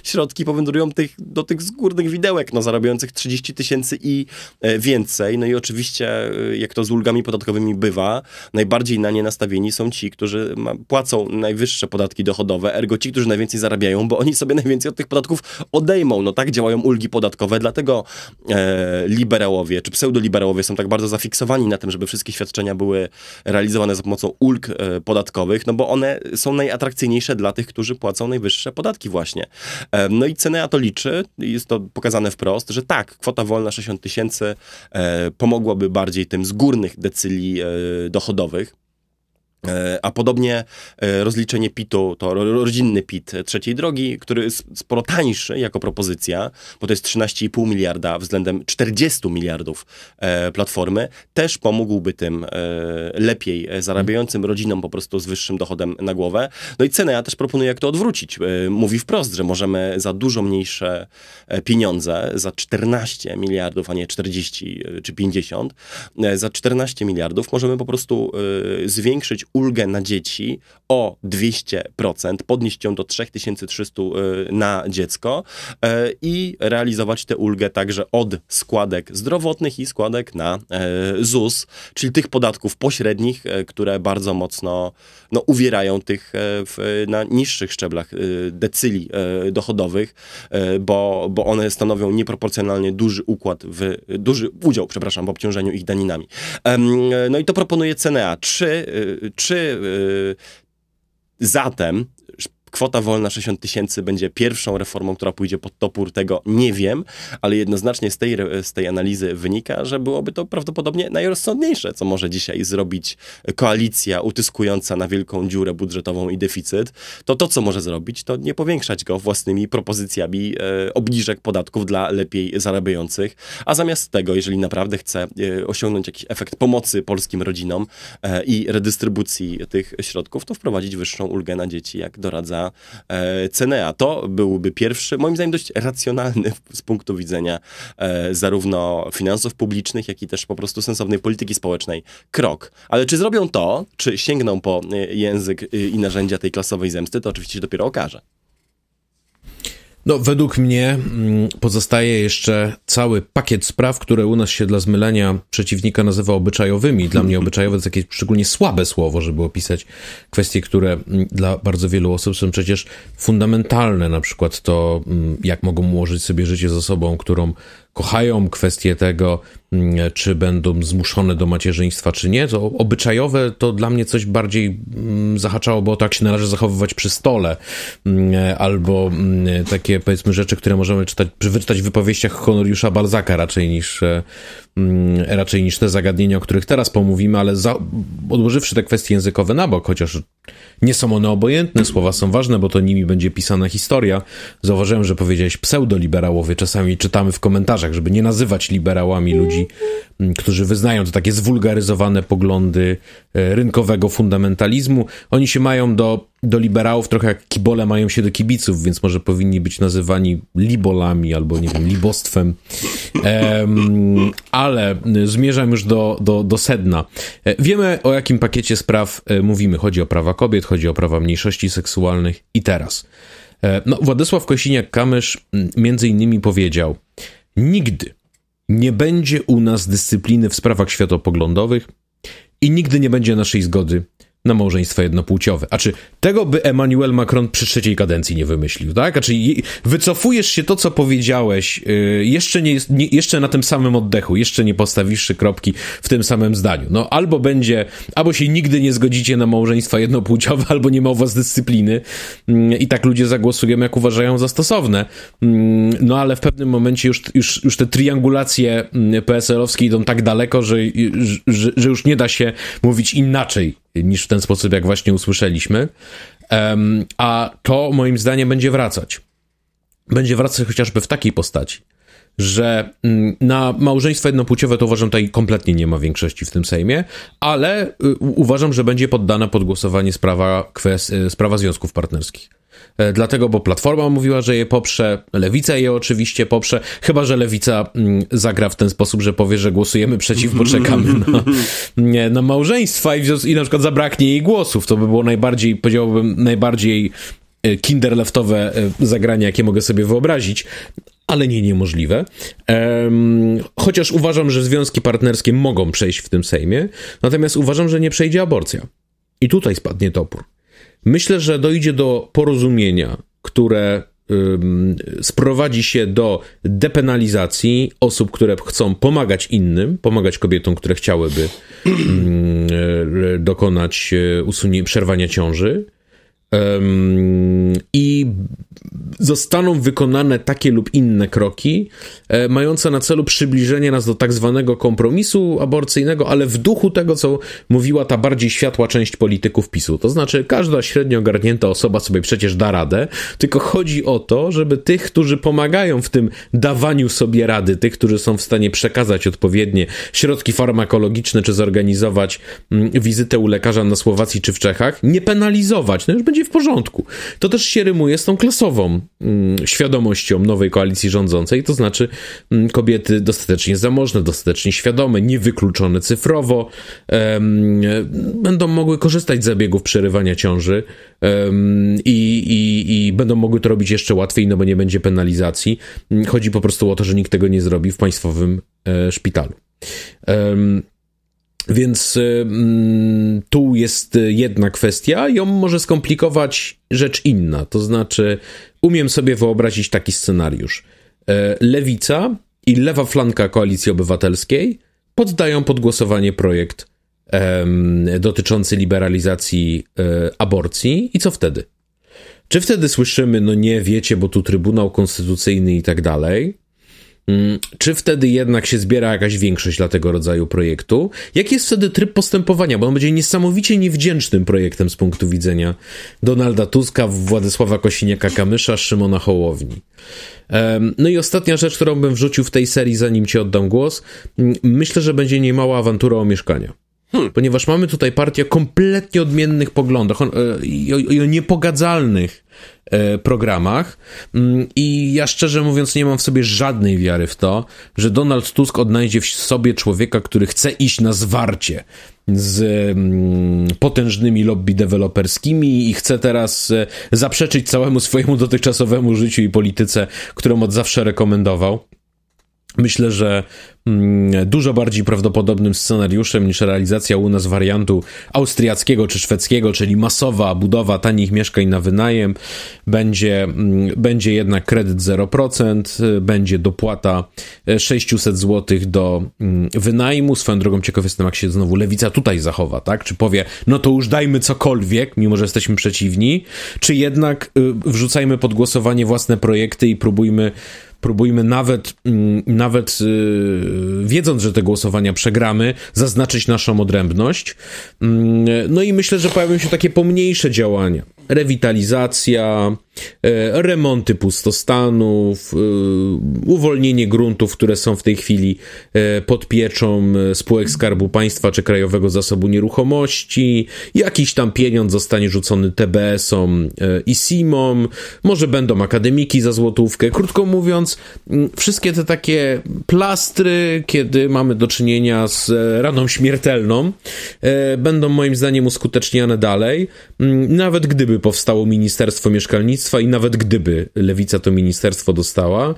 środki powędrują tych, do tych z górnych widełek, no zarabiających 30 tysięcy i e, więcej. No i oczywiście, e, jak to z ulgami podatkowymi bywa, najbardziej na nie nastawieni są ci, którzy ma, płacą najwyższe podatki dochodowe, ergo tego ci, którzy najwięcej zarabiają, bo oni sobie najwięcej od tych podatków odejmą. No tak działają ulgi podatkowe, dlatego e, liberałowie czy pseudoliberałowie są tak bardzo zafiksowani na tym, żeby wszystkie świadczenia były realizowane za pomocą ulg e, podatkowych, no bo one są najatrakcyjniejsze dla tych, którzy płacą najwyższe podatki właśnie. E, no i cena to liczy, jest to pokazane wprost, że tak, kwota wolna 60 tysięcy e, pomogłaby bardziej tym z górnych decyli e, dochodowych, E, a podobnie e, rozliczenie PIT-u, to rodzinny PIT trzeciej drogi, który jest sporo tańszy jako propozycja, bo to jest 13,5 miliarda względem 40 miliardów e, platformy, też pomógłby tym lepiej zarabiającym rodzinom po prostu z wyższym dochodem na głowę. No i cenę ja też proponuję, jak to odwrócić. Mówi wprost, że możemy za dużo mniejsze pieniądze, za 14 miliardów, a nie 40 czy 50, za 14 miliardów możemy po prostu zwiększyć ulgę na dzieci o 200%, podnieść ją do 3300 y, na dziecko y, i realizować tę ulgę także od składek zdrowotnych i składek na y, ZUS, czyli tych podatków pośrednich, które bardzo mocno no, uwierają tych w, na niższych szczeblach decyli dochodowych, bo, bo one stanowią nieproporcjonalnie duży układ w, duży udział, przepraszam, w obciążeniu ich daninami. No i to proponuje CNA. Czy, czy y, zatem kwota wolna 60 tysięcy będzie pierwszą reformą, która pójdzie pod topór tego, nie wiem, ale jednoznacznie z tej, z tej analizy wynika, że byłoby to prawdopodobnie najrozsądniejsze, co może dzisiaj zrobić koalicja utyskująca na wielką dziurę budżetową i deficyt, to to, co może zrobić, to nie powiększać go własnymi propozycjami e, obniżek podatków dla lepiej zarabiających, a zamiast tego, jeżeli naprawdę chce e, osiągnąć jakiś efekt pomocy polskim rodzinom e, i redystrybucji tych środków, to wprowadzić wyższą ulgę na dzieci, jak doradza na e, Cenea. To byłby pierwszy, moim zdaniem dość racjonalny z punktu widzenia e, zarówno finansów publicznych, jak i też po prostu sensownej polityki społecznej krok. Ale czy zrobią to, czy sięgną po e, język i narzędzia tej klasowej zemsty, to oczywiście się dopiero okaże. No, według mnie mm, pozostaje jeszcze cały pakiet spraw, które u nas się dla zmylenia przeciwnika nazywa obyczajowymi. Dla mnie obyczajowe to jest jakieś szczególnie słabe słowo, żeby opisać kwestie, które mm, dla bardzo wielu osób są przecież fundamentalne. Na przykład to, mm, jak mogą ułożyć sobie życie z osobą, którą kochają, kwestie tego, mm, czy będą zmuszone do macierzyństwa, czy nie. To obyczajowe to dla mnie coś bardziej mm, zahaczałoby o to, jak się należy zachowywać przy stole, mm, albo takie, powiedzmy, rzeczy, które możemy czytać, wyczytać w wypowieściach Honoriusza Balzaka raczej niż e, Mm, raczej niż te zagadnienia, o których teraz pomówimy, ale za, odłożywszy te kwestie językowe na bok, chociaż nie są one obojętne, słowa są ważne, bo to nimi będzie pisana historia. Zauważyłem, że powiedziałeś pseudoliberałowie. Czasami czytamy w komentarzach, żeby nie nazywać liberałami ludzi, mm, którzy wyznają to takie zwulgaryzowane poglądy e, rynkowego fundamentalizmu. Oni się mają do do liberałów trochę jak kibole mają się do kibiców, więc może powinni być nazywani libolami albo, nie wiem, libostwem. Um, ale zmierzam już do, do, do sedna. E, wiemy, o jakim pakiecie spraw e, mówimy. Chodzi o prawa kobiet, chodzi o prawa mniejszości seksualnych i teraz. E, no, Władysław Kosiniak-Kamysz między innymi powiedział, nigdy nie będzie u nas dyscypliny w sprawach światopoglądowych i nigdy nie będzie naszej zgody na małżeństwa jednopłciowe. A czy tego by Emmanuel Macron przy trzeciej kadencji nie wymyślił, tak? A czy wycofujesz się to, co powiedziałeś, yy, jeszcze, nie, nie, jeszcze na tym samym oddechu, jeszcze nie postawiwszy kropki w tym samym zdaniu. No albo będzie, albo się nigdy nie zgodzicie na małżeństwa jednopłciowe, albo nie ma u was dyscypliny yy, i tak ludzie zagłosują, jak uważają za stosowne. Yy, no ale w pewnym momencie już, już, już te triangulacje mm, PSL-owskie idą tak daleko, że, że, że już nie da się mówić inaczej niż w ten sposób, jak właśnie usłyszeliśmy. Um, a to moim zdaniem będzie wracać. Będzie wracać chociażby w takiej postaci, że mm, na małżeństwa jednopłciowe to uważam tutaj kompletnie nie ma większości w tym Sejmie, ale y, uważam, że będzie poddana pod głosowanie sprawa, kwest, y, sprawa związków partnerskich. E, dlatego, bo Platforma mówiła, że je poprze, Lewica je oczywiście poprze, chyba, że Lewica mm, zagra w ten sposób, że powie, że głosujemy przeciw, bo czekamy na, na małżeństwa i, i na przykład zabraknie jej głosów, to by było najbardziej, powiedziałbym, najbardziej e, kinderleftowe e, zagranie, jakie mogę sobie wyobrazić, ale nie niemożliwe. Um, chociaż uważam, że związki partnerskie mogą przejść w tym Sejmie, natomiast uważam, że nie przejdzie aborcja. I tutaj spadnie topór. Myślę, że dojdzie do porozumienia, które sprowadzi się do depenalizacji osób, które chcą pomagać innym, pomagać kobietom, które chciałyby e, dokonać e, usunięcia przerwania ciąży i zostaną wykonane takie lub inne kroki, e, mające na celu przybliżenie nas do tak zwanego kompromisu aborcyjnego, ale w duchu tego, co mówiła ta bardziej światła część polityków PiSu. To znaczy, każda średnio ogarnięta osoba sobie przecież da radę, tylko chodzi o to, żeby tych, którzy pomagają w tym dawaniu sobie rady, tych, którzy są w stanie przekazać odpowiednie środki farmakologiczne, czy zorganizować mm, wizytę u lekarza na Słowacji czy w Czechach, nie penalizować. No już będzie w porządku. To też się rymuje z tą klasową mm, świadomością nowej koalicji rządzącej, to znaczy mm, kobiety dostatecznie zamożne, dostatecznie świadome, niewykluczone cyfrowo, będą mogły korzystać z zabiegów przerywania ciąży i, i, i, będą mogły to robić jeszcze łatwiej, no bo nie będzie penalizacji. Chodzi po prostu o to, że nikt tego nie zrobi w państwowym e, szpitalu. Um, więc y, mm, tu jest y, jedna kwestia, ją może skomplikować rzecz inna. To znaczy, umiem sobie wyobrazić taki scenariusz. E, lewica i lewa flanka koalicji obywatelskiej poddają pod głosowanie projekt dotyczący liberalizacji e, aborcji i co wtedy? Czy wtedy słyszymy, no nie wiecie, bo tu Trybunał Konstytucyjny i tak dalej? Mm, czy wtedy jednak się zbiera jakaś większość dla tego rodzaju projektu? Jaki jest wtedy tryb postępowania? Bo on będzie niesamowicie niewdzięcznym projektem z punktu widzenia Donalda Tuska, Władysława Kosiniaka-Kamysza, Szymona Hołowni. No i ostatnia rzecz, którą bym wrzucił w tej serii, zanim ci oddam głos. Mm, myślę, że będzie niemała awantura o mieszkania. Hmm. Ponieważ mamy tutaj partię kompletnie odmiennych poglądach e, i, o, i o niepogadzalnych E, programach. Mm, I ja szczerze mówiąc nie mam w sobie żadnej wiary w to, że Donald Tusk odnajdzie w sobie człowieka, który chce iść na zwarcie z mm, potężnymi lobby deweloperskimi i chce teraz e, zaprzeczyć całemu swojemu dotychczasowemu życiu i polityce, którą od zawsze rekomendował. Myślę, że mm, dużo bardziej prawdopodobnym scenariuszem niż realizacja u nas wariantu austriackiego czy szwedzkiego, czyli masowa budowa tanich mieszkań na wynajem, będzie, mm, będzie jednak kredyt 0%, y, będzie dopłata 600 y, zł do mm, wynajmu. Swoją drogą ciekaw jestem, jak się znowu lewica tutaj zachowa, tak? Czy powie, no to już dajmy cokolwiek, mimo że jesteśmy przeciwni, czy jednak y, wrzucajmy pod głosowanie własne projekty i próbujmy próbujmy nawet, mm, nawet y, wiedząc, że te głosowania przegramy, zaznaczyć naszą odrębność. Mm, no i myślę, że pojawią się takie pomniejsze działania. Rewitalizacja, E, remonty pustostanów, e, uwolnienie gruntów, które są w tej chwili e, pod pieczą spółek Skarbu Państwa czy Krajowego Zasobu Nieruchomości, jakiś tam pieniądz zostanie rzucony TBS-om i SIM-om, może będą akademiki za złotówkę. Krótko mówiąc, wszystkie te takie plastry, kiedy mamy do czynienia z raną śmiertelną, będą moim zdaniem uskuteczniane dalej. Nawet gdyby powstało Ministerstwo Mieszkalnictwa, ministerstwa i nawet gdyby lewica to ministerstwo dostała.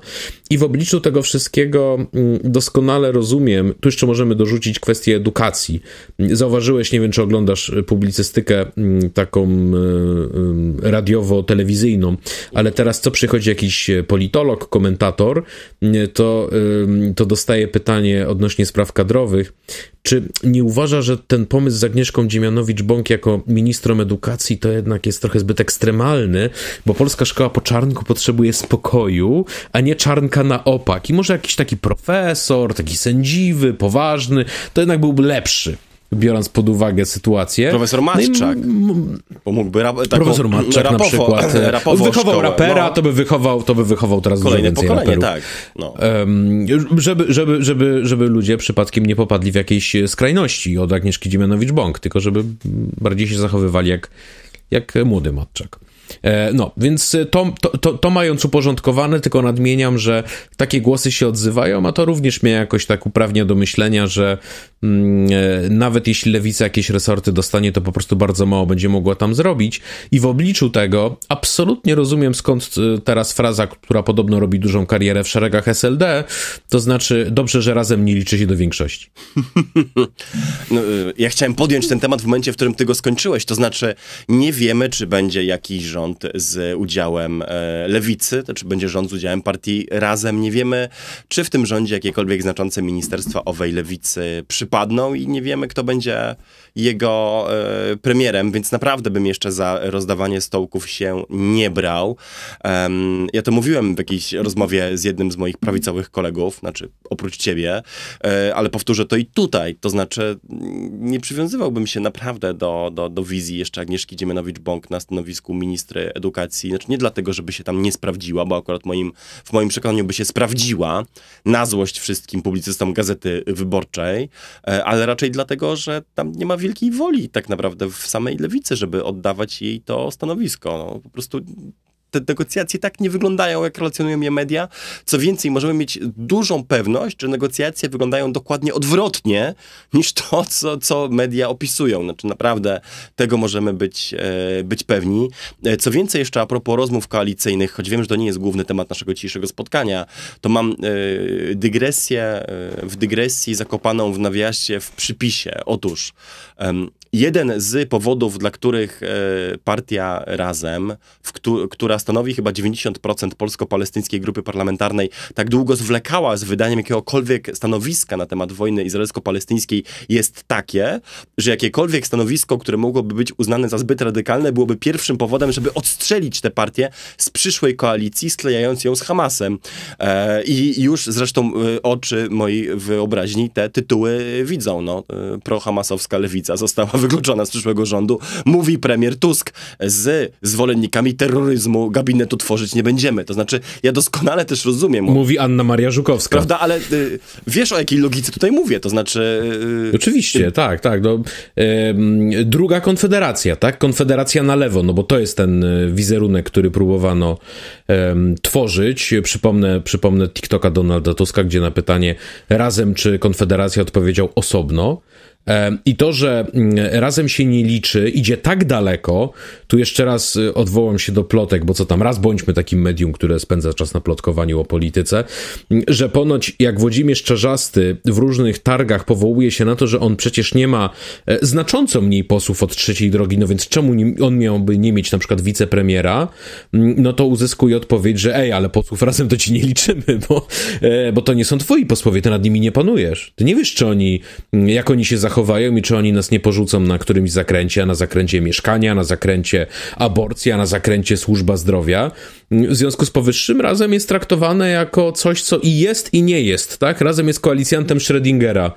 I w obliczu tego wszystkiego mm, doskonale rozumiem, tu jeszcze możemy dorzucić kwestię edukacji. Zauważyłeś, nie wiem czy oglądasz publicystykę mm, taką e, e, radiowo-telewizyjną, ale teraz co przychodzi jakiś e, politolog, komentator, mm, to, to dostaje pytanie odnośnie spraw kadrowych. Czy nie uważa, że ten pomysł z Agnieszką Dziemianowicz-Bąk jako ministrom edukacji to jednak jest trochę zbyt ekstremalny, bo polska szkoła po czarnku potrzebuje spokoju, a nie czarnka na opak. I może jakiś taki profesor, taki sędziwy, poważny, to jednak byłby lepszy biorąc pod uwagę sytuację. Profesor no Matczak. No mógłby rap, taką, profesor Matczak rapowo, na przykład. E, wychował szkołę, rapera, no. to by wychował, to by wychował teraz dużo więcej raperów. tak. No. Um, żeby, żeby, żeby, żeby ludzie przypadkiem nie popadli w jakiejś skrajności od Agnieszki Dziemianowicz-Bąk, tylko żeby bardziej się zachowywali jak, jak młody Matczak. E, no, więc e, to, to, to, mając uporządkowane, tylko nadmieniam, że takie głosy się odzywają, a to również mnie jakoś tak uprawnia do myślenia, że mm, e, nawet jeśli lewica jakieś resorty dostanie, to po prostu bardzo mało będzie mogła tam zrobić. I w obliczu tego absolutnie rozumiem skąd teraz fraza, która podobno robi dużą karierę w szeregach SLD, to znaczy dobrze, że razem nie liczy się do większości. No, ja chciałem podjąć ten temat w momencie, w którym ty go skończyłeś, to znaczy nie wiemy, czy będzie jakiś rząd rząd z udziałem e, lewicy, to czy będzie rząd z udziałem partii Razem. Nie wiemy, czy w tym rządzie jakiekolwiek znaczące ministerstwa owej lewicy przypadną i nie wiemy, kto będzie jego e, premierem, więc naprawdę bym jeszcze za rozdawanie stołków się nie brał. Um, ja to mówiłem w jakiejś rozmowie z jednym z moich prawicowych kolegów, znaczy oprócz ciebie, e, ale powtórzę to i tutaj, to znaczy mm, nie przywiązywałbym się naprawdę do, do, do wizji jeszcze Agnieszki Dziemianowicz-Bąk na stanowisku ministry edukacji, znaczy nie dlatego, żeby się tam nie sprawdziła, bo akurat moim, w moim przekonaniu by się sprawdziła, na złość wszystkim publicystom Gazety Wyborczej, e, ale raczej dlatego, że tam nie ma wielkiej woli tak naprawdę w samej lewicy, żeby oddawać jej to stanowisko. No, po prostu te negocjacje tak nie wyglądają, jak relacjonują je media. Co więcej, możemy mieć dużą pewność, że negocjacje wyglądają dokładnie odwrotnie niż to, co, co media opisują. Znaczy naprawdę tego możemy być, e, być pewni. E, co więcej jeszcze a propos rozmów koalicyjnych, choć wiem, że to nie jest główny temat naszego dzisiejszego spotkania, to mam e, dygresję w dygresji zakopaną w nawiasie w przypisie. Otóż Jeden z powodów, dla których e, partia Razem, któ która stanowi chyba 90% polsko-palestyńskiej grupy parlamentarnej, tak długo zwlekała z wydaniem jakiegokolwiek stanowiska na temat wojny izraelsko-palestyńskiej, jest takie, że jakiekolwiek stanowisko, które mogłoby być uznane za zbyt radykalne, byłoby pierwszym powodem, żeby odstrzelić tę partię z przyszłej koalicji, sklejając ją z Hamasem. E, I już zresztą e, oczy mojej wyobraźni te tytuły widzą. No, e, prohamasowska lewica została wykluczona z przyszłego rządu, mówi premier Tusk, z zwolennikami terroryzmu gabinetu tworzyć nie będziemy. To znaczy, ja doskonale też rozumiem. Mówi Anna Maria Żukowska. Prawda, ale y, wiesz o jakiej logice tutaj mówię, to znaczy... Y, y Oczywiście, y, tak, tak. No, druga konfederacja, tak? Konfederacja na lewo, no bo to jest ten y, wizerunek, który próbowano tworzyć. Przypomnę, przypomnę TikToka Donalda Tuska, gdzie na pytanie razem czy Konfederacja odpowiedział osobno. I to, że mm, razem się nie liczy, idzie tak daleko. Tu jeszcze raz y, odwołam się do plotek, bo co tam, raz bądźmy takim medium, które spędza czas na plotkowaniu o polityce, mm, że ponoć jak Włodzimierz Czarzasty w różnych targach powołuje się na to, że on przecież nie ma e, znacząco mniej posłów od trzeciej drogi, no więc czemu on miałby nie mieć na przykład wicepremiera? Mm, no to uzyskuje odpowiedź, że ej, ale posłów razem to ci nie liczymy, bo, e, bo to nie są twoi posłowie, ty nad nimi nie panujesz. Ty nie wiesz, czy oni, jak oni się zachowują zachowają i czy oni nas nie porzucą na którymś zakręcie, a na zakręcie mieszkania, na zakręcie aborcja, na zakręcie służba zdrowia. W związku z powyższym razem jest traktowane jako coś, co i jest, i nie jest, tak? Razem jest koalicjantem Schrödingera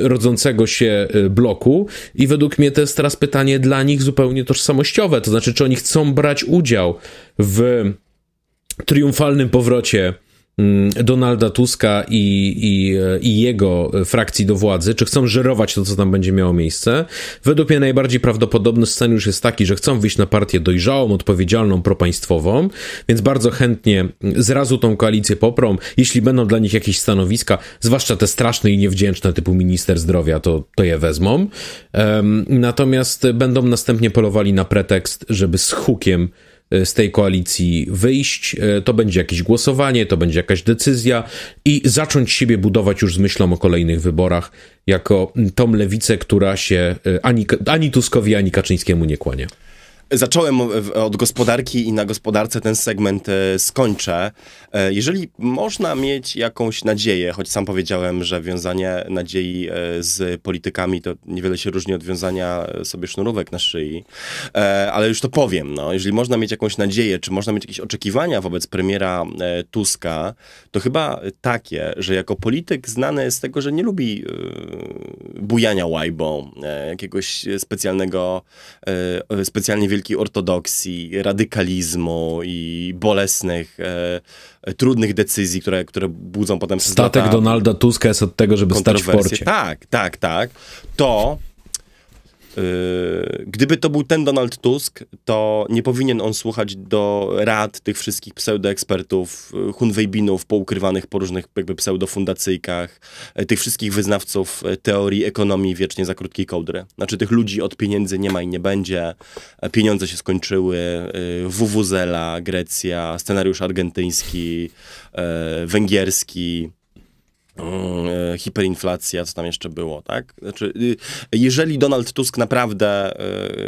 rodzącego się e, bloku i według mnie to jest teraz pytanie dla nich zupełnie tożsamościowe, to znaczy, czy oni chcą brać udział w triumfalnym powrocie Mm, Donalda Tuska i, i, i, jego frakcji do władzy, czy chcą żerować to, co tam będzie miało miejsce. Według mnie najbardziej prawdopodobny scenariusz jest taki, że chcą wyjść na partię dojrzałą, odpowiedzialną, propaństwową, więc bardzo chętnie zrazu tą koalicję poprą, jeśli będą dla nich jakieś stanowiska, zwłaszcza te straszne i niewdzięczne typu minister zdrowia, to, to je wezmą. Um, natomiast będą następnie polowali na pretekst, żeby z hukiem E, z tej koalicji wyjść. E, to będzie jakieś głosowanie, to będzie jakaś decyzja i zacząć siebie budować już z myślą o kolejnych wyborach jako tą lewicę, która się e, ani, ani Tuskowi, ani Kaczyńskiemu nie kłania. Zacząłem e, od gospodarki i na gospodarce ten segment e, skończę. E, jeżeli można mieć jakąś nadzieję, choć sam powiedziałem, że wiązanie nadziei z politykami to niewiele się różni od wiązania sobie sznurówek na szyi, ale już to powiem, no, jeżeli można mieć jakąś nadzieję, czy można mieć jakieś oczekiwania wobec premiera Tuska, to chyba takie, że jako polityk znany z tego, że nie lubi bujania łajbą, jakiegoś specjalnego, specjalnie wielkiego wielkiej ortodoksji, radykalizmu i bolesnych, e, trudnych decyzji, które, które budzą potem... Statek lata, Donalda Tuska jest od tego, żeby stać w porcie. Tak, tak, tak. To Yy, gdyby to był ten Donald Tusk, to nie powinien on słuchać do rad tych wszystkich pseudoekspertów, yy, hunwejbinów poukrywanych po różnych jakby pseudofundacyjkach, yy, tych wszystkich wyznawców teorii ekonomii wiecznie za krótkiej kołdry. Znaczy tych ludzi od pieniędzy nie ma i nie będzie, pieniądze się skończyły, WWZ-la, Grecja, scenariusz argentyński, węgierski, Mm, e, hiperinflacja, co tam jeszcze było, tak? Znaczy, y, jeżeli Donald Tusk naprawdę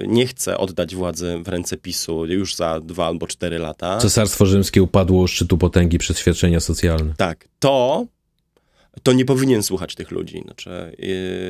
y, nie chce oddać władzy w ręce PiSu już za dwa albo cztery lata... Cesarstwo Rzymskie upadło szczytu potęgi przez świadczenia socjalne. Tak, to to nie powinien słuchać tych ludzi. Znaczy,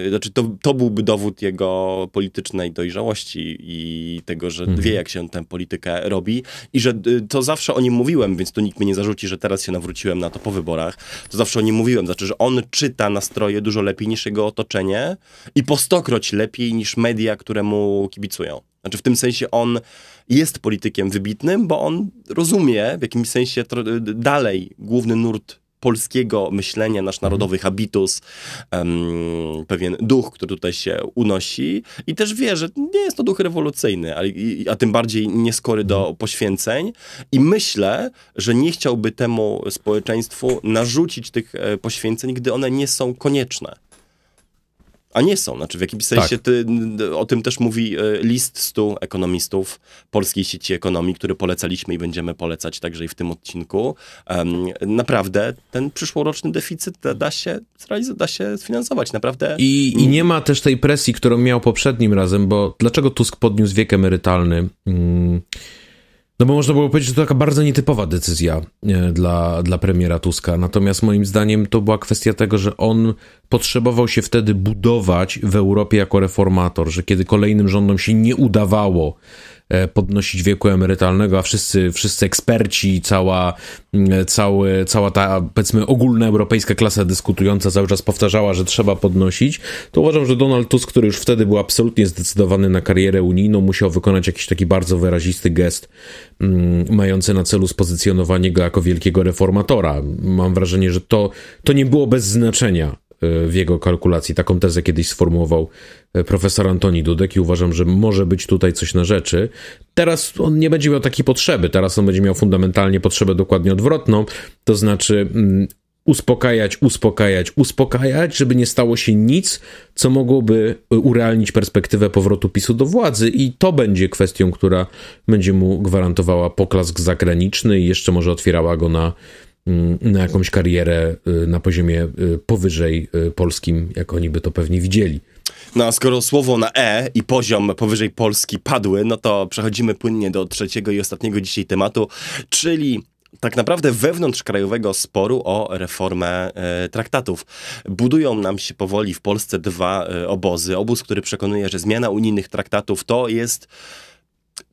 yy, znaczy to, to byłby dowód jego politycznej dojrzałości i tego, że mhm. wie, jak się tę politykę robi i że yy, to zawsze o nim mówiłem, więc tu nikt mnie nie zarzuci, że teraz się nawróciłem na to po wyborach. To zawsze o nim mówiłem, znaczy, że on czyta nastroje dużo lepiej niż jego otoczenie i po stokroć lepiej niż media, które mu kibicują. Znaczy w tym sensie on jest politykiem wybitnym, bo on rozumie w jakimś sensie yy, dalej główny nurt polskiego myślenia, nasz mhm. narodowy habitus, um, pewien duch, który tutaj się unosi i też wie, że nie jest to duch rewolucyjny, a, a tym bardziej nieskory do mhm. poświęceń i myślę, że nie chciałby temu społeczeństwu narzucić tych e, poświęceń, gdy one nie są konieczne a nie są. Znaczy w jakimś sensie tak. ty, o tym też mówi e, list stu ekonomistów Polskiej Sieci Ekonomii, który polecaliśmy i będziemy polecać także i w tym odcinku. Um, naprawdę ten przyszłoroczny deficyt da, da się da się sfinansować, naprawdę. I, I nie ma też tej presji, którą miał poprzednim razem, bo dlaczego Tusk podniósł wiek emerytalny? Hmm no bo można było powiedzieć, że to taka bardzo nietypowa decyzja e, dla, dla premiera Tuska. Natomiast moim zdaniem to była kwestia tego, że on potrzebował się wtedy budować w Europie jako reformator, że kiedy kolejnym rządom się nie udawało E, podnosić wieku emerytalnego, a wszyscy, wszyscy eksperci, cała, mm, cały, cała ta, powiedzmy, ogólna europejska klasa dyskutująca cały czas powtarzała, że trzeba podnosić, to uważam, że Donald Tusk, który już wtedy był absolutnie zdecydowany na karierę unijną, musiał wykonać jakiś taki bardzo wyrazisty gest mm, mający na celu spozycjonowanie go jako wielkiego reformatora. Mam wrażenie, że to, to nie było bez znaczenia w jego kalkulacji. Taką tezę kiedyś sformułował e, profesor Antoni Dudek i uważam, że może być tutaj coś na rzeczy. Teraz on nie będzie miał takiej potrzeby, teraz on będzie miał fundamentalnie potrzebę dokładnie odwrotną, to znaczy mm, uspokajać, uspokajać, uspokajać, żeby nie stało się nic, co mogłoby e, urealnić perspektywę powrotu PiSu do władzy i to będzie kwestią, która będzie mu gwarantowała poklask zagraniczny i jeszcze może otwierała go na Mm, na jakąś karierę y, na poziomie y, powyżej y, polskim, jak oni by to pewnie widzieli. No a skoro słowo na E i poziom powyżej Polski padły, no to przechodzimy płynnie do trzeciego i ostatniego dzisiaj tematu, czyli tak naprawdę wewnątrzkrajowego sporu o reformę e, traktatów. Budują nam się powoli w Polsce dwa e, obozy. Obóz, który przekonuje, że zmiana unijnych traktatów to jest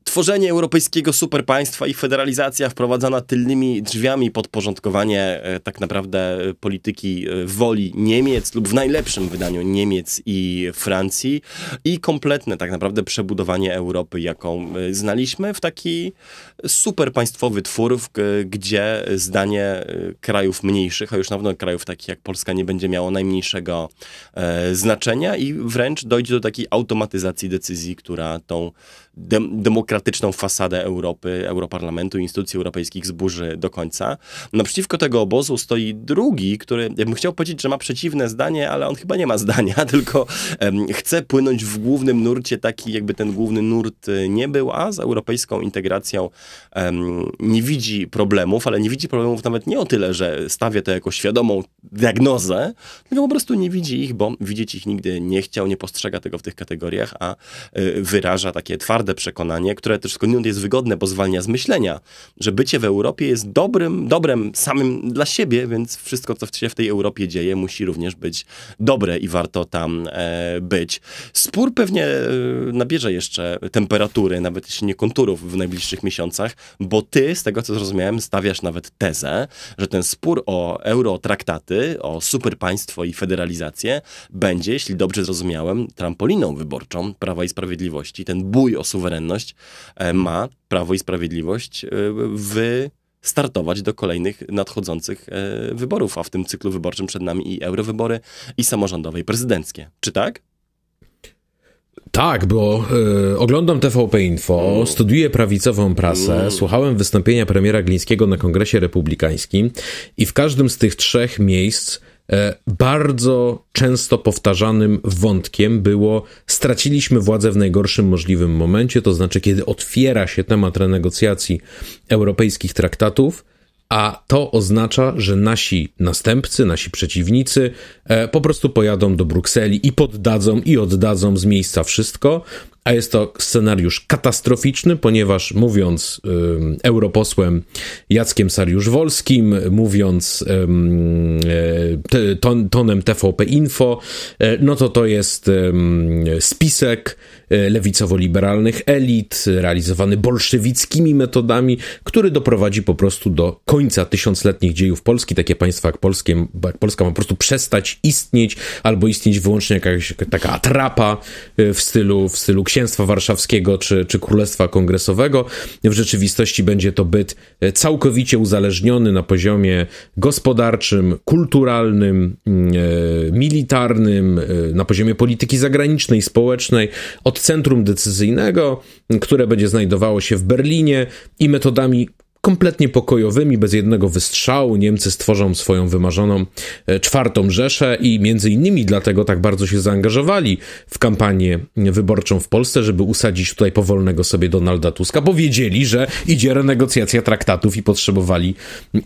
Tworzenie europejskiego superpaństwa i federalizacja wprowadzana tylnymi drzwiami podporządkowanie e, tak naprawdę e, polityki e, woli Niemiec lub w najlepszym wydaniu Niemiec i Francji i kompletne tak naprawdę przebudowanie Europy, jaką znaliśmy w taki super państwowy twór, gdzie zdanie e, krajów mniejszych, a już na pewno krajów takich jak Polska, nie będzie miało najmniejszego e, znaczenia i wręcz dojdzie do takiej automatyzacji decyzji, która tą dem demokratyczną fasadę Europy, Europarlamentu i instytucji europejskich zburzy do końca. Naprzeciwko tego obozu stoi drugi, który, ja bym chciał powiedzieć, że ma przeciwne zdanie, ale on chyba nie ma zdania, tylko chce płynąć w głównym nurcie, taki jakby ten główny nurt e, nie był, a z europejską integracją um, nie widzi problemów, ale nie widzi problemów nawet nie o tyle, że stawia to jako świadomą diagnozę, tylko po prostu nie widzi ich, bo widzieć ich nigdy nie chciał, nie postrzega tego w tych kategoriach, a y, wyraża takie twarde przekonanie, które też skądinąd jest wygodne, bo zwalnia z myślenia, że bycie w Europie jest dobrym, dobrem samym dla siebie, więc wszystko, co się w tej Europie dzieje, musi również być dobre i warto tam e, być. Spór pewnie e, nabierze jeszcze temperatury, nawet jeśli nie konturów w najbliższych miesiącach, czasach, bo ty, z tego co zrozumiałem, stawiasz nawet tezę, że ten spór o eurotraktaty, o superpaństwo i federalizację będzie, jeśli dobrze zrozumiałem, trampoliną wyborczą Prawa i Sprawiedliwości. Ten bój o suwerenność e, ma Prawo i Sprawiedliwość e, w startować do kolejnych nadchodzących e, wyborów, a w tym cyklu wyborczym przed nami i eurowybory, i samorządowe, i prezydenckie. Czy tak? Tak, bo y, oglądam TVP Info, mm. studiuję prawicową prasę, mm. słuchałem wystąpienia premiera Glińskiego na Kongresie Republikańskim i w każdym z tych trzech miejsc e, bardzo często powtarzanym wątkiem było straciliśmy władzę w najgorszym możliwym momencie, to znaczy kiedy otwiera się temat renegocjacji europejskich traktatów, a to oznacza, że nasi następcy, nasi przeciwnicy e, po prostu pojadą do Brukseli i poddadzą i oddadzą z miejsca wszystko, a jest to scenariusz katastroficzny, ponieważ mówiąc um, europosłem Jackiem Sariusz-Wolskim, mówiąc um, te, ton, tonem TVP Info, e, no to to jest um, spisek e, lewicowo-liberalnych elit, realizowany bolszewickimi metodami, który doprowadzi po prostu do końca tysiącletnich dziejów Polski. Takie państwa jak, Polskie, jak Polska ma po prostu przestać istnieć, albo istnieć wyłącznie jakaś taka atrapa w stylu, w stylu Księstwa Warszawskiego czy, czy Królestwa Kongresowego. W rzeczywistości będzie to byt e, całkowicie uzależniony na poziomie gospodarczym, kulturalnym, mm, e, militarnym, e, na poziomie polityki zagranicznej, społecznej od centrum decyzyjnego, które będzie znajdowało się w Berlinie i metodami kompletnie pokojowymi, bez jednego wystrzału Niemcy stworzą swoją wymarzoną e, czwartą Rzeszę i między innymi dlatego tak bardzo się zaangażowali w kampanię wyborczą w Polsce, żeby usadzić tutaj powolnego sobie Donalda Tuska, bo wiedzieli, że idzie renegocjacja traktatów i potrzebowali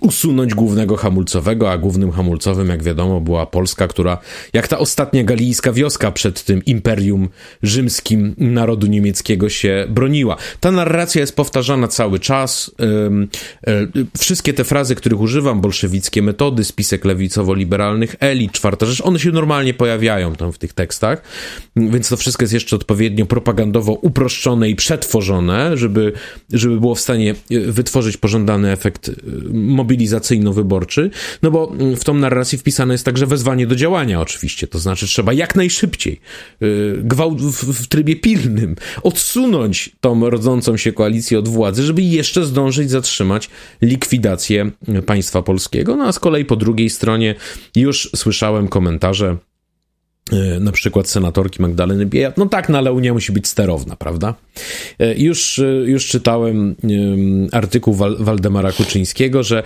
usunąć głównego hamulcowego, a głównym hamulcowym, jak wiadomo, była Polska, która jak ta ostatnia galijska wioska przed tym imperium rzymskim narodu niemieckiego się broniła. Ta narracja jest powtarzana cały czas. Ym, E, wszystkie te frazy, których używam, bolszewickie metody, spisek lewicowo-liberalnych elit, czwarta rzecz, one się normalnie pojawiają tam w tych tekstach, więc to wszystko jest jeszcze odpowiednio propagandowo uproszczone i przetworzone, żeby, żeby było w stanie e, wytworzyć pożądany efekt e, mobilizacyjno-wyborczy, no bo mm, w tą narrację wpisane jest także wezwanie do działania oczywiście, to znaczy trzeba jak najszybciej, gwałt w, w trybie pilnym, odsunąć tą rodzącą się koalicję od władzy, żeby jeszcze zdążyć zatrzymać powstrzymać likwidację państwa polskiego. No a z kolei po drugiej stronie już słyszałem komentarze e, na przykład senatorki Magdaleny Bieja. No tak, no ale Unia musi być sterowna, prawda? E, już, e, już czytałem artykuł Wal Waldemara Kuczyńskiego, że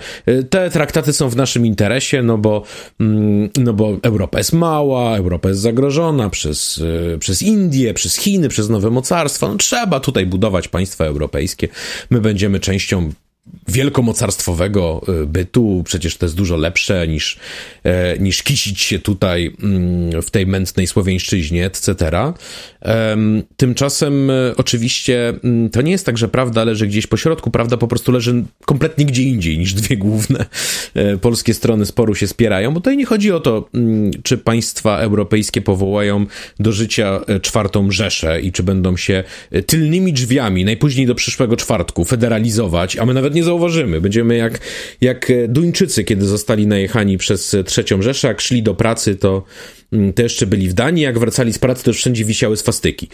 te traktaty są w naszym interesie, no bo, mm, no bo Europa jest mała, Europa jest zagrożona przez, przez Indię, przez Chiny, przez nowe mocarstwa. No trzeba tutaj budować państwa europejskie. My będziemy częścią wielkomocarstwowego y, bytu, przecież to jest dużo lepsze niż, e, niż kisić się tutaj mm, w tej mętnej słowiańszczyźnie, etc. Tymczasem e, oczywiście mm, to nie jest tak, że prawda leży gdzieś po środku, prawda po prostu leży kompletnie gdzie indziej niż dwie główne e, polskie strony sporu się spierają, bo tutaj nie chodzi o to, mm, czy państwa europejskie powołają do życia czwartą Rzeszę i czy będą się tylnymi drzwiami najpóźniej do przyszłego czwartku federalizować, a my nawet nawet nie zauważymy. Będziemy jak, jak Duńczycy, kiedy zostali najechani przez trzecią Rzeszę, jak szli do pracy, to, mm, te jeszcze byli w Danii, jak wracali z pracy, to wszędzie wisiały swastyki,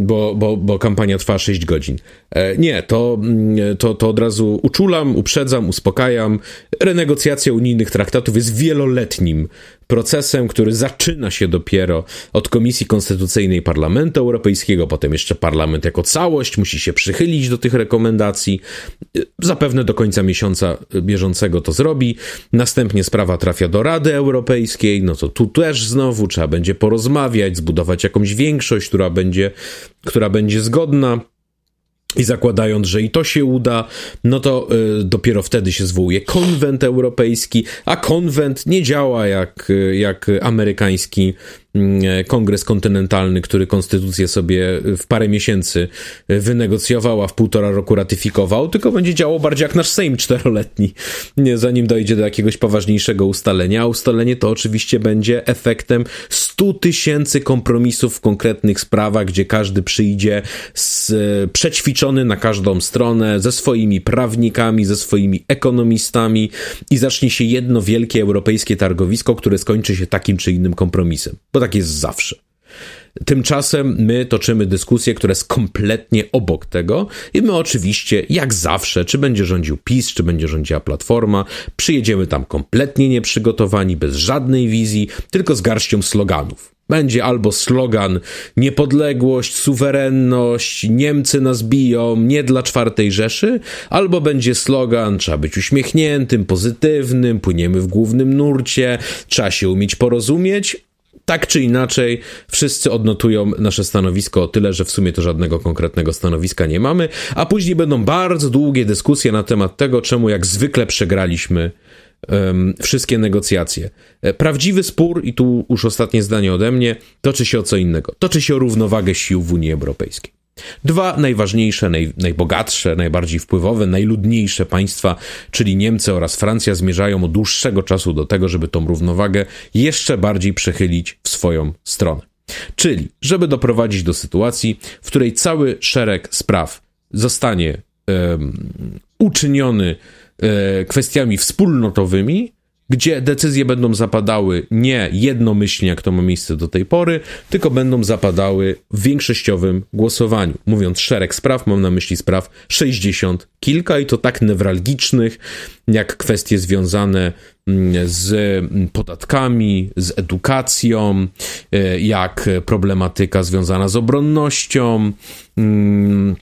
bo, bo, bo kampania trwa 6 godzin. E, nie, to, mm, to, to od razu uczulam, uprzedzam, uspokajam. Renegocjacja unijnych traktatów jest wieloletnim procesem, który zaczyna się dopiero od Komisji Konstytucyjnej Parlamentu Europejskiego, potem jeszcze parlament jako całość musi się przychylić do tych rekomendacji. Zapewne do końca miesiąca bieżącego to zrobi. Następnie sprawa trafia do Rady Europejskiej, no to tu też znowu trzeba będzie porozmawiać, zbudować jakąś większość, która będzie, która będzie zgodna i zakładając, że i to się uda, no to y, dopiero wtedy się zwołuje konwent europejski, a konwent nie działa jak, y, jak amerykański Mm, Kongres Kontynentalny, który konstytucję sobie w parę miesięcy wynegocjował, a w półtora roku ratyfikował, tylko będzie działał bardziej jak nasz Sejm czteroletni, zanim dojdzie do jakiegoś poważniejszego ustalenia. A ustalenie to oczywiście będzie efektem 100 tysięcy kompromisów w konkretnych sprawach, gdzie każdy przyjdzie z, e, przećwiczony na każdą stronę, ze swoimi prawnikami, ze swoimi ekonomistami i zacznie się jedno wielkie europejskie targowisko, które skończy się takim czy innym kompromisem. Bo tak tak jest zawsze. Tymczasem my toczymy dyskusję, która jest kompletnie obok tego i my oczywiście, jak zawsze, czy będzie rządził PiS, czy będzie rządziła Platforma, przyjedziemy tam kompletnie nieprzygotowani, bez żadnej wizji, tylko z garścią sloganów. Będzie albo slogan niepodległość, suwerenność, Niemcy nas biją, nie dla czwartej Rzeszy, albo będzie slogan trzeba być uśmiechniętym, pozytywnym, płyniemy w głównym nurcie, trzeba się umieć porozumieć, tak czy inaczej wszyscy odnotują nasze stanowisko, tyle że w sumie to żadnego konkretnego stanowiska nie mamy, a później będą bardzo długie dyskusje na temat tego, czemu jak zwykle przegraliśmy um, wszystkie negocjacje. E, prawdziwy spór, i tu już ostatnie zdanie ode mnie, toczy się o co innego. Toczy się o równowagę sił w Unii Europejskiej. Dwa najważniejsze, naj, najbogatsze, najbardziej wpływowe, najludniejsze państwa, czyli Niemcy oraz Francja, zmierzają od dłuższego czasu do tego, żeby tą równowagę jeszcze bardziej przechylić w swoją stronę. Czyli, żeby doprowadzić do sytuacji, w której cały szereg spraw zostanie um, uczyniony e, kwestiami wspólnotowymi, gdzie decyzje będą zapadały nie jednomyślnie, jak to ma miejsce do tej pory, tylko będą zapadały w większościowym głosowaniu. Mówiąc szereg spraw, mam na myśli spraw 60 kilka i to tak newralgicznych, jak kwestie związane mm, z mm, podatkami, z edukacją, e, jak problematyka związana z obronnością mm,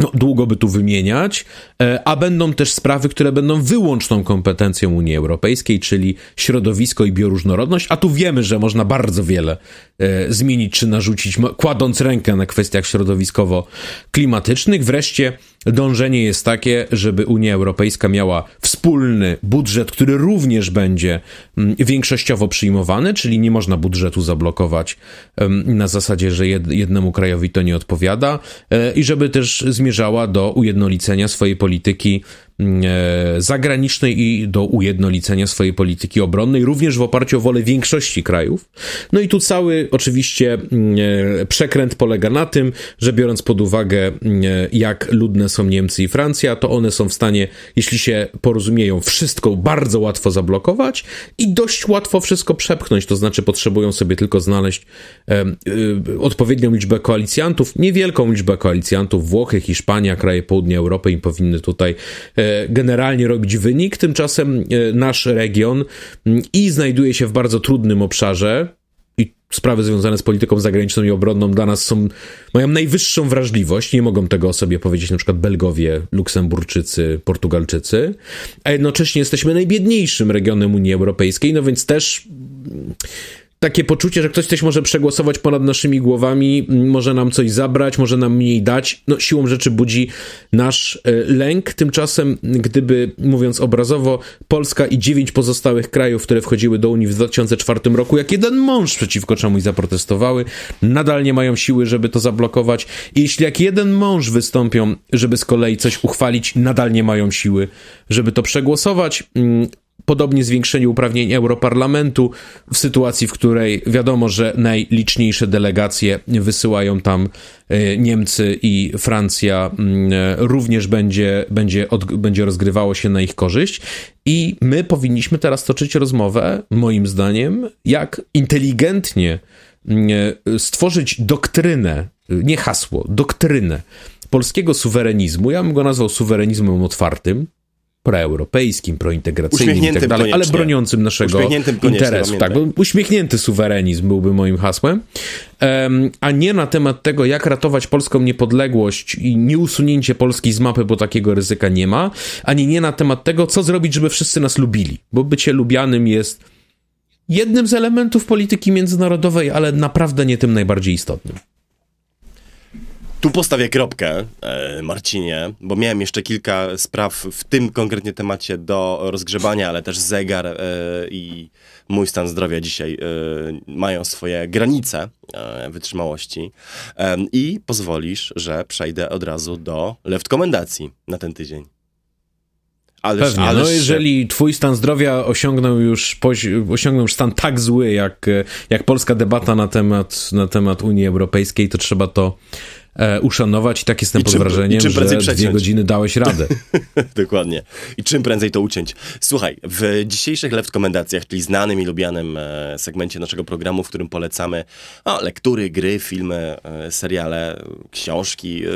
no, długo by tu wymieniać, e, a będą też sprawy, które będą wyłączną kompetencją Unii Europejskiej, czyli środowisko i bioróżnorodność, a tu wiemy, że można bardzo wiele e, zmienić czy narzucić, kładąc rękę na kwestiach środowiskowo-klimatycznych. Wreszcie Dążenie jest takie, żeby Unia Europejska miała wspólny budżet, który również będzie mm, większościowo przyjmowany, czyli nie można budżetu zablokować mm, na zasadzie, że jednemu krajowi to nie odpowiada, e, i żeby też zmierzała do ujednolicenia swojej polityki Mm, e, zagranicznej i do ujednolicenia swojej polityki obronnej, również w oparciu o wolę większości krajów. No i tu cały oczywiście mm, e, przekręt polega na tym, że biorąc pod uwagę, mm, e, jak ludne są Niemcy i Francja, to one są w stanie, jeśli się porozumieją, wszystko bardzo łatwo zablokować i dość łatwo wszystko przepchnąć. To znaczy, potrzebują sobie tylko znaleźć odpowiednią liczbę koalicjantów, niewielką liczbę koalicjantów. Włochy, Hiszpania, kraje południa Europy i powinny tutaj generalnie robić wynik. Tymczasem e, nasz region mm, i znajduje się w bardzo trudnym obszarze, i sprawy związane z polityką zagraniczną i obronną dla nas są, mają najwyższą wrażliwość. Nie mogą tego o sobie powiedzieć na przykład Belgowie, Luksemburczycy, Portugalczycy, a jednocześnie jesteśmy najbiedniejszym regionem Unii Europejskiej, no więc też takie poczucie, że ktoś coś może przegłosować ponad naszymi głowami, może nam coś zabrać, może nam mniej dać. No, siłą rzeczy budzi nasz e, lęk. Tymczasem, gdyby, mówiąc obrazowo, Polska i dziewięć pozostałych krajów, które wchodziły do Unii w 2004 roku, jak jeden mąż przeciwko czemuś zaprotestowały, nadal nie mają siły, żeby to zablokować. I jeśli jak jeden mąż wystąpią, żeby z kolei coś uchwalić, nadal nie mają siły, żeby to przegłosować. Mm, podobnie zwiększenie uprawnień Europarlamentu w sytuacji, w której wiadomo, że najliczniejsze delegacje wysyłają tam e, Niemcy i Francja mm, e, również będzie, będzie, od, będzie rozgrywało się na ich korzyść. I my powinniśmy teraz toczyć rozmowę, moim zdaniem, jak inteligentnie mm, e, stworzyć doktrynę, nie hasło, doktrynę polskiego suwerenizmu. Ja bym go nazwał suwerenizmem otwartym, proeuropejskim, prointegracyjnym i tak dalej, ale broniącym naszego interesu. Tak, bo uśmiechnięty suwerenizm byłby moim hasłem, um, a nie na temat tego, jak ratować polską niepodległość i nieusunięcie Polski z mapy, bo takiego ryzyka nie ma, ani nie na temat tego, co zrobić, żeby wszyscy nas lubili, bo bycie lubianym jest jednym z elementów polityki międzynarodowej, ale naprawdę nie tym najbardziej istotnym. Tu postawię kropkę, e, Marcinie, bo miałem jeszcze kilka spraw w tym konkretnie temacie do rozgrzebania, ale też zegar e, i mój stan zdrowia dzisiaj e, mają swoje granice wytrzymałości. I pozwolisz, że przejdę od razu do left komendacji na ten tydzień. Ależ, Pewnie. Ależ... No jeżeli twój stan zdrowia osiągnął już, osiągnął już stan tak zły, jak, jak polska debata na temat, na temat Unii Europejskiej, to trzeba to e, uszanować i tak jestem I pod wrażeniem, czym że przeciąć. dwie godziny dałeś radę. Dokładnie. I czym prędzej to uciąć. Słuchaj, w dzisiejszych rekomendacjach, czyli znanym i lubianym e, segmencie naszego programu, w którym polecamy o, no, lektury, gry, filmy, e, seriale, książki, e,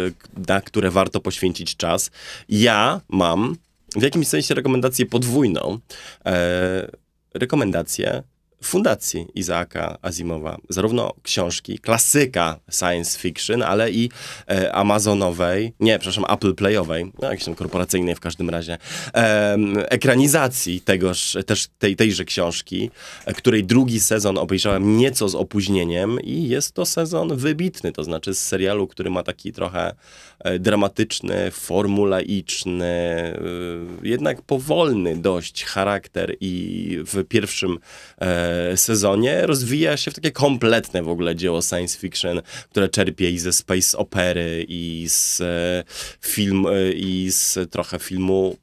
na które warto poświęcić czas, ja mam w jakimś sensie rekomendację podwójną. E, rekomendację fundacji Izaaka Azimowa. Zarówno książki, klasyka science fiction, ale i e, Amazonowej, nie, przepraszam, Apple Playowej, no, jakiejś tam korporacyjnej w każdym razie, e, ekranizacji tegoż, też tej, tejże książki, e, której drugi sezon obejrzałem nieco z opóźnieniem i jest to sezon wybitny, to znaczy z serialu, który ma taki trochę e, dramatyczny, formulaiczny, e, jednak powolny dość charakter i w pierwszym e, E, sezonie rozwija się w takie kompletne w ogóle dzieło science fiction, które czerpie i ze space opery, i z e, film, e, i z trochę filmu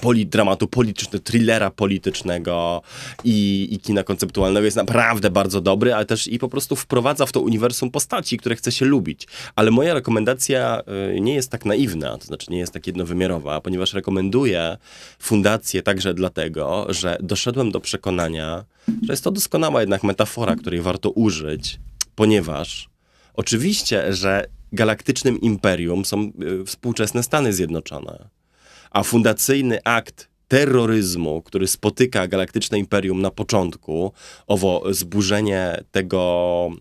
poli, dramatu politycznego, thrillera politycznego i, i kina konceptualnego jest naprawdę bardzo dobry, ale też i po prostu wprowadza w to uniwersum postaci, które chce się lubić. Ale moja rekomendacja nie jest tak naiwna, to znaczy nie jest tak jednowymiarowa, ponieważ rekomenduję fundację także dlatego, że doszedłem do przekonania, że jest to doskonała jednak metafora, której warto użyć, ponieważ oczywiście, że galaktycznym imperium są y, współczesne Stany Zjednoczone, a fundacyjny akt terroryzmu, który spotyka Galaktyczne Imperium na początku, owo zburzenie tego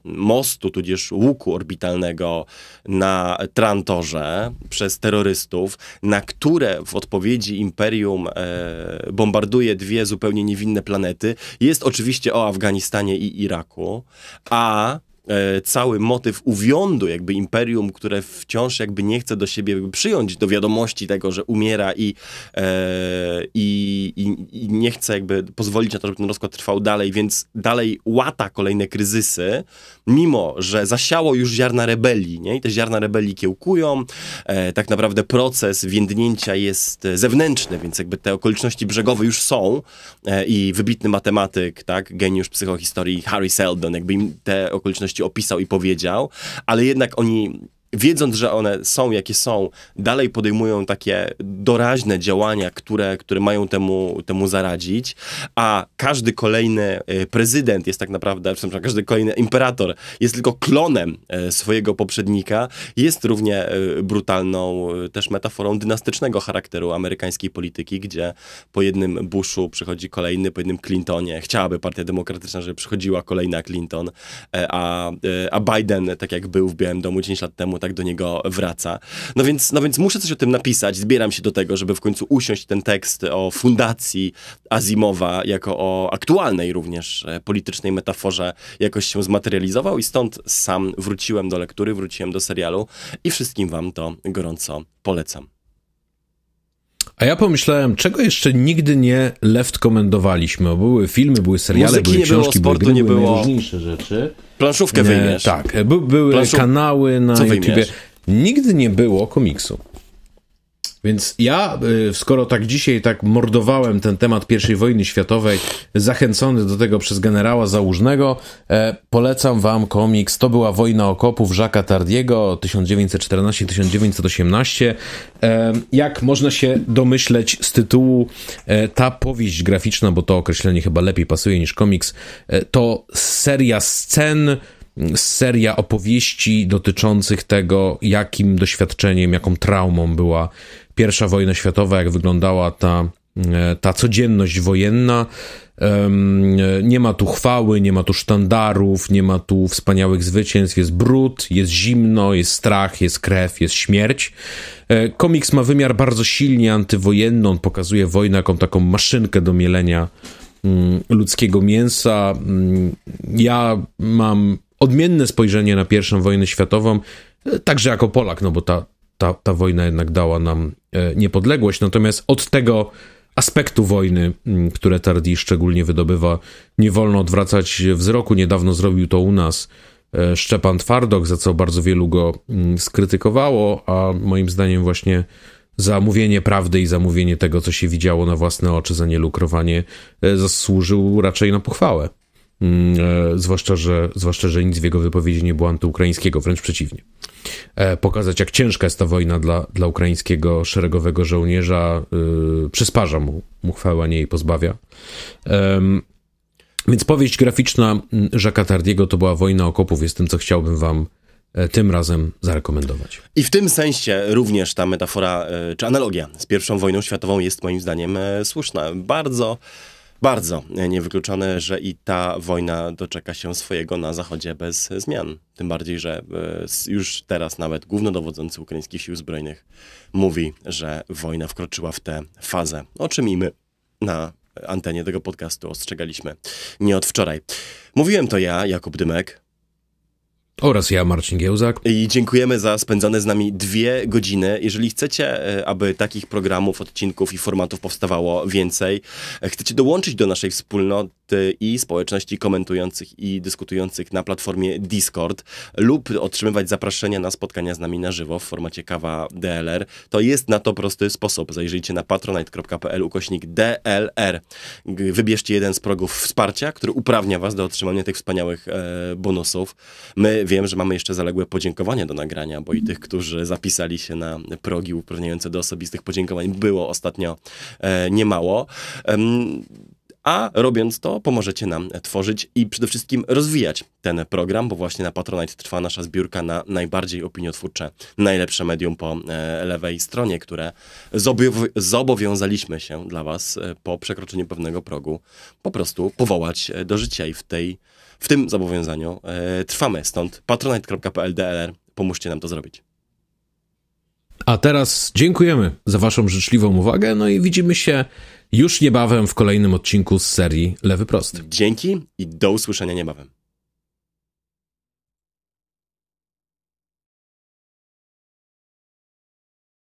mostu, tudzież łuku orbitalnego na Trantorze przez terrorystów, na które w odpowiedzi Imperium e, bombarduje dwie zupełnie niewinne planety, jest oczywiście o Afganistanie i Iraku, a E, cały motyw uwiądu jakby imperium, które wciąż jakby nie chce do siebie przyjąć do wiadomości tego, że umiera i, e, i, i, i nie chce jakby pozwolić na to, żeby ten rozkład trwał dalej, więc dalej łata kolejne kryzysy, mimo że zasiało już ziarna rebelii, nie? I te ziarna rebelii kiełkują, e, tak naprawdę proces więdnięcia jest zewnętrzny, więc jakby te okoliczności brzegowe już są i wybitny matematyk, tak, geniusz psychohistorii Harry Seldon, jakby im te okoliczności opisał i powiedział, ale jednak oni wiedząc, że one są jakie są, dalej podejmują takie doraźne działania, które, które mają temu, temu zaradzić, a każdy kolejny e, prezydent jest tak naprawdę, przepraszam, każdy kolejny imperator jest tylko klonem e, swojego poprzednika, jest równie e, brutalną też metaforą dynastycznego charakteru amerykańskiej polityki, gdzie po jednym Bushu przychodzi kolejny, po jednym Clintonie, chciałaby Partia Demokratyczna, żeby przychodziła kolejna Clinton, a, a Biden, tak jak był w Białym Domu 10 lat temu, tak do niego wraca. No więc, no więc muszę coś o tym napisać, zbieram się do tego, żeby w końcu usiąść ten tekst o fundacji Azimowa, jako o aktualnej również e, politycznej metaforze, jakoś się zmaterializował i stąd sam wróciłem do lektury, wróciłem do serialu i wszystkim wam to gorąco polecam. A ja pomyślałem, czego jeszcze nigdy nie left komendowaliśmy. Bo były filmy, były seriale, Muzyki były nie książki, było, sportu były, nie było. najróżniejsze rzeczy. Planszówkę e, wyjmiesz. tak, e, by, były kanały na YouTube. Nigdy nie było komiksu. Więc ja, y, skoro tak dzisiaj tak mordowałem ten temat I wojny światowej, zachęcony do tego przez generała Załużnego, e, polecam wam komiks To była wojna okopów Żaka Tardiego 1914-1918. E, jak można się domyśleć z tytułu, e, ta powieść graficzna, bo to określenie chyba lepiej pasuje niż komiks, to seria scen, seria opowieści dotyczących tego, jakim doświadczeniem, jaką traumą była pierwsza wojna światowa, jak wyglądała ta, e, ta codzienność wojenna. E, nie ma tu chwały, nie ma tu sztandarów, nie ma tu wspaniałych zwycięstw. Jest brud, jest zimno, jest strach, jest krew, jest śmierć. E, komiks ma wymiar bardzo silnie antywojenny. On pokazuje wojnę jaką taką maszynkę do mielenia mm, ludzkiego mięsa. Mm, ja mam odmienne spojrzenie na pierwszą wojnę światową, także jako Polak, no bo ta, ta, ta wojna jednak dała nam e, niepodległość. Natomiast od tego aspektu wojny, mm, które Tardy szczególnie wydobywa, nie wolno odwracać wzroku. Niedawno zrobił to u nas e, Szczepan Twardok, za co bardzo wielu go mm, skrytykowało, a moim zdaniem właśnie zamówienie prawdy i zamówienie tego, co się widziało na własne oczy za nielukrowanie, e, zasłużył raczej na pochwałę. Mm, e, zwłaszcza, że, zwłaszcza, że nic w jego wypowiedzi nie było antyukraińskiego, wręcz przeciwnie. E, pokazać, jak ciężka jest ta wojna dla, dla ukraińskiego szeregowego żołnierza, y, przysparza mu, mu chwała, nie jej pozbawia. Więc powieść graficzna mm, Jacques'a Tardiego to była Wojna Okopów, jest tym, co chciałbym wam e, tym razem zarekomendować. I w tym sensie również ta metafora czy analogia z pierwszą wojną światową jest moim zdaniem słuszna. Bardzo bardzo niewykluczone, że i ta wojna doczeka się swojego na Zachodzie bez zmian. Tym bardziej, że e, już teraz nawet głównodowodzący ukraińskich sił zbrojnych mówi, że wojna wkroczyła w tę fazę, o czym i my na antenie tego podcastu ostrzegaliśmy nie od wczoraj. Mówiłem to ja, Jakub Dymek. Oraz ja, Marcin Giełzak. I dziękujemy za spędzone z nami dwie godziny. Jeżeli chcecie, e, aby takich programów, odcinków i formatów powstawało więcej, e, chcecie dołączyć do naszej wspólnoty, Y, i społeczności komentujących i dyskutujących na platformie Discord lub otrzymywać zaproszenia na spotkania z nami na żywo w formacie kawa DLR. To jest na to prosty sposób. Zajrzyjcie na patronite.pl ukośnik DLR. Wybierzcie jeden z progów wsparcia, który uprawnia was do otrzymania tych wspaniałych e, bonusów. My wiem, że mamy jeszcze zaległe podziękowania do nagrania, bo i tych, którzy zapisali się na progi uprawniające do osobistych podziękowań było ostatnio e, niemało. E, a robiąc to pomożecie nam tworzyć i przede wszystkim rozwijać ten program, bo właśnie na Patronite trwa nasza zbiórka na najbardziej opiniotwórcze, najlepsze medium po e, lewej stronie, które zobowiązaliśmy się dla was e, po przekroczeniu pewnego progu po prostu powołać e, do życia i w, tej, w tym zobowiązaniu trwamy. Stąd patronite.pl.dlr pomóżcie nam to zrobić. A teraz dziękujemy za Waszą życzliwą uwagę, no i widzimy się już niebawem w kolejnym odcinku z serii Lewy Prosty. Dzięki i do usłyszenia niebawem.